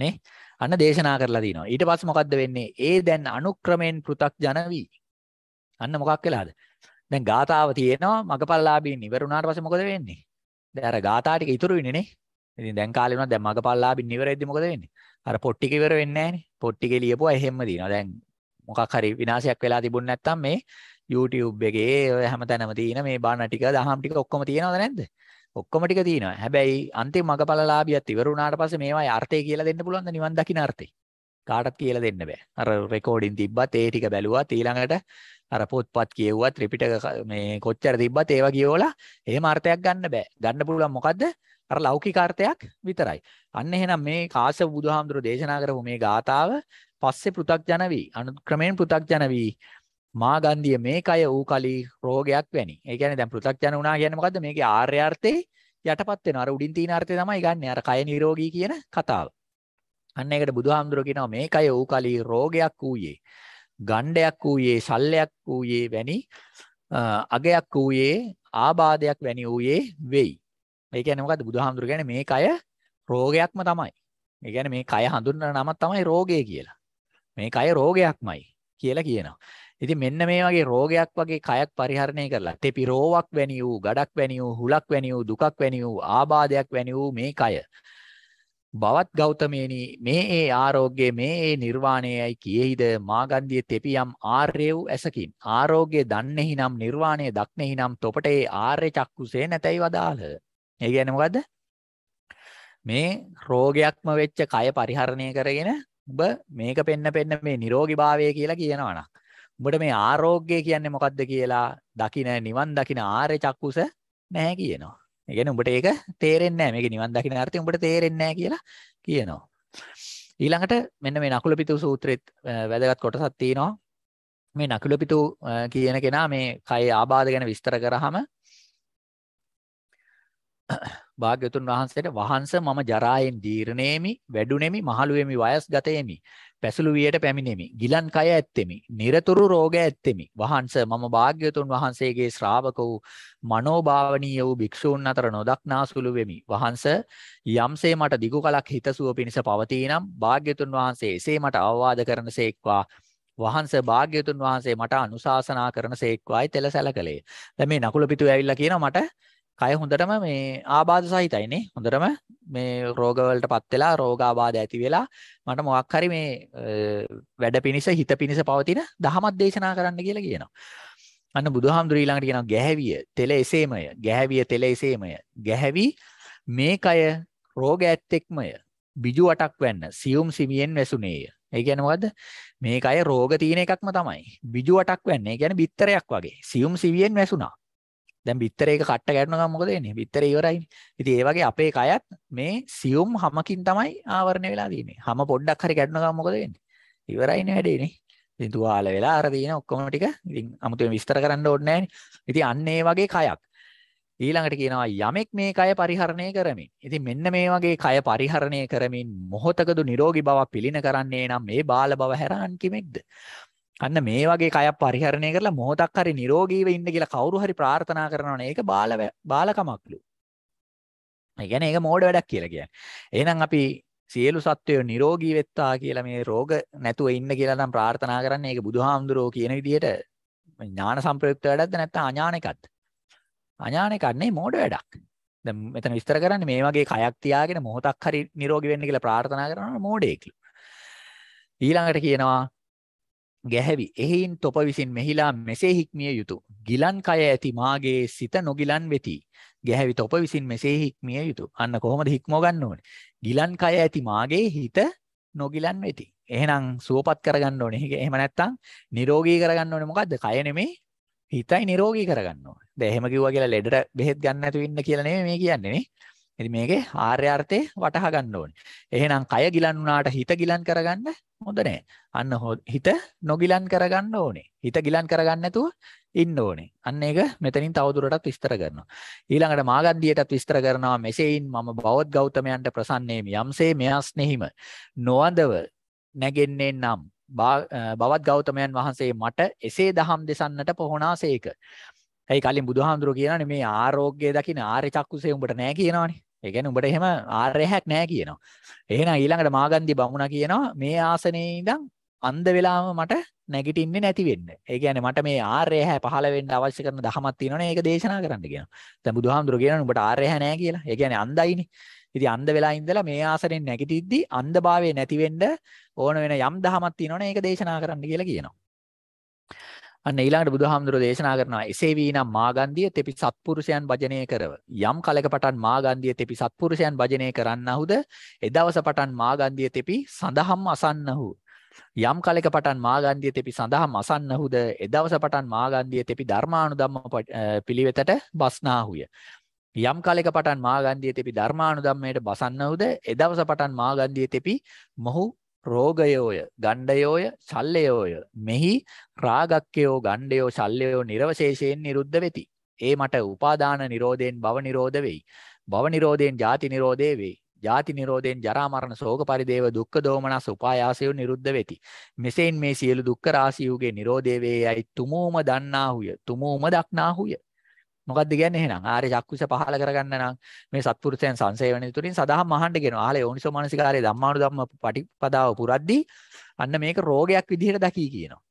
[SPEAKER 1] නේ? අන්න දේශනා කරලා තිනවා. ඊට පස්සේ මොකද්ද වෙන්නේ? ඒ දැන් අනුක්‍රමයෙන් පෘ탁 ජන වී. අන්න මොකක් වෙලාද? දැන් ගාතාව තියෙනවා මගපල්ලාභී නිවර වුණාට පස්සේ මොකද වෙන්නේ? දැන් අර ගාථා ටික ඉතුරු වෙන්නේ නේ. ඉතින් දැන් කාලේ වුණා දැන් මගපල්ලාභී නිවරෙද්දි මොකද වෙන්නේ? අර පොට් ටික ඉවර වෙන්නේ නැහනේ. පොට් ටිකේ ලියපුවා එහෙම්ම දිනවා. දැන් මොකක් හරි විනාශයක් වෙලා තිබුණ නැත්නම් මේ YouTube එකේ ඔය හැමතැනම තියෙන මේ බාන ටික දහම් ටික ඔක්කොම තියෙනවද නැද්ද? ඔක්කොම ටික තියෙනවා. හැබැයි අන්තිම මගපලලාභියත් ඉවර වුණාට පස්සේ මේවායි අර්ථය කියලා දෙන්න පුළුවන්ද නිවන් දකින්න අර්ථේ? කාටත් කියලා දෙන්න බෑ. අර රෙකෝඩින් තිබ්බත් ඒ ටික බැලුවත් ඊළඟට අර පොත්පත් කියවුවා ත්‍රිපිටක මේ කොච්චර තිබ්බත් ඒවා කියවලා එහෙම අර්ථයක් ගන්න බෑ. ගන්න පුළුවන් මොකද්ද? අර ලෞකික අර්ථයක් විතරයි. අන්න එහෙනම් මේ කාශ්‍යප බුදුහාමුදුරෝ දේශනා කරපු මේ ගාතාව පස්සේ පෘ탁ජන වී අනුක්‍රමයෙන් පෘ탁ජන වී මාගන්ධිය මේකය ඌ කලී රෝගයක් වැනි. ඒ කියන්නේ දැන් පෘ탁ජන වුණා කියන්නේ මොකද්ද? මේකේ ආර්ය අර්ථේ යටපත් වෙනවා. අර උඩින් තියෙන අර්ථය තමයි ගන්නෙ. අර කය නිරෝගී කියන කතාව. අන්න ඒකට බුදුහාමුදුරුවෝ කියනවා මේකය ඌ කලී රෝගයක් ඌයේ. ගණ්ඩයක් වූයේ ශල්ලයක් වූයේ වැනි අගයක් වූයේ ආබාධයක් වැනි වූයේ වෙයි. ඒ කියන්නේ මොකද්ද බුදුහාමුදුරු කියන්නේ මේ කය රෝගයක්ම තමයි. ඒ කියන්නේ මේ කය හඳුන්වන නම තමයි රෝගය කියලා. මේ කය රෝගයක්මයි කියලා කියනවා. ඉතින් මෙන්න මේ වගේ රෝගයක් වගේ කයක් පරිහරණය කරලා තෙපි රෝවක් වැනි වූ, ගඩක් වැනි වූ, හුලක් වැනි වූ, දුකක් වැනි වූ, ආබාධයක් වැනි වූ මේ කය බවත් ගෞතමයනි මේ ඒ ආරෝග්‍ය මේ ඒ නිර්වාණයයි කියෙහිද මාගන්දිය තෙපියම් ආර්ය වූ ඇසකින් ආරෝග්‍ය දන්නේහි නම් නිර්වාණය දක්නෙහි නම් තොපට ඒ ආර්ය චක්කුසේ නැතයි වදාළහ. ඒ කියන්නේ මොකද්ද? මේ රෝගයක්ම වෙච්ච කය පරිහරණය කරගෙන ඔබ මේක පෙන්න පෙන්න මේ නිරෝගී භාවය කියලා කියනවනම් ඔබට මේ ආරෝග්‍ය කියන්නේ මොකද්ද කියලා දකින නිවන් දකින ආර්ය චක්කුස නැහැ කියනවා. ඒ කියන්නේ උඹට ඒක තේරෙන්නේ නැහැ. මේක නිවන් දකින්න අර්ථය උඹට තේරෙන්නේ නැහැ කියලා කියනවා. ඊළඟට මෙන්න මේ නකුලපිතු සූත්‍රෙත් වැදගත් කොටසක් තියෙනවා. මේ නකුලපිතු කියන කෙනා මේ කය ආබාධ ගැන විස්තර කරාම භාග්‍යතුන් වහන්සේට වහන්ස මම ජරායෙන් දීර්ණේමි, වැඩුණෙමි, මහලු වෙමි, වයස්ගත වෙමි. පැසළු වියට පැමිණෙමි. ගිලන් කය ඇත්තෙමි. নিরතුරු රෝග ඇත්තෙමි. වහන්ස මම භාග්‍යතුන් වහන්සේගේ ශ්‍රාවක වූ මනෝභාවනීය වූ භික්ෂූන් අතර නොදක්නාසුළු වෙමි. වහන්ස යම්සේ මට දිගු කලක් හිතසුව පිණිස පවතිනම් භාග්‍යතුන් වහන්සේ එසේ මට අවවාද කරනසේක්වා වහන්ස භාග්‍යතුන් වහන්සේ මට අනුශාසනා කරනසේක්වායි තෙලසැල කළේ. දැන් මේ නකුල පිටු ඇවිල්ලා කියනවා මට කය හොඳටම මේ ආබාධ සහිතයිනේ හොඳටම මේ රෝගවලට පත් වෙලා රෝගාබාධ ඇති වෙලා මට මොකක් හරි මේ වැඩ පිණිස හිත පිණිස පවතින දහමක් දේශනා කරන්න කියලා කියනවා. අන්න බුදුහාමුදුර ඊළඟට කියනවා ගැහැවිය තෙල එසේමය ගැහැවිය තෙල එසේමය ගැහැවි මේ කය රෝග ඇත්තෙක්මය බිජු වටක් වෙන්න සියුම් සිමියෙන් වැසුනේය. ඒ කියන්නේ මොකද්ද? මේක අය රෝග තියෙන එකක්ම තමයි. බිජු වටක් වෙන්නේ. ඒ කියන්නේ බිත්තරයක් වගේ. සියුම් සිවියෙන් වැසුණා. දැන් බිත්තරේ එක කට්ට ගැටුණා මොකද වෙන්නේ? බිත්තරේ ඉවරයිනේ. ඉතින් ඒ වගේ අපේ කයත් මේ සියුම් හැමකින් තමයි ආවරණය වෙලා තියෙන්නේ. හැම පොඩ්ඩක් හරි ගැටුණා මොකද වෙන්නේ? ඉවරයිනේ වැඩේනේ. ඉතින් තුවාල වෙලා අර තියෙන ඔක්කොම ටික ඉතින් 아무තේ විස්තර කරන්න ඕනේ නැහැනේ. ඉතින් අන්න ඒ වගේ කයක්. ඊළඟට කියනවා යමෙක් මේ කය පරිහරණය කරමින්. ඉතින් මෙන්න මේ වගේ කය පරිහරණය කරමින් මොහතකදු නිරෝගී බවක් පිළින කරන්නේ නම් මේ බාල බව හැර අන් කිමෙක්ද? අන්න මේ වගේ කයක් පරිහරණය කරලා මොහොතක් හරි නිරෝගීව ඉන්න කියලා කවුරු හරි ප්‍රාර්ථනා කරනවනේ ඒක බාල බාලකමක්ලු. ඒ කියන්නේ ඒක මෝඩ වැඩක් කියලා කියන්නේ. එහෙනම් අපි සියලු සත්වයෝ නිරෝගී වෙත්තා කියලා මේ රෝග නැතුව ඉන්න කියලා නම් ප්‍රාර්ථනා කරන්නේ ඒක බුදුහාමුදුරෝ කියන විදිහට ඥාන සම්ප්‍රයුක්ත වැඩක්ද නැත්නම් අඥාන එකක්ද? අඥාන එකක් නෙවෙයි මෝඩ වැඩක්. දැන් මෙතන විස්තර කරන්නේ මේ වගේ කයක් තියාගෙන මොහොතක් හරි නිරෝගී වෙන්න කියලා ප්‍රාර්ථනා කරනවා මෝඩයෙක්ලු. ඊළඟට කියනවා ගැහැවි එහෙයින් තොප විසින් මෙහිලා මෙසේ හික්මිය යුතු ගිලන් කය ඇති මාගේ සිත නොගිලන් වෙති ගැහැවි තොප විසින් මෙසේ හික්මිය යුතු අන්න කොහොමද හික්මෝ ගන්න ඕනේ ගිලන් කය ඇති මාගේ හිත නොගිලන් වෙති එහෙනම් සුවපත් කරගන්න ඕනේ එහෙම නැත්නම් නිරෝගී කරගන්න ඕනේ මොකද්ද කය නෙමෙයි හිතයි නිරෝගී කරගන්න ඕනේ දැන් එහෙම කිව්වා කියලා ලෙඩට බෙහෙත් ගන්න නැතුව ඉන්න කියලා නෙමෙයි මේ කියන්නේ නේ ඉතින් මේකේ ආර්යාර්ථය වටහා ගන්න ඕනේ. එහෙනම් කය ගිලන් වුණාට හිත ගිලන් කරගන්න හොඳ නැහැ. අන්න හිත නොගිලන් කරගන්න ඕනේ. හිත ගිලන් කරගන්න නැතුව ඉන්න ඕනේ. අන්න ඒක මෙතනින් තවදුරටත් විස්තර කරනවා. ඊළඟට මාගන්දියටත් විස්තර කරනවා මෙසේයින් මම බෞද්ධ ගෞතමයන්ට ප්‍රසන්නේමි. යම්සේ මෙයස් නෙහිම නොවදව නැගෙන්නේ නම් බවත් ගෞතමයන් වහන්සේ මට එසේ දහම් දෙසන්නට පොහොනාසේක. ඇයි කලින් බුදුහාමුදුරුවෝ කියනනේ මේ ආරෝග්‍ය දකින ආර්ය චක්කුසේ උඹට නෑ කියනවනේ. ඒ කියන්නේ උඹට එහෙම ආර්යයක් නෑ කියනවා. එහෙනම් ඊළඟට මාගන්දි බමුණා කියනවා මේ ආසනේ ඉඳන් අන්ධ වෙලාම මට නැගිටින්නේ නැති වෙන්න. ඒ කියන්නේ මට මේ ආර්ය හැ පහළ වෙන්න අවශ්‍ය කරන දහමක් තියෙනවනේ ඒක දේශනා කරන්න කියනවා. දැන් බුදුහාමුදුරුවෝ කියනවා උඹට ආර්ය හැ නෑ කියලා. ඒ කියන්නේ අන්ධයිනේ. ඉතින් අන්ධ වෙලා ඉඳලා මේ ආසනෙන් නැගිටිද්දි අන්ධභාවය නැති වෙන්න ඕන වෙන යම් දහමක් තියෙනවනේ ඒක දේශනා කරන්න කියලා කියනවා. අන්න ඊළඟට බුදුහාමුදුර දේශනා කරනවා එසේ වීනම් මාගන්ධිය තෙපි සත්පුරුෂයන් භජනය කරව යම් කලක පටන් මාගන්ධිය තෙපි සත්පුරුෂයන් භජනය කරන්නහුද එදවස පටන් මාගන්ධිය තෙපි සඳහම් අසන්නහු යම් කලක පටන් මාගන්ධිය තෙපි සඳහම් අසන්නහුද එදවස පටන් මාගන්ධිය තෙපි ධර්මානුධම්ම පිළිවෙතට බස්නාහුය යම් කලෙක පටන් මාගන්ධිය තෙපි ධර්මානුධම්මයට බසන්නහුද එදවස පටන් මාගන්ධිය තෙපි මොහු රෝගයෝය ගණ්ඩයෝය ශල්ලයෝය මෙහි රාගක්කයෝ ගණ්ඩයෝ ශල්ලයෝ නිර්වශේෂයෙන් නිරුද්ධ වෙති. ඒ මට උපාදාන නිරෝධයෙන් භව නිරෝධ වෙයි. භව නිරෝධයෙන් ජාති නිරෝධේ වෙයි. ජාති නිරෝධයෙන් ජරා මරණ ශෝක පරිදේව දුක්ඛ දෝමනස් උපායාසය නිරුද්ධ වෙති. මෙසේන් මේ සියලු දුක්ඛ රාශියුගේ නිරෝධේ වේයයි තුමෝම දන්නාහුය. තුමෝම දක්නාහුය. මොකද්ද කියන්නේ එහෙනම් ආර්ය චක්කුස පහල කරගන්න නම් මේ සත්පුරුෂයන් සංසේවන තුලින් සදාහම් අහන්න කියනවා. ආල යෝනිසෝ මනසිකාරයේ ධම්මානු ධම්ම පටිපදාව පුරද්දී අන්න මේක රෝගයක් විදිහට දකී කියනවා.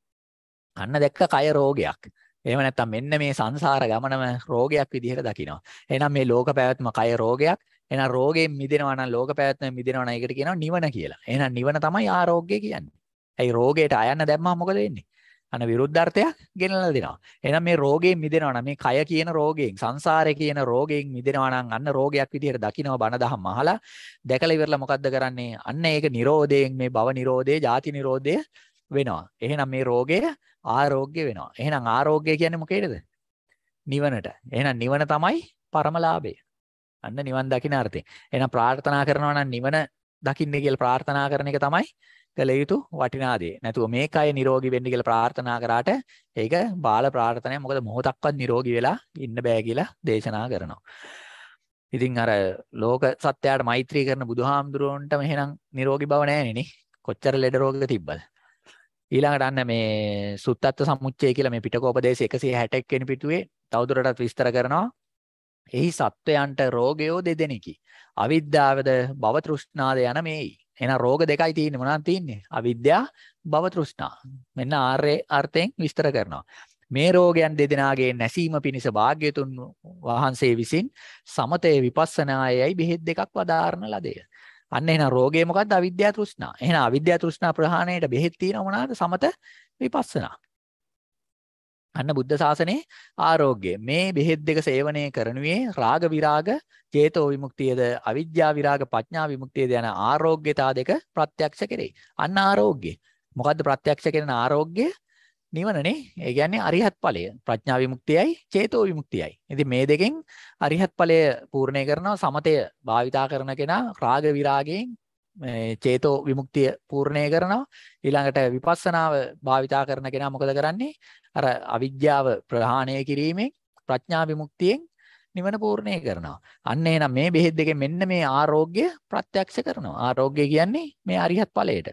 [SPEAKER 1] අන්න දැක්ක කය රෝගයක්. එහෙම නැත්නම් මෙන්න මේ සංසාර ගමනම රෝගයක් විදිහට දකිනවා. එහෙනම් මේ ලෝක පැවැත්ම කය රෝගයක්. එහෙනම් රෝගයෙන් මිදෙනවා නම් ලෝක පැවැත්මෙන් මිදෙනවා නම් ඒකට කියනවා නිවන කියලා. එහෙනම් නිවන තමයි ආරෝග්‍ය කියන්නේ. ඇයි රෝගයට අයන්න දැම්මම මොකද වෙන්නේ? අන විරුද්ධර්ථයක් ගෙනලා දෙනවා. එහෙනම් මේ රෝගයෙන් මිදෙනවා නම් මේ කය කියන රෝගයෙන්, සංසාරය කියන රෝගයෙන් මිදෙනවා නම් අන්න රෝගයක් විදිහට දකිනවා බණ දහම් අහලා දැකලා ඉවරලා මොකද්ද කරන්නේ? අන්න ඒක නිරෝධයෙන් මේ භව නිරෝධය, ජාති නිරෝධය වෙනවා. එහෙනම් මේ රෝගය ආරෝග්‍ය වෙනවා. එහෙනම් ආරෝග්‍ය කියන්නේ මොකේද? නිවනට. එහෙනම් නිවන තමයි පරම අන්න නිවන් දකින අර්ථයෙන්. එහෙනම් ප්‍රාර්ථනා කරනවා නම් නිවන දකින්න කියලා ප්‍රාර්ථනා කරන එක තමයි කළ යුතු වටිනාදේ. නැතුව මේකයි නිරෝගී වෙන්න කියලා ප්‍රාර්ථනා කරාට ඒක බාල ප්‍රාර්ථනය. මොකද මොහොතක්වත් නිරෝගී වෙලා ඉන්න බෑ කියලා දේශනා කරනවා. ඉතින් අර ලෝක සත්‍යයට මෛත්‍රී කරන බුදුහාමුදුරුවන්ට එහෙනම් නිරෝගී බව නැහැ නේ. කොච්චර ලෙඩ රෝග තිබ්බද? ඊළඟට අන්න මේ සුත්තත්ත සමුච්චය කියලා මේ පිටකෝපදේශ 161 වෙනි පිටුවේ තවදුරටත් විස්තර කරනවා එහි සත්වයන්ට රෝගයෝ දෙදෙනෙකි. අවිද්‍යාවද භව තෘෂ්ණාද යන මේයි. එහෙනම් රෝග දෙකයි තියෙන්නේ මොනවද තියෙන්නේ? අවිද්‍යාව භව තෘෂ්ණා. මෙන්න ආර්ය අර්ථයෙන් විස්තර කරනවා. මේ රෝගයන් දෙදෙනාගේ නැසීම පිණිස වාග්යතුන් වහන්සේ විසින් සමතේ විපස්සනායයි බෙහෙත් දෙකක් වදාරන ලදේ. අන්න එහෙනම් රෝගය මොකද්ද? අවිද්‍යාව තෘෂ්ණා. එහෙනම් අවිද්‍යාව තෘෂ්ණා ප්‍රහාණයට බෙහෙත් තියෙන මොනවාද? සමත විපස්සනා. අන්න බුද්ධ ශාසනයේ ආරෝග්‍ය මේ බෙහෙත් දෙක සේවනය කරනුවේ රාග විරාග චේතෝ විමුක්තියද අවිද්‍යා විරාග ප්‍රඥා විමුක්තියද යන ආරෝග්‍යතා දෙක ප්‍රත්‍යක්ෂ කෙරේ අන්න ආරෝග්‍ය මොකද්ද ප්‍රත්‍යක්ෂ කරන ආරෝග්‍ය නිවනනේ ඒ කියන්නේ අරිහත් ඵලය ප්‍රඥා විමුක්තියයි චේතෝ විමුක්තියයි ඉතින් මේ දෙකෙන් අරිහත් ඵලය පූර්ණේ කරනවා සමතය භාවිතා කරන කෙනා රාග විරාගයෙන් මේ චේතෝ විමුක්තිය පූර්ණේ කරනවා ඊළඟට විපස්සනාව භාවිතා කරන කෙනා මොකද කරන්නේ අර අවිද්‍යාව ප්‍රහාණය කිරීමෙන් ප්‍රඥා විමුක්තියෙන් නිවන පූර්ණේ කරනවා අන්න එහෙනම් මේ බෙහෙත් දෙකෙන් මෙන්න මේ ආරෝග්‍ය ප්‍රත්‍යක්ෂ කරනවා ආරෝග්‍ය කියන්නේ මේ අරිහත් ඵලයට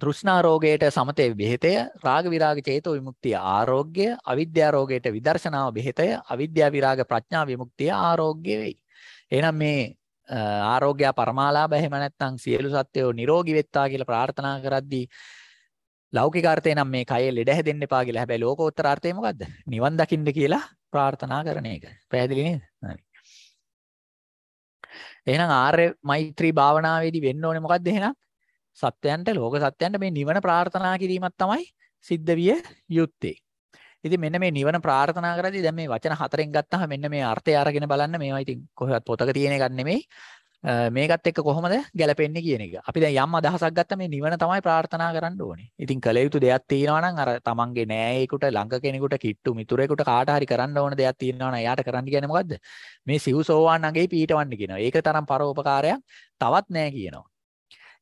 [SPEAKER 1] තෘෂ්ණා රෝගයට සමතේ බෙහෙතය රාග විරාග චේතෝ විමුක්තිය ආරෝග්‍ය අවිද්‍යා රෝගයට විදර්ශනාව බෙහෙතය අවිද්‍යා විරාග ප්‍රඥා විමුක්තිය ආරෝග්‍ය වෙයි එහෙනම් මේ ආරෝග්‍ය පරමාලාභ එහෙම නැත්නම් සියලු සත්වයෝ නිරෝගී වෙත්වා කියලා ප්‍රාර්ථනා කරද්දී ලෞකික අර්ථය නම් මේ කයේ ලෙඩ හැදෙන්න එපා කියලා. හැබැයි ලෝකෝත්තර අර්ථය මොකද්ද? නිවන් දකින්න කියලා ප්‍රාර්ථනා කරන එක. පැහැදිලි නේද? හරි. එහෙනම් ආර්ය මෛත්‍රී භාවනාවේදී වෙන්න ඕනේ මොකද්ද එහෙනම්? සත්‍යයන්ට ලෝක සත්‍යයන්ට මේ නිවන ප්‍රාර්ථනා කිරීමක් තමයි සිද්ධ විය යුත්තේ. ඉතින් මෙන්න මේ නිවන ප්‍රාර්ථනා කරද්දී දැන් මේ වචන හතරෙන් ගත්තාම මෙන්න මේ අර්ථය අරගෙන බලන්න මේවා ඉතින් කොහෙවත් පොතක තියෙන එකක් නෙමෙයි. මේකත් එක්ක කොහොමද ගැලපෙන්නේ කියන එක. අපි දැන් යම් අදහසක් ගත්ත මේ නිවන තමයි ප්‍රාර්ථනා කරන්න ඕනේ. ඉතින් කල යුතු දෙයක් තියෙනවා නම් අර තමන්ගේ නෑයෙකුට ළඟ කෙනෙකුට කිට්ටු මිතුරෙකුට කාට හරි කරන්න ඕන දෙයක් තියෙනවා නම් එයාට කරන්න කියන්නේ මොකද්ද? මේ සිව් සෝවාන් අගේ පීඨවන්න කියනවා. ඒක තරම් පරෝපකාරයක් තවත් නෑ කියනවා.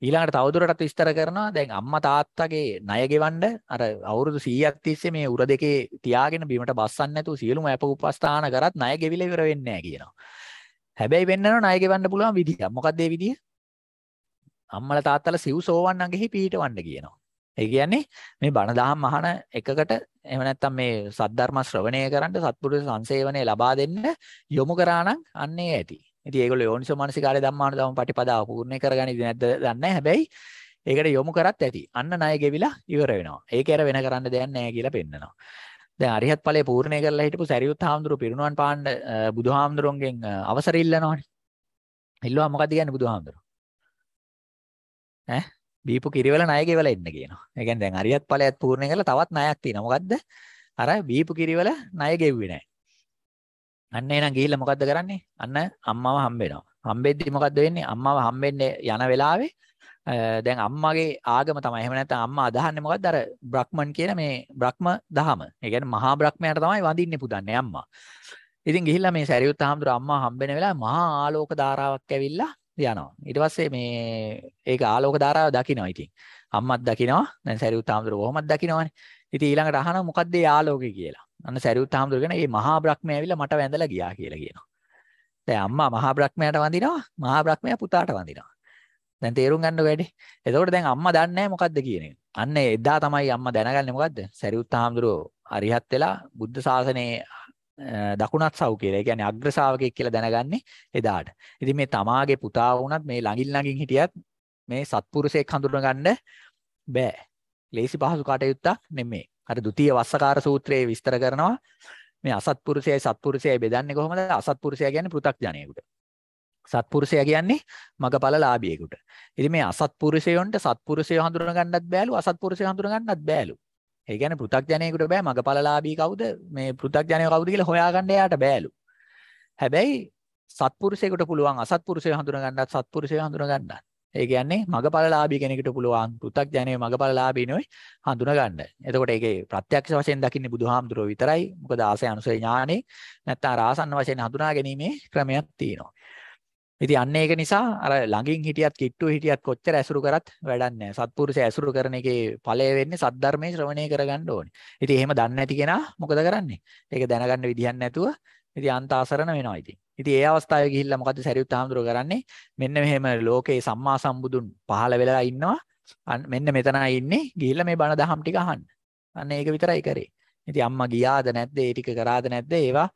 [SPEAKER 1] ඊළඟට තවදුරටත් විස්තර කරනවා දැන් අම්මා තාත්තගේ ණය ගෙවන්න අර අවුරුදු 100ක් තිස්සේ මේ උර දෙකේ තියාගෙන බිමට බස්සන්නේ නැතුව සියලුම අප උපස්ථාන කරත් ණය ගෙවිලා ඉවර වෙන්නේ නැහැ කියනවා. හැබැයි වෙන්නන ණය ගෙවන්න පුළුවන් විදියක්. මොකක්ද ඒ විදිය? අම්මලා තාත්තලා සිව් සෝවන් අඟෙහි පීඩවන්න කියනවා. ඒ කියන්නේ මේ බණ දහම් අහන එකකට එහෙම නැත්නම් මේ සද්ධර්ම ශ්‍රවණය කරන්න සත්පුරුෂ සංසේවනය ලබා දෙන්න යොමු කරා නම් අන්නේ ඇති. ඉතින් ඒගොල්ලෝ යෝනිසෝ මනසිකාරය ධම්මාන ධම්ම පටිපදාව පූර්ණේ කරගන්නේ නැද්ද දන්නේ නැහැ. හැබැයි ඒකට යොමු කරත් ඇති. අන්න ණය ගෙවිලා ඉවර වෙනවා. ඒක ඇර වෙන කරන්න දෙයක් නැහැ කියලා පෙන්නනවා. දැන් අරිහත් ඵලයේ පූර්ණේ කරලා හිටපු සරියුත් හාමුදුරුව පිරිනුවන් පාන්න බුදුහාමුදුරුවන්ගෙන් අවසර ඉල්ලනවානේ. ඉල්ලුවා මොකද කියන්නේ බුදුහාමුදුරුවෝ? ඈ බීපු කිරිවල ණය ගෙවලා එන්න කියනවා. ඒ කියන්නේ දැන් අරියත් ඵලයත් පූර්ණ කරලා තවත් ණයක් තියෙනවා. මොකද්ද? අර බීපු කිරිවල ණය ගෙව්වේ නැහැ. අන්න එහෙනම් ගිහිල්ලා මොකද්ද කරන්නේ? අන්න අම්මාව හම්බෙනවා. හම්බෙද්දි මොකද්ද වෙන්නේ? අම්මාව හම්බෙන්නේ යන වෙලාවේ දැන් අම්මාගේ ආගම තමයි. එහෙම නැත්නම් අම්මා අදහන්නේ මොකද්ද? අර බ්‍රහ්මන් කියන මේ බ්‍රහ්ම දහම. ඒ කියන්නේ මහා බ්‍රහ්මයාට තමයි වඳින්නේ පුදන්නේ අම්මා. ඉතින් ගිහිල්ලා මේ සරියුත් හාමුදුර අම්මා හම්බෙන වෙලාවේ මහා ආලෝක ධාරාවක් ඇවිල්ලා යනවා. ඊට පස්සේ මේ ඒක ආලෝක ධාරාව දකිනවා ඉතින්. අම්මත් දකිනවා. දැන් සරියුත් හාමුදුර කොහොමද දකිනවනේ. ඉතින් ඊළඟට අහනවා මොකද්ද ආලෝකය කියලා. අන්න සරියුත් හාමුදුරගෙන මේ මහා බ්‍රහ්මයා ඇවිල්ලා මට වැඳලා ගියා කියලා කියනවා. දැන් අම්මා මහා බ්‍රහ්මයාට වඳිනවා, මහා බ්‍රහ්මයා පුතාට වඳිනවා. දැන් තේරුම් ගන්න වැඩි. එතකොට දැන් අම්මා දන්නේ නැහැ මොකද්ද කියන එක. අන්න එදා තමයි අම්මා දැනගන්නේ මොකද්ද? සරියුත් හාමුදුරුවෝ අරිහත් වෙලා බුද්ධ ශාසනයේ දකුණත් සව් කියලා. ඒ කියන්නේ අග්‍ර ශාවකෙක් කියලා දැනගන්නේ එදාට. ඉතින් මේ තමාගේ පුතා වුණත් මේ ළඟින් ළඟින් හිටියත් මේ සත්පුරුෂයෙක් හඳුනගන්න බෑ. ලේසි පහසු කටයුත්තක් නෙමෙයි. අර ဒ ුතිය වස්සකාර සූත්‍රයේ විස්තර කරනවා මේ අසත්පුරුෂයයි සත්පුරුෂයයි බෙදන්නේ කොහොමද? අසත්පුරුෂයා කියන්නේ පෘ탁ජනයෙකුට. සත්පුරුෂයා කියන්නේ මගපලලාභියෙකුට. ඉතින් මේ අසත්පුරුෂයොන්ට සත්පුරුෂය හඳුනා ගන්නත් බෑලු අසත්පුරුෂය හඳුනා ගන්නත් බෑලු. ඒ කියන්නේ පෘ탁ජනයෙකුට බෑ මගපලලාභී කවුද? මේ පෘ탁ජනය කවුද කියලා හොයාගන්න එයාට බෑලු. හැබැයි සත්පුරුෂයෙකුට පුළුවන් අසත්පුරුෂය හඳුනා ගන්නත් සත්පුරුෂය හඳුනා ගන්නත්. ඒ කියන්නේ මගපලලාභී කෙනෙකුට පුළුවන් පෘථග්ජනයේ මගපලලාභී නොයි හඳුනා ගන්න. එතකොට ඒකේ ප්‍රත්‍යක්ෂ වශයෙන් දකින්නේ බුදුහාමුදුරුවෝ විතරයි. මොකද ආසය අනුසය ඥානේ නැත්තම් රාසන්න වශයෙන් හඳුනා ගැනීමේ ක්‍රමයක් තියෙනවා. ඉතින් අන්න ඒක නිසා අර ළඟින් හිටියත් කිට්ටු හිටියත් කොච්චර ඇසුරු කරත් වැඩක් නැහැ. සත්පුරුෂය ඇසුරු කරන එකේ ඵලය වෙන්නේ සද්ධර්මයේ ශ්‍රවණය කරගන්න ඕනේ. ඉතින් එහෙම දන්නේ නැති කෙනා මොකද කරන්නේ? ඒක දැනගන්න විදිහක් නැතුව ඉතින් අන්ත අසරණ වෙනවා ඉතින්. ඉතින් ඒ අවස්ථාවේ ගිහිල්ලා මොකද්ද සරියුත් හාමුදුරුව කරන්නේ? මෙන්න මෙහෙම ලෝකේ සම්මා සම්බුදුන් පහළ වෙලා ඉන්නවා. මෙන්න මෙතනයි ඉන්නේ. ගිහිල්ලා මේ බණ දහම් ටික අහන්න. අන්න ඒක විතරයි කරේ. ඉතින් අම්මා ගියාද නැද්ද? ඒ ටික කරාද නැද්ද? ඒවා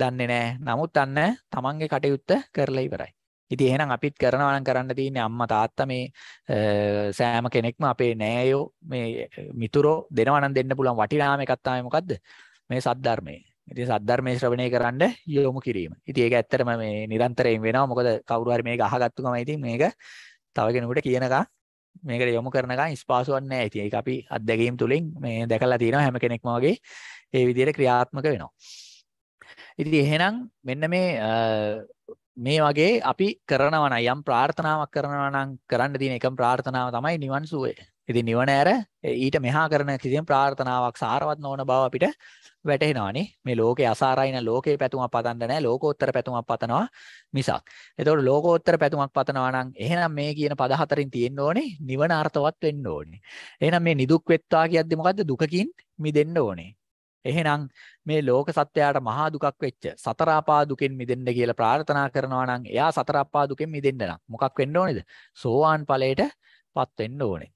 [SPEAKER 1] දන්නේ නැහැ. නමුත් අන්න තමන්ගේ කටයුත්ත කරලා ඉවරයි. ඉතින් එහෙනම් අපිත් කරනවා නම් කරන්න තියෙන්නේ අම්මා තාත්තා මේ සෑම කෙනෙක්ම අපේ නෑයෝ මේ මිතුරෝ දෙනවා නම් දෙන්න පුළුවන් වටිනාම එකක් තමයි මොකද්ද මේ සද්ධර්මයේ ඉති සද්ධර්මය ශ්‍රවණය කරන්න යොමු කිරීම ඉති ඒක ඇත්තරම මේ නිරන්තරයෙන් වෙන මොකද කවරුහර මේ අහගත්තුකම ඉතින් මේක තවගෙනකුට කියනකා මේකට යොමු කරනකා ස්පාසුවන් නෑ ඉතින් ඒක අපි අත්දැකීම් තුලින් මේ දැකලා තියෙනවා හැම කෙනෙක්ම වගේ ඒ විදිහට ක්‍රියාත්මක වෙනවා ඉතින් එහෙනම් මෙන්න මේ මේ වගේ අපි කරනවා නම් යම් ප්‍රාර්ථනාවක් කරනවා නම් කරන්න තියෙන එකම ප්‍රාර්ථනාව තමයි නිවන් සුවය ඉතින් නිවන ඇර ඊට මෙහා කරන කිසිම ප්‍රාර්ථනාවක් සාරවත් නොවන බව අපිට වැටහෙනවානේ. මේ ලෝකේ අසාරයින ලෝකේ පැතුමක් පතන්න නැහැ. ලෝකෝත්තර පැතුමක් පතනවා මිසක්. එතකොට ලෝකෝත්තර පැතුමක් පතනවා නම් එහෙනම් මේ කියන පද හතරෙන් තියෙන්න ඕනේ නිවන අර්ථවත් වෙන්න ඕනේ. එහෙනම් මේ නිදුක් වෙත්වා කියද්දි මොකද්ද? දුකකින් මිදෙන්න ඕනේ. එහෙනම් මේ ලෝක සත්‍යයට මහා දුකක් වෙච්ච සතර අපා දුකෙන් මිදෙන්න කියලා ප්‍රාර්ථනා කරනවා නම් එයා සතර අපා දුකෙන් මිදෙන්න නම් මොකක් වෙන්න ඕනේද? සෝවාන් ඵලයට පත් වෙන්න ඕනේ.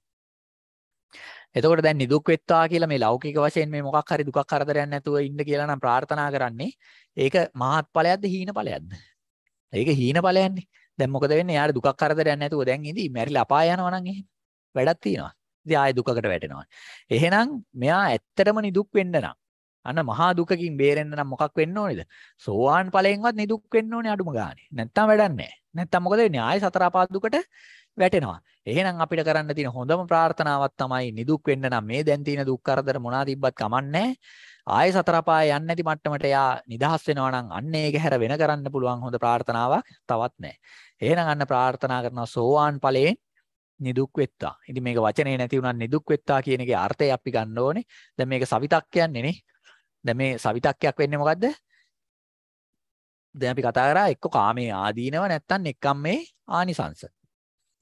[SPEAKER 1] එතකොට දැන් නිදුක් වෙත්වා කියලා මේ ලෞකික වශයෙන් මේ මොකක් හරි දුකක් කරදරයක් නැතුව ඉන්න කියලා නම් ප්‍රාර්ථනා කරන්නේ ඒක මහත් ඵලයක්ද හීන ඵලයක්ද? ඒක හීන ඵලයන්නේ. දැන් මොකද වෙන්නේ? යාර දුකක් කරදරයක් නැතුව දැන් ඉඳි මැරිලා අපාය යනවා නම් එහෙම වැඩක් තියෙනවා. ඉතින් ආයෙ දුකකට වැටෙනවා. එහෙනම් මෙයා ඇත්තටම නිදුක් වෙන්න නම් අන්න මහා දුකකින් බේරෙන්න නම් මොකක් වෙන්න ඕනේද? සෝවාන් ඵලයෙන්වත් නිදුක් වෙන්න ඕනේ අඩුම ගානේ. නැත්තම් වැඩක් නැහැ. නැත්තම් මොකද වෙන්නේ? ආයෙ සතර අපාදුකට වැටෙනවා. එහෙනම් අපිට කරන්න තියෙන හොඳම ප්‍රාර්ථනාවක් තමයි නිදුක් වෙන්න නම් මේ දැන් තියෙන දුක් කරදර මොනවා තිබ්බත් කමන්නේ ආයෙ සතර පාය යන්නේ නැති මට්ටමට එයා නිදහස් වෙනවා නම් අන්න ඒක හැර වෙන කරන්න පුළුවන් හොඳ ප්‍රාර්ථනාවක් තවත් නැහැ. එහෙනම් අන්න ප්‍රාර්ථනා කරනවා සෝවාන් ඵලයෙන් නිදුක් වෙත්තා. ඉතින් මේක වචනේ නැති වුණා නිදුක් වෙත්තා කියන එකේ අර්ථය අපි ගන්න ඕනේ. දැන් මේක සවිතක්කයන්නේ නේ. දැන් මේ සවිතක්කයක් වෙන්නේ මොකද්ද? දැන් අපි කතා කරා එක්ක කාමයේ ආදීනව නැත්තම් එක්කම් මේ ආනිසංශ.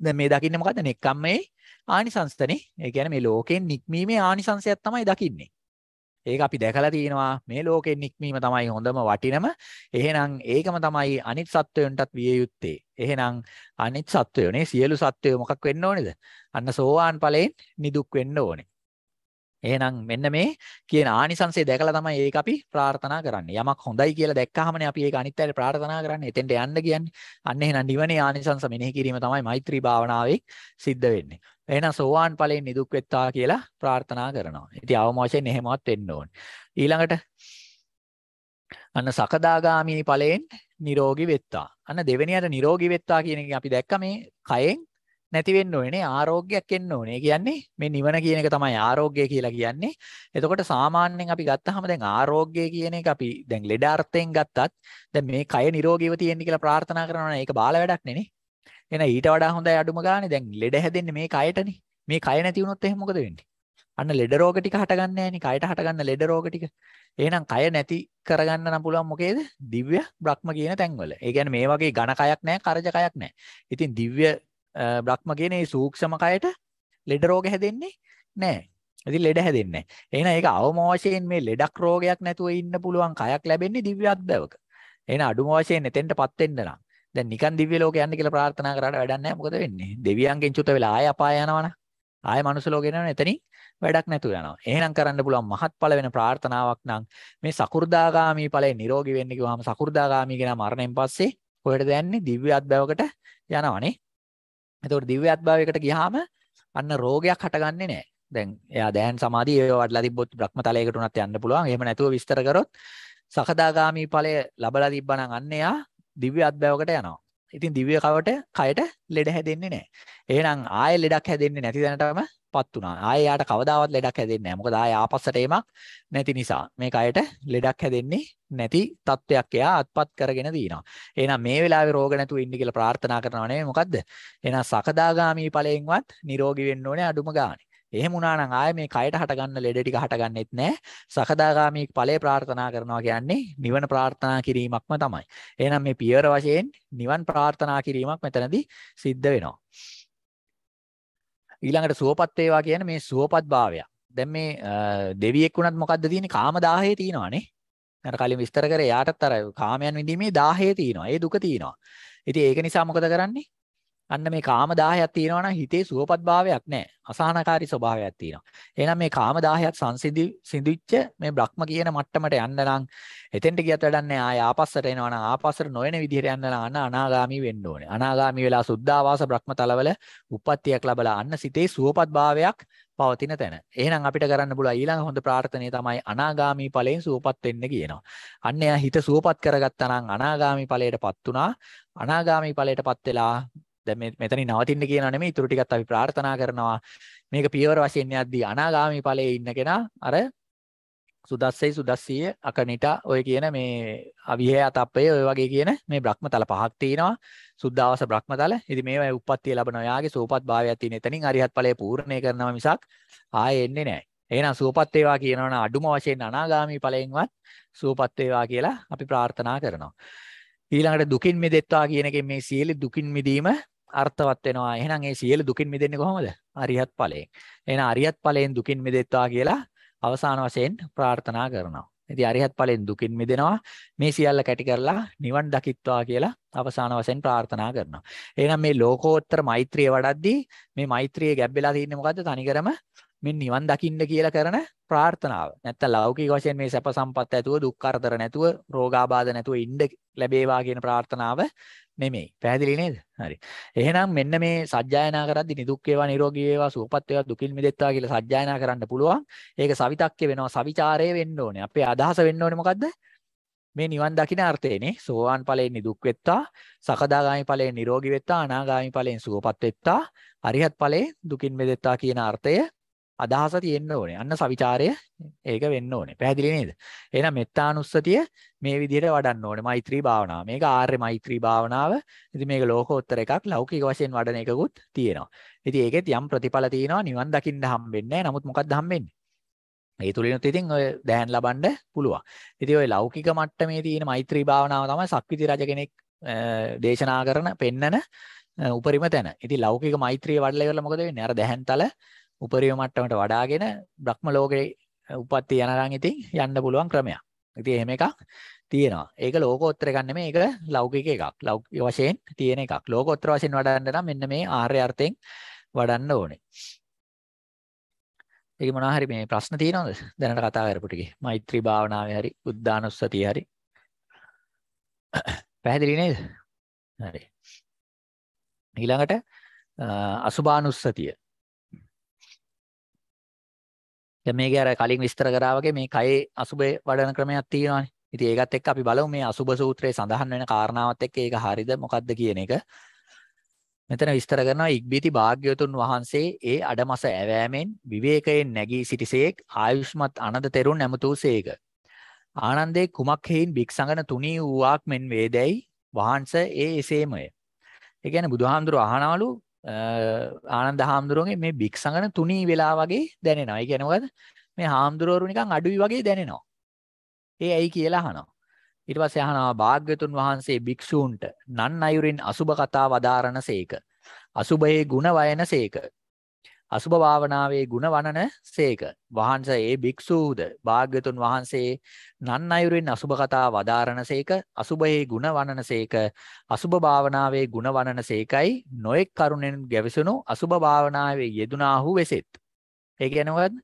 [SPEAKER 1] දැන් මේ දකින්නේ මොකද්ද? නෙක්ඛම්මේ ආනිසංසතනේ. ඒ කියන්නේ මේ ලෝකෙන් නික්මීමේ ආනිසංසයක් තමයි දකින්නේ. ඒක අපි දැකලා තියෙනවා මේ ලෝකෙ නික්මීම තමයි හොඳම වටිනම එහෙනම් ඒකම තමයි අනිත් සත්වයන්ටත් විය යුත්තේ එහෙනම් අනිත් සත්වයෝනේ සියලු සත්වයෝ මොකක් වෙන්න ඕනේද අන්න සෝවාන් ඵලයෙන් නිදුක් වෙන්න ඕනේ එහෙනම් මෙන්න මේ කියන ආනිසංසය දැකලා තමයි ඒක අපි ප්‍රාර්ථනා කරන්නේ. යමක් හොඳයි කියලා දැක්කහමනේ අපි ඒක අනිත් අයට ප්‍රාර්ථනා කරන්නේ. එතෙන්ට යන්න කියන්නේ. අන්න එහෙනම් නිවනේ ආනිසංස මෙනෙහි කිරීම තමයි මෛත්‍රී භාවනාවේ සිද්ධ වෙන්නේ. එහෙනම් සෝවාන් ඵලයෙන් නිදුක් වෙත්තා කියලා ප්‍රාර්ථනා කරනවා. ඉතින් අවම වශයෙන් එහෙමවත් වෙන්න ඕනේ. ඊළඟට අන්න සකදාගාමී ඵලයෙන් නිරෝගී වෙත්තා. අන්න දෙවෙනියට නිරෝගී වෙත්තා කියන එක අපි දැක්ක මේ කයෙන් නැති වෙන්න ඕනේ ආරෝග්‍යයක් එන්න ඕනේ. කියන්නේ මේ නිවන කියන එක තමයි ආරෝග්‍යය කියලා කියන්නේ. එතකොට සාමාන්‍යයෙන් අපි ගත්තාම දැන් ආරෝග්‍යය කියන එක අපි දැන් ලෙඩ අර්ථයෙන් ගත්තත් දැන් මේ කය නිරෝගීව තියෙන්න කියලා ප්‍රාර්ථනා කරනවනේ ඒක බාල වැඩක් නෙනේ. එහෙනම් ඊට වඩා හොඳයි අඩුම ගානේ දැන් ලෙඩ හැදෙන්නේ මේ කයටනේ. මේ කය නැති වුණොත් එහෙනම් මොකද වෙන්නේ? අන්න ලෙඩ රෝග ටික හටගන්නේ නැහෙනි. කයට හටගන්න ලෙඩ රෝග ටික. එහෙනම් කය නැති කරගන්න නම් පුළුවන් මොකේද? දිව්‍ය බ්‍රහ්ම කියන තැන්වල. ඒ කියන්නේ මේ වගේ ඝන කයක් නැහැ, කරජ කයක් නැහැ. ඉතින් දිව්‍ය බ්‍රහ්ම කියන මේ සූක්ෂම කයට ලෙඩ රෝග හැදෙන්නේ නැහැ. ඉතින් ලෙඩ හැදෙන්නේ නැහැ. එහෙනම් ඒක අවම වශයෙන් මේ ලෙඩක් රෝගයක් නැතුව ඉන්න පුළුවන් කයක් ලැබෙන්නේ දිව්‍ය අත්දැවක. එහෙනම් අඩුම වශයෙන් එතෙන්ටපත් වෙන්න නම් දැන් නිකන් දිව්‍ය ලෝක යන්න කියලා ප්‍රාර්ථනා කරාට වැඩක් නැහැ. මොකද වෙන්නේ? දෙවියන්ගෙන් චුත වෙලා ආය අපාය යනවනේ. ආය මනුස්ස ලෝකේ යනවනේ. එතනින් වැඩක් නැතුව යනවා. එහෙනම් කරන්න පුළුවන් මහත්ඵල වෙන ප්‍රාර්ථනාවක් නම් මේ සකු르දාගාමි ඵලයේ නිරෝගී වෙන්න කිව්වහම සකු르දාගාමි කියන මරණයෙන් පස්සේ කොහෙටද යන්නේ? දිව්‍ය අත්දැවකට යනවනේ. එතකොට දිව්‍යාත්භාවයකට ගියාම අන්න රෝගයක් හටගන්නේ නැහැ. දැන් එයා දැහන් සමාධිය ඒව වඩලා තිබ්බොත් භ්‍රමතලයකට උනත් යන්න පුළුවන්. එහෙම නැතුව විස්තර කරොත් සකදාගාමි ඵලය ලැබලා තිබ්බනම් අන්න එයා දිව්‍ය අත්බැවකට යනවා. ඉතින් දිව්‍ය කවට කයට ලෙඩ හැදෙන්නේ නැහැ. එහෙනම් ආයෙ ලෙඩක් හැදෙන්නේ නැති දැනටම පත් වුණා. ආයේ යාට කවදාවත් ලෙඩක් හැදෙන්නේ නැහැ. මොකද ආයේ ආපස්සට එීමක් නැති නිසා මේ කයට ලෙඩක් හැදෙන්නේ නැති තත්වයක් එයා අත්පත් කරගෙන දිනවා. එහෙනම් මේ වෙලාවේ රෝග නැතුව ඉන්න කියලා ප්‍රාර්ථනා කරනව නෙමෙයි මොකද්ද? එහෙනම් සකදාගාමී ඵලයෙන්වත් නිරෝගී වෙන්න ඕනේ අඩුම ගානේ. එහෙම වුණා නම් ආයේ මේ කයට හටගන්න ලෙඩ ටික හටගන්නෙත් නෑ. සකදාගාමී ඵලයේ ප්‍රාර්ථනා කරනවා කියන්නේ නිවන ප්‍රාර්ථනා කිරීමක්ම තමයි. එහෙනම් මේ පියවර වශයෙන් නිවන් ප්‍රාර්ථනා කිරීමක් මෙතනදී සිද්ධ වෙනවා. ඊළඟට සුවපත් වේවා කියන්නේ මේ සුවපත් භාවය. දැන් මේ දෙවියෙක් වුණත් මොකද්ද තියෙන්නේ? කාම 10 තියෙනවානේ. අර කලින් විස්තර කරේ යාටත් අර කාමයන් විඳීමේ 10 තියෙනවා. ඒ දුක තියෙනවා. ඉතින් ඒක නිසා මොකද කරන්නේ? අන්න මේ කාම 10ක් තියෙනවා නම් හිතේ සුවපත් භාවයක් නැහැ. අසහනකාරී ස්වභාවයක් තියෙනවා. එහෙනම් මේ කාම 10ක් සංසිඳි සිඳිච්ච මේ බ්‍රහ්ම කියන මට්ටමට යන්න නම් එතෙන්ට ගියත් වැඩක් නැහැ. ආය ආපස්සට එනවා නම් ආපස්සට නොයන විදිහට යන්න නම් අන්න අනාගාමී වෙන්න ඕනේ. අනාගාමී වෙලා සුද්ධාවාස බ්‍රහ්ම තලවල උප්පත්තියක් ලැබලා අන්න සිතේ සුවපත් භාවයක් පවතින තැන. එහෙනම් අපිට කරන්න පුළුවන් ඊළඟ හොඳ ප්‍රාර්ථනාව තමයි අනාගාමී ඵලයෙන් සුවපත් වෙන්න කියනවා. අන්න එයා හිත සුවපත් කරගත්තා නම් අනාගාමී ඵලයටපත් උනා. අනාගාමී ඵලයටපත් වෙලා දැන් මේ මෙතනින් නවතින්න කියනවා නෙමෙයි ඊටු ටිකත් අපි ප්‍රාර්ථනා කරනවා මේක පියවර වශයෙන් යද්දී අනාගාමී ඵලයේ ඉන්න කෙනා අර සුදස්සයි සුදස්සිය අකනිට ඔය කියන මේ අවිහේ අතප්පය ඔය වගේ කියන මේ බ්‍රහ්මතල පහක් තියෙනවා සුද්ධාවස බ්‍රහ්මතල. ඉතින් මේවා උප්පත්තිය ලැබන ඔයාගේ සෝපත් භාවයක් තියෙන එතනින් අරිහත් ඵලය පූර්ණේ කරනවා මිසක් ආයේ එන්නේ නැහැ. එහෙනම් සෝපත් වේවා කියනවනම් අඩුම වශයෙන් අනාගාමී ඵලයෙන්වත් සෝපත් වේවා කියලා අපි ප්‍රාර්ථනා කරනවා. ඊළඟට දුකින් මිදෙත්වා කියන එකෙන් මේ සියලු දුකින් මිදීම අර්ථවත් වෙනවා. එහෙනම් මේ සියලු දුකින් මිදෙන්නේ කොහොමද? අරිහත් ඵලයෙන්. එහෙනම් අරිහත් ඵලයෙන් දුකින් මිදෙත්වා කියලා අවසාන වශයෙන් ප්‍රාර්ථනා කරනවා. ඉතින් අරිහත් ඵලයෙන් දුකින් මිදෙනවා. මේ සියල්ල කැටි කරලා නිවන් දකිත්වා කියලා අවසාන වශයෙන් ප්‍රාර්ථනා කරනවා. එහෙනම් මේ ලෝකෝත්තර මෛත්‍රිය වඩද්දී මේ මෛත්‍රියේ ගැබ් වෙලා තියෙන්නේ මොකද්ද? තනිකරම මේ නිවන් දකින්න කියලා කරන ප්‍රාර්ථනාව. නැත්නම් ලෞකික වශයෙන් මේ සැප සම්පත් ඇතුව දුක් කරදර නැතුව රෝගාබාධ නැතුව ඉන්න ලැබේවා කියන ප්‍රාර්ථනාව නෙමෙයි. පැහැදිලි නේද? හරි. එහෙනම් මෙන්න මේ සජ්ජායනා කරද්දි නිදුක් වේවා නිරෝගී වේවා සුවපත් වේවා දුකින් මිදෙත්වා කියලා සජ්ජායනා කරන්න පුළුවන්. ඒක සවිතක්ක වෙනවා සවිචාරය වෙන්න ඕනේ. අපේ අදහස වෙන්න ඕනේ මොකද්ද? මේ නිවන් දකින අර්ථයනේ. සෝවාන් ඵලයෙන් නිදුක් වෙත්තා, සකදාගාමි ඵලයෙන් නිරෝගී වෙත්තා, අනාගාමි ඵලයෙන් සුවපත් වෙත්තා, අරිහත් ඵලයෙන් දුකින් මිදෙත්තා කියන අර්ථය අදහස තියෙන්න ඕනේ. අන්න සවිචාරය ඒක වෙන්න ඕනේ. පැහැදිලි නේද? එහෙනම් මෙත්තානුස්සතිය මේ විදිහට වඩන්න ඕනේ. මෛත්‍රී භාවනාව. මේක ආර්ය මෛත්‍රී භාවනාව. ඉතින් මේක ලෝකෝත්තර එකක්. ලෞකික වශයෙන් වඩන එකකුත් තියෙනවා. ඉතින් ඒකෙත් යම් ප්‍රතිඵල තියෙනවා. නිවන් දකින්න හම්බෙන්නේ නැහැ. නමුත් මොකක්ද හම්බෙන්නේ? ඒ තුලිනුත් ඉතින් ඔය දැහැන් ලබන්න පුළුවන්. ඉතින් ඔය ලෞකික මට්ටමේ තියෙන මෛත්‍රී භාවනාව තමයි සක්විති රජ කෙනෙක් දේශනා කරන පෙන්නන උපරිම තැන. ඉතින් ලෞකික මෛත්‍රිය වඩලා ඉවරලා මොකද වෙන්නේ? අර දැහැන්තල උපරිම මට්ටමට වඩාගෙන බ්‍රහ්ම ලෝකේ උපත්ති යනනම් ඉතින් යන්න පුළුවන් ක්‍රමයක්. ඉතින් එහෙම එකක් තියෙනවා. ඒක ලෝකෝත්තර එකක් නෙමෙයි ඒක ලෞකික එකක්. ලෞකික වශයෙන් තියෙන එකක්. ලෝකෝත්තර වශයෙන් වඩන්න නම් මෙන්න මේ ආර්ය අර්ථයෙන් වඩන්න ඕනේ. ඒක මොනවා හරි මේ ප්‍රශ්න තියෙනවද? දැනට කතා කරපු ටිකේ. මෛත්‍රී භාවනාවේ හරි, බුද්ධානුස්සතිය හරි. පැහැදිලි නේද? හරි. ඊළඟට අසුභානුස්සතිය දැන් මේකේ අර කලින් විස්තර කරා වගේ මේ කයේ අසුබේ වඩන ක්‍රමයක් තියෙනවානේ. ඉතින් ඒකත් එක්ක අපි බලමු මේ අසුබ සූත්‍රයේ සඳහන් වෙන කාරණාවත් එක්ක ඒක හරිද මොකද්ද කියන එක. මෙතන විස්තර කරනවා ඉක්බිති භාග්‍යවතුන් වහන්සේ ඒ අඩමස ඇවෑමෙන් විවේකයෙන් නැගී සිටිසේක් ආයුෂ්මත් අනද තෙරුන් නැමතූසේක. ආනන්දේ කුමක් හේයින් භික්ෂඟන තුනී වූවාක් මෙන් වේදැයි වහන්ස ඒ එසේමය. ඒ කියන්නේ බුදුහාමුදුර අහනවලු ආනන්ද හාමුදුරුවන්ගේ මේ භික්ෂඟන තුනී වෙලා වගේ දැනෙනවා. ඒ කියන්නේ මොකද? මේ හාමුදුරුවරු නිකන් අඩුයි වගේ දැනෙනවා. ඒ ඇයි කියලා අහනවා. ඊට පස්සේ අහනවා භාග්‍යතුන් වහන්සේ භික්ෂූන්ට නන් අයුරින් අසුබ කතා වදාරනසේක. අසුබයේ ಗುಣ වයනසේක. අසුභ භාවනාවේ ಗುಣ වනන සේක. වහන්ස ඒ භික්ෂූද භාග්‍යතුන් වහන්සේ නන් අයුරින් අසුභ කතා වදාරන සේක. අසුභයේ ಗುಣ වනන සේක. අසුභ භාවනාවේ ಗುಣ වනන සේකයි නොඑක් කරුණෙන් ගැවිසුණු අසුභ භාවනාවේ යෙදුනාහු වෙසෙත්. ඒ කියන්නේ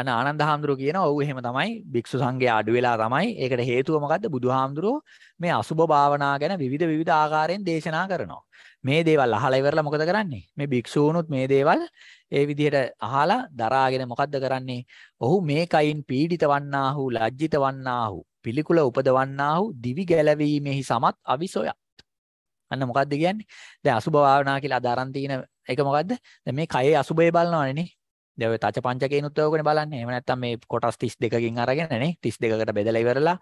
[SPEAKER 1] අන්න ආනන්ද හාමුදුරුවෝ කියනවා ඔව් එහෙම තමයි භික්ෂු සංඝයා අඩු වෙලා තමයි. ඒකට හේතුව මොකද්ද? බුදුහාමුදුරුවෝ මේ අසුබ භාවනා ගැන විවිධ විවිධ ආකාරයෙන් දේශනා කරනවා. මේ දේවල් අහලා ඉවරලා මොකද කරන්නේ? මේ භික්ෂූනුත් මේ දේවල් ඒ විදිහට අහලා දරාගෙන මොකද්ද කරන්නේ? ඔහු මේ කයින් පීඩිත වන්නාහු, ලැජ්ජිත වන්නාහු, පිළිකුල උපදවන්නාහු, දිවි ගැලවීමෙහි සමත් අවිසොයක්. අන්න මොකද්ද කියන්නේ? දැන් අසුබ භාවනා කියලා අදාරන් තියෙන එක මොකද්ද? දැන් මේ කයේ අසුබය බලනවනේ නේ. දැන් ඔය තච පංචකේනුත් ඔයගොනේ බලන්නේ. එහෙම නැත්නම් මේ කොටස් 32කින් අරගෙනනේ 32කට බෙදලා ඉවරලා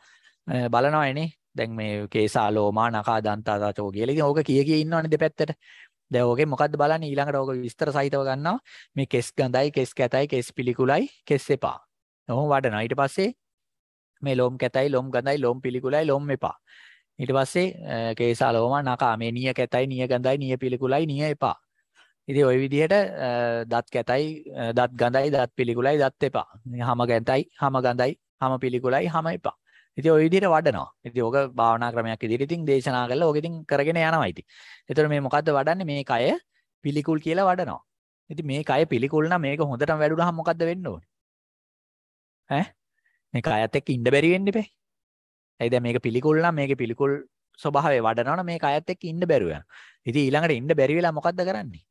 [SPEAKER 1] බලනවනේ. දැන් මේ කේසා ලෝමා නකා දන්තා තචෝ කියලා. ඉතින් ඕක කිය කිය ඉන්නවනේ දෙපැත්තට. දැන් ඕකේ මොකද්ද බලන්නේ ඊළඟට ඕක විස්තර සහිතව ගන්නවා. මේ කෙස් ගඳයි, කෙස් කැතයි, කෙස් පිළිකුලයි, කෙස් එපා. ඔහොම වඩනවා. ඊට පස්සේ මේ ලොම් කැතයි, ලොම් ගඳයි, ලොම් පිළිකුලයි, ලොම් එපා. ඊට පස්සේ කේසා ලෝමා නකා මේ නිය කැතයි, නිය ගඳයි, නිය පිළිකුලයි, නිය එපා. ඉතින් ওই විදිහට දත් කැතයි දත් ගඳයි දත් පිළිකුලයි දත් එපා. හැම කැතයි හැම ගඳයි හැම පිළිකුලයි හැම එපා. ඉතින් ওই විදිහට වඩනවා. ඉතින් ඔක භාවනා ක්‍රමයක් ඉදිරියට ඉතින් දේශනා කළා. ඔක ඉතින් කරගෙන යනවා ඉතින්. ඒතර මේ මොකද්ද වඩන්නේ? මේ කය පිළිකුල් කියලා වඩනවා. ඉතින් මේ කය පිළිකුල් නම් මේක හොඳටම වැඩුණාම මොකද්ද වෙන්න ඕනේ? ඈ? මේ කයත් එක්ක ඉන්න බැරි වෙන්න එපේ. ඇයි දැන් මේක පිළිකුල් නම් මේකේ පිළිකුල් ස්වභාවය වඩනවනම් මේ කයත් එක්ක ඉන්න බැරුව යනවා. ඉතින් ඊළඟට ඉන්න බැරි වෙලා මොකද්ද කරන්නේ?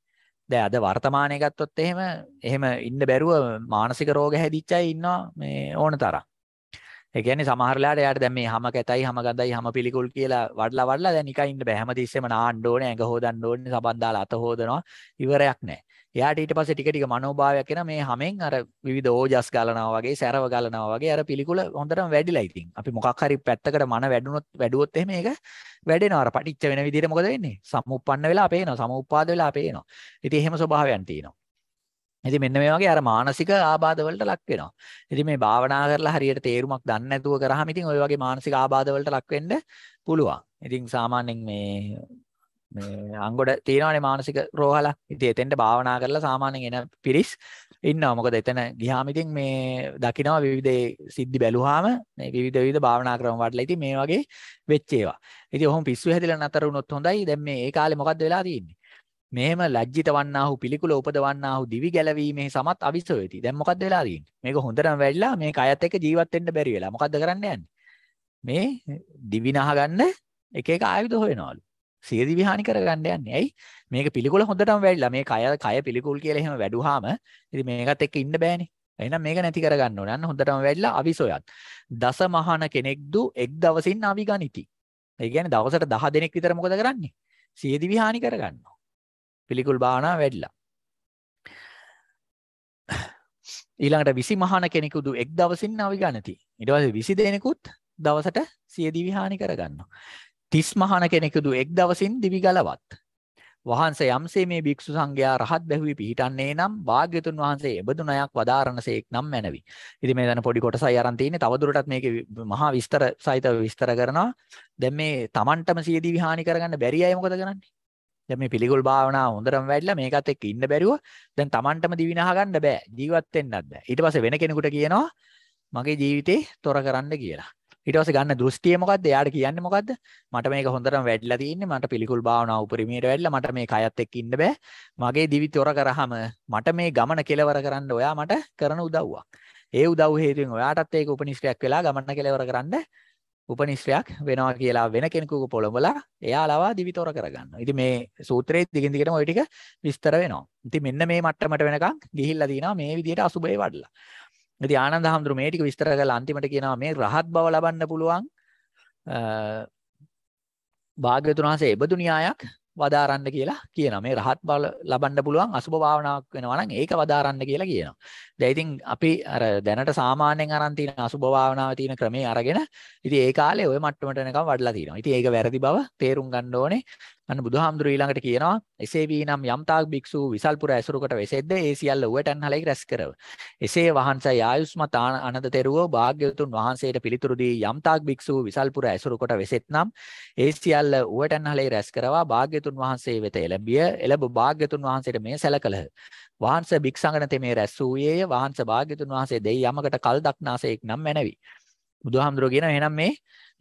[SPEAKER 1] දැන් අද වර්තමානයේ ගත්තොත් එහෙම එහෙම ඉන්න බැරුව මානසික රෝග හැදිච්ච අය ඉන්නවා මේ ඕන තරම්. ඒ කියන්නේ සමහරලාට එයාට දැන් මේ හැම කැතයි හැම ගඳයි හැම පිළිකුල් කියලා වඩලා වඩලා දැන් නිකන් ඉන්න බෑ හැමතිස්සෙම නාන්න ඕනේ ඇඟ හොදන්න ඕනේ සබන් දාලා අත හොදනවා ඉවරයක් නෑ. එයාට ඊට පස්සේ ටික ටික මනෝභාවයක් එන මේ හැමෙන් අර විවිධ ඕජස් ගලනවා වගේ සැරව ගලනවා වගේ අර පිළිකුල හොඳටම වැඩිලා ඉතින්. අපි මොකක් හරි පැත්තකට මන වැඩුණොත් වැඩුවොත් එහෙම ඒක වැඩෙනවා අර පටිච්ච වෙන විදිහට මොකද වෙන්නේ? සම්මුප්පන්න වෙලා අපේනවා. සමුප්පාද වෙලා අපේනවා. ඉතින් එහෙම ස්වභාවයන් තියෙනවා. ඉතින් මෙන්න මේ වගේ අර මානසික ආබාධ වලට ලක් වෙනවා. ඉතින් මේ භාවනා කරලා හරියට තේරුමක් දන්නේ නැතුව කරාම ඉතින් ওই වගේ මානසික ආබාධ වලට ලක් වෙන්න පුළුවන්. ඉතින් සාමාන්‍යයෙන් මේ මේ අංගොඩ තියෙනවානේ මානසික රෝහල. ඉතින් එතෙන්ට භාවනා කරලා සාමාන්‍යයෙන් එන පිරිස් ඉන්නවා. මොකද එතන ගියාම ඉතින් මේ දකිනවා විවිධ සිද්ධි බැලුවාම මේ විවිධ විවිධ භාවනා ක්‍රම වඩලා ඉතින් මේ වගේ වෙච්ච ඒවා. ඉතින් ඔහොම පිස්සු හැදිලා නතර වුණොත් හොඳයි. දැන් මේ ඒ කාලේ මොකද්ද වෙලා තියෙන්නේ? මෙහෙම ලැජ්ජිත වන්නාහු පිළිකුල උපදවන්නාහු දිවි ගැලවීමේ සමත් අවිස වෙති. දැන් මොකද්ද වෙලා තියෙන්නේ? මේක හොඳටම වැඩිලා මේක අයත් එක්ක ජීවත් වෙන්න බැරි වෙලා. මොකද්ද කරන්න යන්නේ? මේ දිවි නහ ගන්න එක එක ආයුධ හොයනවලු. සිය දිවි හානි කරගන්න යන්නේ. ඇයි? මේක පිළිකුල හොඳටම වැඩිලා. මේ කය කය පිළිකුල් කියලා එහෙම වැඩුවාම ඉතින් මේකත් එක්ක ඉන්න බෑනේ. එහෙනම් මේක නැති කරගන්න ඕනේ. අන්න හොඳටම වැඩිලා අවිසොයත්. දස මහාන කෙනෙක්දු එක් දවසින් අවිගණితి. ඒ කියන්නේ දවසට 10 දෙනෙක් විතර මොකද කරන්නේ? සිය දිවි හානි කරගන්නවා. පිළිකුල් භාවනාව වැඩිලා. ඊළඟට 20 මහාන කෙනෙකුදු එක් දවසින් නවිගණති. ඊට පස්සේ 20 දෙනෙකුත් දවසට 100 දිවි හානි කරගන්නවා. 30 මහාන කෙනෙකුදු එක් දවසින් දිවි ගලවත්. වහන්සේ යම්සේ මේ භික්ෂු සංඝයා රහත් බැහුවේ පිහිටන්නේ නම් වාග්යතුන් වහන්සේ එබඳු ණයක් වදාරණසේක් නම් මැනවි. ඉතින් මේ දැන් පොඩි කොටසයි අරන් තියෙන්නේ. තවදුරටත් මේකේ මහා විස්තර සහිතව විස්තර කරනවා. දැන් මේ Tamanටම සියදිවි හානි කරගන්න බැරි අය මොකද කරන්නේ? දැන් මේ පිළිකුල් භාවනාව හොඳටම වැඩිලා මේකත් එක්ක ඉන්න බැරුව දැන් Tamanටම දිවිනහ ගන්න බෑ ජීවත් වෙන්නත් බෑ ඊට පස්සේ වෙන කෙනෙකුට කියනවා මගේ ජීවිතේ තොර කරන්න කියලා ඊට පස්සේ ගන්න දෘෂ්ටිය මොකද්ද එයාට කියන්නේ මොකද්ද මට මේක හොඳටම වැඩිලා තියෙන්නේ මට පිළිකුල් භාවනාව උපරිමයට වැඩිලා මට මේ කයත් එක්ක ඉන්න බෑ මගේ දිවි තොර කරාම මට මේ ගමන කෙලවර කරන්න ඔයා මට කරන උදව්වක් ඒ උදව් හේතුවෙන් ඔයාටත් ඒක උපනිෂ්ඨයක් වෙලා ගමන කෙලවර කරන්න උපනිශ්‍රයක් වෙනවා කියලා වෙන කෙනෙකුගේ පොළඹලා එයාලවා දිවිතොර කරගන්න. ඉතින් මේ සූත්‍රයේ දිගින් දිගටම ওই ටික විස්තර වෙනවා. ඉතින් මෙන්න මේ මට්ටමට වෙනකන් ගිහිල්ලා තිනවා මේ විදිහට අසුබේ වඩලා. ඉතින් ආනන්ද හැඳුරු මේ ටික විස්තර කරලා අන්තිමට කියනවා මේ රහත් බව ලබන්න පුළුවන් භාග්‍යතුන් වහන්සේ එබඳු න්‍යායක් වදාරන්න කියලා කියනවා. මේ රහත් බව ලබන්න පුළුවන් අසුබ භාවනාවක් වෙනවා නම් ඒක වදාරන්න කියලා කියනවා. දැන් ඉතින් අපි අර දැනට සාමාන්‍යයෙන් අරන් තියෙන අසුබ භාවනාව තියෙන ක්‍රමේ අරගෙන ඉතින් ඒ කාලේ ওই මට්ටමට එනකම් වඩලා තිනවා. ඉතින් ඒක වැරදි බව තේරුම් ගන්න ඕනේ. අන්න බුදුහාමුදුරු ඊළඟට කියනවා එසේ වීනම් යම්තාක් භික්ෂූ විසල්පුර ඇසුරකට වෙසෙද්ද ඒ සියල්ල උවටන් හලයි රැස් කරව. එසේ වහන්සේ ආයුෂ්මත් අනද තෙරුවෝ භාග්‍යවතුන් වහන්සේට පිළිතුරු දී යම්තාක් භික්ෂූ විසල්පුර ඇසුරකට වෙසෙත්නම් ඒ සියල්ල උවටන් හලයි රැස් කරවා භාග්‍යතුන් වහන්සේ වෙත එළඹිය එළඹ භාග්‍යතුන් වහන්සේට මේ සැලකලහ. වහන්ස භික්ෂංගන තෙමේ රැස් වූයේය වහන්ස භාග්‍යතුන් වහන්සේ දෙයි යමකට කල් දක්නාසේක් නම් මැනවි. බුදුහාමුදුරුවෝ කියන එහෙනම් මේ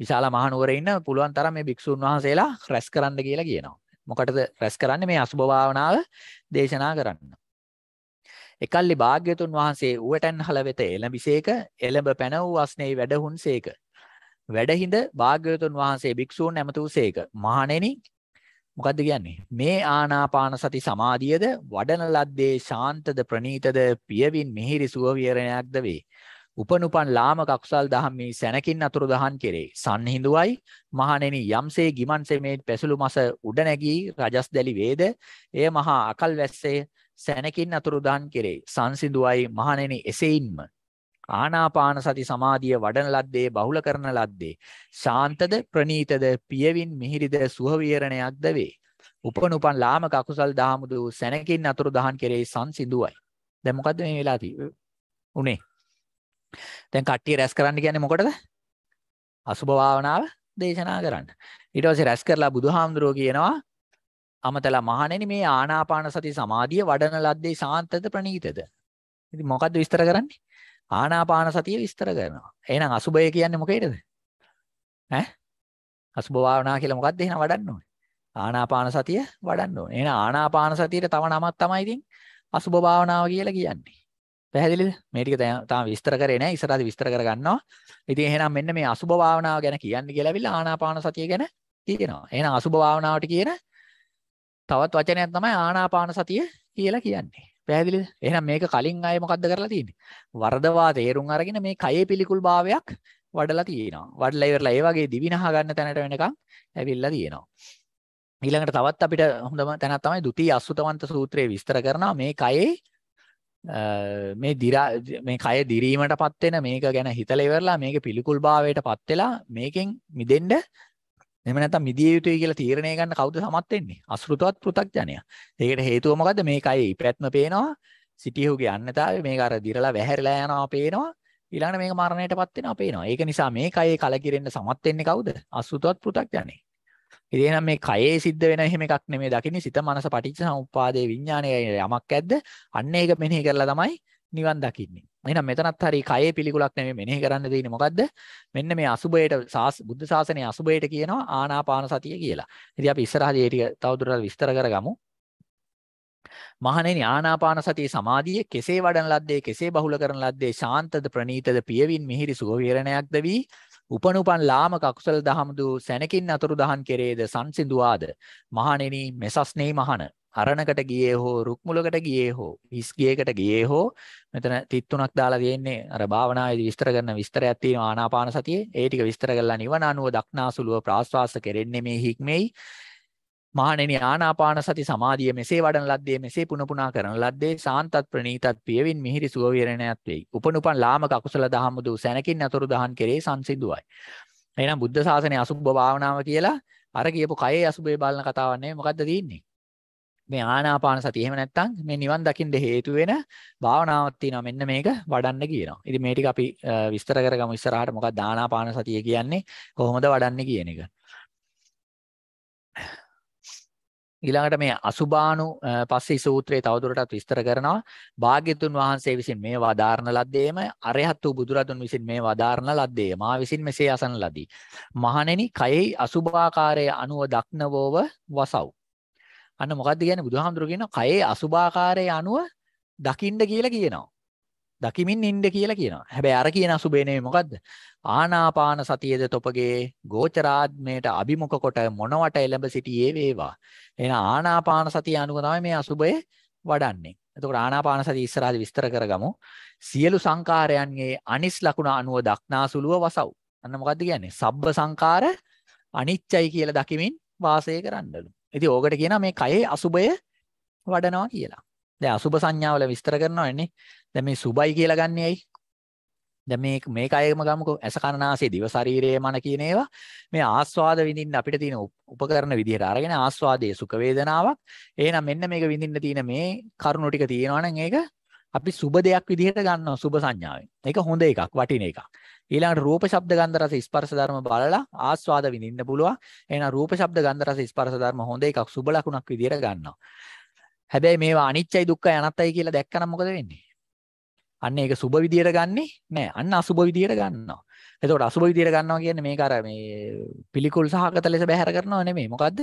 [SPEAKER 1] විශාල මහනුවරේ ඉන්න පුළුවන් තරම් මේ භික්ෂුන් වහන්සේලා රැස් කරන්න කියලා කියනවා. මොකටද රැස් කරන්නේ මේ අසුභ භාවනාව දේශනා කරන්න. එකල්ලි භාග්‍යතුන් වහන්සේ ඌවටන් හල වෙත එළඹිසේක එළඹ පැන වූ අස්නේ වැඩහුන්සේක. වැඩහිඳ භාග්‍යතුන් වහන්සේ භික්ෂූන් ඇමතූසේක. මහණෙනි මොකද්ද කියන්නේ මේ ආනාපාන සති සමාධියද වඩන ලද්දේ ශාන්තද ප්‍රණීතද පියවින් මිහිරි සුව විහරණයක්ද වේ උපනුපන් ලාමක අකුසල් දහම් මේ සැනකින් අතුරු දහන් කෙරේ. සංහිඳුවයි මහණෙනි යම්සේ ගිමන් සෙමේ පැසළු මස උඩ නැගී රජස් දැලි වේද. එය මහා අකල් වැස්සේ සැනකින් අතුරු දහන් කෙරේ. සංසිඳුවයි මහණෙනි එසෙයින්ම ආනාපාන සති සමාධිය වඩන ලද්දේ බහුල කරන ලද්දේ ශාන්තද ප්‍රනීතද පියවින් මිහිරිද සුහ විහරණයක්ද වේ. උපනුපන් ලාමක අකුසල් දහමුදු සැනකින් අතුරු දහන් කෙරේ සංසිඳුවයි. දැන් මොකද්ද මේ වෙලා තියෙන්නේ? උනේ දැන් කට්ටිය රැස් කරන්න කියන්නේ මොකටද? අසුබ භාවනාව දේශනා කරන්න. ඊට පස්සේ රැස් කරලා බුදුහාමුදුරුවෝ කියනවා අමතලා මහණෙනි මේ ආනාපාන සති සමාධිය වඩන ලද්දේ සාන්තද ප්‍රණීතද? ඉතින් මොකද්ද විස්තර කරන්නේ? ආනාපාන සතිය විස්තර කරනවා. එහෙනම් අසුබය කියන්නේ මොකේද? ඈ? අසුබ භාවනා කියලා මොකද්ද එහෙනම් වඩන්න ඕනේ? ආනාපාන සතිය වඩන්න ඕනේ. එහෙනම් ආනාපාන සතියේ තව නමක් තමයි ඉතින් අසුබ භාවනාව කියලා කියන්නේ. පැහැදිලිද? මේ ටික තාම විස්තර කරේ නැහැ. ඉස්සරහදී විස්තර කර ගන්නවා. ඉතින් එහෙනම් මෙන්න මේ අසුබ භාවනාව ගැන කියන්න කියලා ඇවිල්ලා ආනාපාන සතිය ගැන කියනවා. එහෙනම් අසුබ භාවනාවට කියන තවත් වචනයක් තමයි ආනාපාන සතිය කියලා කියන්නේ. පැහැදිලිද? එහෙනම් මේක කලින් ආයේ මොකද්ද කරලා තියෙන්නේ? වර්ධවා තේරුම් අරගෙන මේ කයේ පිළිකුල් භාවයක් වඩලා තියෙනවා. වඩලා ඉවරලා ඒ වගේ දිවිනහ ගන්න තැනට වෙනකන් ඇවිල්ලා තියෙනවා. ඊළඟට තවත් අපිට හොඳම තැනක් තමයි ဒုတိ ය අසුතවන්ත සූත්‍රයේ විස්තර කරනවා මේ කයේ මේ දිරා මේ කය දිරීමටපත් වෙන මේක ගැන හිතලා ඉවරලා මේකේ පිළිකුල්භාවයටපත් වෙලා මේකෙන් මිදෙන්න එහෙම නැත්නම් මිදිය යුතුයි කියලා තීරණය ගන්න කවුද සමත් වෙන්නේ? අසෘතවත් පෘ탁ජනයා. ඒකට හේතුව මොකද්ද? මේ කයේ පැත්ම පේනවා. සිටියහුගේ අන්නතාවේ මේක අර දිරලා වැහැරිලා යනවා පේනවා. ඊළඟට මේක මරණයටපත් වෙනවා පේනවා. ඒක නිසා මේ කයේ කලකිරෙන්න සමත් වෙන්නේ කවුද? අසෘතවත් පෘ탁ජනේ. ඉතින් එහෙනම් මේ කයේ සිද්ධ වෙන එහෙම එකක් නෙමෙයි දකින්නේ සිත මනස පටිච්ච සමුප්පාදේ විඥානයේ යමක් ඇද්ද අන්න ඒක මෙනෙහි කරලා තමයි නිවන් දකින්නේ එහෙනම් මෙතනත් හරි කයේ පිළිකුලක් නෙමෙයි මෙනෙහි කරන්න තියෙන්නේ මොකද්ද මෙන්න මේ අසුබයට බුද්ධ ශාසනයේ අසුබයට කියනවා ආනාපාන සතිය කියලා ඉතින් අපි ඉස්සරහදී ඒ ටික තවදුරටත් විස්තර කරගමු මහණෙනි ආනාපාන සතිය සමාධිය කෙසේ වඩන ලද්දේ කෙසේ බහුල කරන ලද්දේ ශාන්තද ප්‍රණීතද පියවින් මිහිරි සුඛ විහරණයක්ද වී උපනුපන් ලාමක අකුසල දහමුදු සැනකින් අතුරු දහන් කෙරේද සංසිඳුවාද මහණෙනි මෙසස්නේ මහණ අරණකට ගියේ හෝ රුක්මුලකට ගියේ හෝ හිස්ගේකට ගියේ හෝ මෙතන 33ක් දාලා තියෙන්නේ අර භාවනාවේදී විස්තර කරන විස්තරයක් තියෙනවා ආනාපාන සතියේ ඒ ටික විස්තර කරලා නිවන අනුව දක්නාසුලුව ප්‍රාස්වාස කෙරෙන්නේ මේ හික්මෙයි මහණෙනි ආනාපාන සති සමාධිය මෙසේ වඩන ලද්දේ මෙසේ පුනපුනා කරන ලද්දේ සාන්තත් ප්‍රණීතත් පියවින් මිහිරි සුව විරණයක් වෙයි. උපනුපන් ලාමක අකුසල දහමුදු සැනකින් අතුරු දහන් කෙරේ සංසිඳුවයි. එහෙනම් බුද්ධ ශාසනයේ අසුභ භාවනාව කියලා අර කියපු කයේ අසුභේ බලන කතාවක් නෙමෙයි මොකද්ද තියෙන්නේ? මේ ආනාපාන සතිය එහෙම නැත්නම් මේ නිවන් දකින්න හේතු වෙන භාවනාවක් තියෙනවා මෙන්න මේක වඩන්න කියනවා. ඉතින් මේ ටික අපි විස්තර කරගමු ඉස්සරහට මොකක්ද ආනාපාන සතිය කියන්නේ කොහොමද වඩන්නේ කියන එක. ඊළඟට මේ අසුබානු පස්සේ සූත්‍රයේ තවදුරටත් විස්තර කරනවා භාග්‍යතුන් වහන්සේ විසින් මේ වදාරන ලද්දේම අරහත් වූ බුදුරදුන් විසින් මේ වදාරන ලද්දේ මා විසින් මෙසේ අසන ලදී මහණෙනි කයෙහි අසුභාකාරය අනුව දක්නවෝව වසව් අන්න මොකද්ද කියන්නේ බුදුහාමුදුරු කියනවා කයේ අසුභාකාරය අනුව දකින්න කියලා කියනවා දකිමින් ඉන්න කියලා කියනවා. හැබැයි අර කියන අසුබේ නෙමෙයි මොකද්ද? ආනාපාන සතියේද තොපගේ ගෝචරාත්මයට අභිමුඛ කොට මොනවට එළඹ සිටියේ වේවා. එහෙනම් ආනාපාන සතිය අනුව තමයි මේ අසුබය වඩන්නේ. එතකොට ආනාපාන සතිය ඉස්සරහදී විස්තර කරගමු. සියලු සංකාරයන්ගේ අනිස් ලකුණ අනුව දක්නාසුලුව වසව්. අන්න මොකද්ද කියන්නේ? සබ්බ සංකාර අනිච්චයි කියලා දකිමින් වාසය කරන්නලු. ඉතින් ඕකට කියනවා මේ කයේ අසුබය වඩනවා කියලා. දැන් අසුබ සංඥාවල විස්තර කරනවනේ. දැන් මේ සුබයි කියලා ගන්න ඇයි? දැන් මේ මේ කයෙම ගමුකෝ ඇස කනනාසය දිව ශරීරය මන කියන ඒවා මේ ආස්වාද විඳින්න අපිට තියෙන උපකරණ විදිහට අරගෙන ආස්වාදයේ සුඛ වේදනාවක් එහෙනම් මෙන්න මේක විඳින්න තියෙන මේ කරුණු ටික තියෙනවනම් ඒක අපි සුබ දෙයක් විදිහට ගන්නවා සුබ සංඥාවෙන්. ඒක හොඳ එකක්, වටින එකක්. ඊළඟට රූප, ශබ්ද, ගන්ධ, රස, ස්පර්ශ ධර්ම බලලා ආස්වාද විඳින්න පුළුවන්. එහෙනම් රූප, ශබ්ද, ගන්ධ, රස, ස්පර්ශ ධර්ම හොඳ එකක්, සුබ ලකුණක් විදිහට ගන්නවා. හැබැයි මේවා අනිත්‍යයි දුක්ඛයි අනාත්තයි කියලා දැක්කනම් මොකද වෙන්නේ? අන්න ඒක සුබ විදියට ගන්නෙ නෑ. අන්න අසුබ විදියට ගන්නවා. එතකොට අසුබ විදියට ගන්නවා කියන්නේ මේක අර මේ පිළිකුල් සහගත ලෙස බැහැර කරනව නෙමෙයි. මොකද්ද?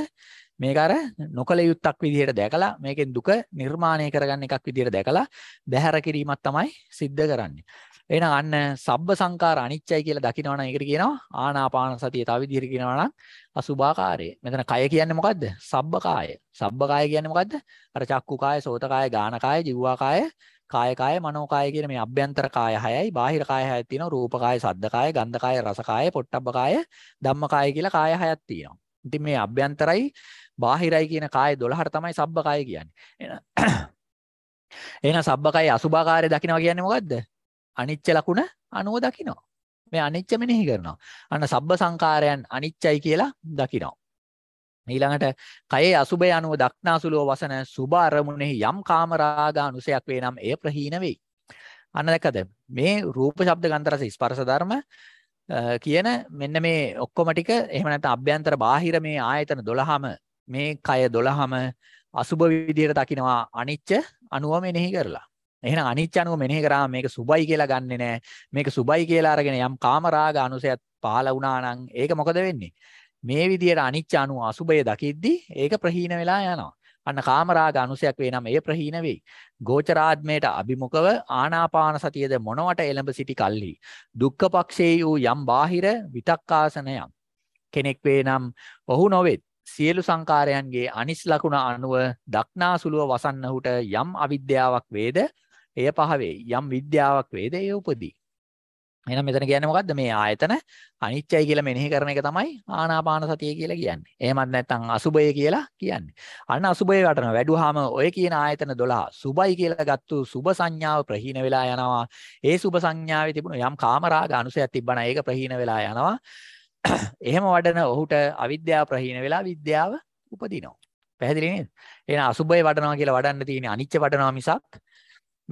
[SPEAKER 1] මේක අර නොකල යුත්තක් විදියට දැකලා මේකෙන් දුක නිර්මාණය කරගන්න එකක් විදියට දැකලා බැහැර කිරීමක් තමයි සිද්ධ කරන්නේ. එහෙනම් අන්න සබ්බ සංකාර අනිච්චයි කියලා දකිනවනම් ඒකට කියනවා ආනාපාන සතිය. තව විදිහට කියනවා නම් අසුභාකාරය. මෙතන කය කියන්නේ මොකද්ද? සබ්බ කාය. සබ්බ කාය කියන්නේ මොකද්ද? අර චක්කු කාය, සෝත කාය, ගාන කාය, ජීවා කාය, කාය කාය, මනෝ කාය කියන මේ අභ්‍යන්තර කාය හයයි, බාහිර කාය හයක් තියෙනවා. රූප කාය, සද්ද කාය, ගන්ධ කාය, රස කාය, පොට්ටබ්බ කාය, ධම්ම කාය කියලා කාය හයක් තියෙනවා. ඉතින් මේ අභ්‍යන්තරයි බාහිරයි කියන කාය 12ට තමයි සබ්බ කාය කියන්නේ. එහෙනම් සබ්බ කාය අසුභාකාරය දකිනවා කියන්නේ මොකද්ද? අනිච්ච ලකුණ 90 දකිනවා. මේ අනිච්ච මෙනෙහි කරනවා. අන්න සබ්බ සංකාරයන් අනිච්චයි කියලා දකිනවා. ඊළඟට කයේ අසුබය අනුව දක්නාසුලෝ වසන සුභ අරමුණෙහි යම් කාම රාගානුසයක් වේ නම් එය ප්‍රහීන වෙයි. අන්න දැක්කද මේ රූප ශබ්ද ගන්ධ රස ස්පර්ශ ධර්ම කියන මෙන්න මේ ඔක්කොම ටික එහෙම නැත්නම් අභ්‍යන්තර බාහිර මේ ආයතන 12ම මේ කය 12ම අසුබ විදියට දකිනවා අනිච්ච අනුව මෙනෙහි කරලා. එහෙනම් අනිච්ච අනුව මෙනෙහි කරාම මේක සුබයි කියලා ගන්නෙ නෑ. මේක සුබයි කියලා අරගෙන යම් කාමරාග අනුසයත් පහළ වුණා නම් ඒක මොකද වෙන්නේ? මේ විදියට අනිච්ච අනුව අසුබය දකිද්දි ඒක ප්‍රහීන වෙලා යනවා. අන්න කාමරාග අනුසයක් වේ නම් එය ප්‍රහීන වෙයි. ගෝචරාත්මයට අභිමුඛව ආනාපාන සතියද මොනවට එළඹ සිටි කල්හි දුක්ඛ පක්ෂේ වූ යම් බාහිර විතක්කාසනයක් කෙනෙක් වේ නම් ඔහු නොවෙත් සියලු සංකාරයන්ගේ අනිස් ලකුණ අනුව දක්නාසුලුව වසන්නහුට යම් අවිද්‍යාවක් වේද එය පහ වෙයි. යම් විද්‍යාවක් වේද ඒ උපදී. එහෙනම් මෙතන කියන්නේ මොකද්ද මේ ආයතන අනිත්‍යයි කියලා මෙනෙහි කරන එක තමයි ආනාපාන සතිය කියලා කියන්නේ. එහෙමත් නැත්නම් අසුබය කියලා කියන්නේ. අන්න අසුබය වටන වැඩුවාම ඔය කියන ආයතන 12 සුබයි කියලා ගත්තු සුබ සංඥාව ප්‍රහීන වෙලා යනවා. ඒ සුබ සංඥාවේ තිබුණු යම් කාමරාග අනුසයක් තිබ්බනම් ඒක ප්‍රහීන වෙලා යනවා. <clears throat> එහෙම වඩන ඔහුට අවිද්‍යාව ප්‍රහීන වෙලා විද්‍යාව උපදිනවා. පැහැදිලි නේද? එහෙනම් අසුබය වඩනවා කියලා වඩන්න තියෙන්නේ අනිත්‍ය වඩනවා මිසක්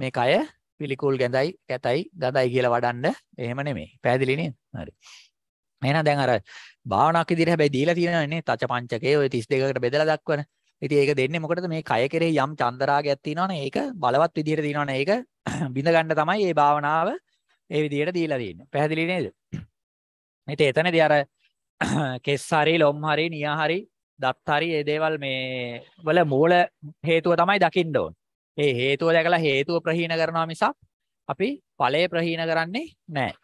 [SPEAKER 1] මේ කය පිළිකුල් ගැඳයි කැතයි ගඳයි කියලා වඩන්න එහෙම නෙමෙයි. පැහැදිලි නේද? හරි. එහෙනම් දැන් අර භාවනාවක් විදිහට හැබැයි දීලා තියෙනවානේ තච පංචකයේ ওই 32කට බෙදලා දක්වන. ඉතින් ඒක දෙන්නේ මොකටද මේ කය කෙරෙහි යම් චන්දරාගයක් තියෙනවනේ ඒක බලවත් විදිහට තියෙනවනේ ඒක <clears throat> බිඳ ගන්න තමයි මේ භාවනාව ඒ විදිහට දීලා තියෙන්නේ. පැහැදිලි නේද? ඉතින් එතනදී අර <clears throat> කෙස් හරි ලොම් හරි නියා හරි දත් හරි මේ දේවල් මේ වල මූල හේතුව තමයි දකින්න ඕන. ඒ හේතුව දැකලා හේතුව ප්‍රහීන කරනවා මිසක් අපි ඵලය ප්‍රහීන කරන්නේ නැහැ.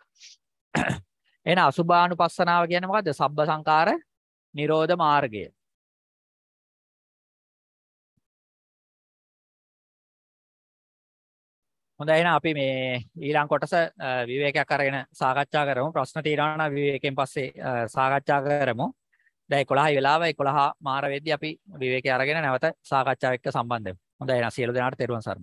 [SPEAKER 1] එහෙනම් අසුභානුපස්සනාව කියන්නේ මොකද්ද? සබ්බ සංකාර නිරෝධ මාර්ගය. හොඳයි එහෙනම් අපි මේ ඊළඟ කොටස විවේකයක් අරගෙන සාකච්ඡා කරමු ප්‍රශ්න තියනවා නම් විවේකයෙන් පස්සේ සාකච්ඡා කරමු දැන් 11යි වෙලාව 11 මාර වෙද්දී අපි විවේකය අරගෙන නැවත සාකච්ඡාව එක්ක සම්බන්ධ වෙමු ¿Dónde era cielo de la arterio en Sarmo?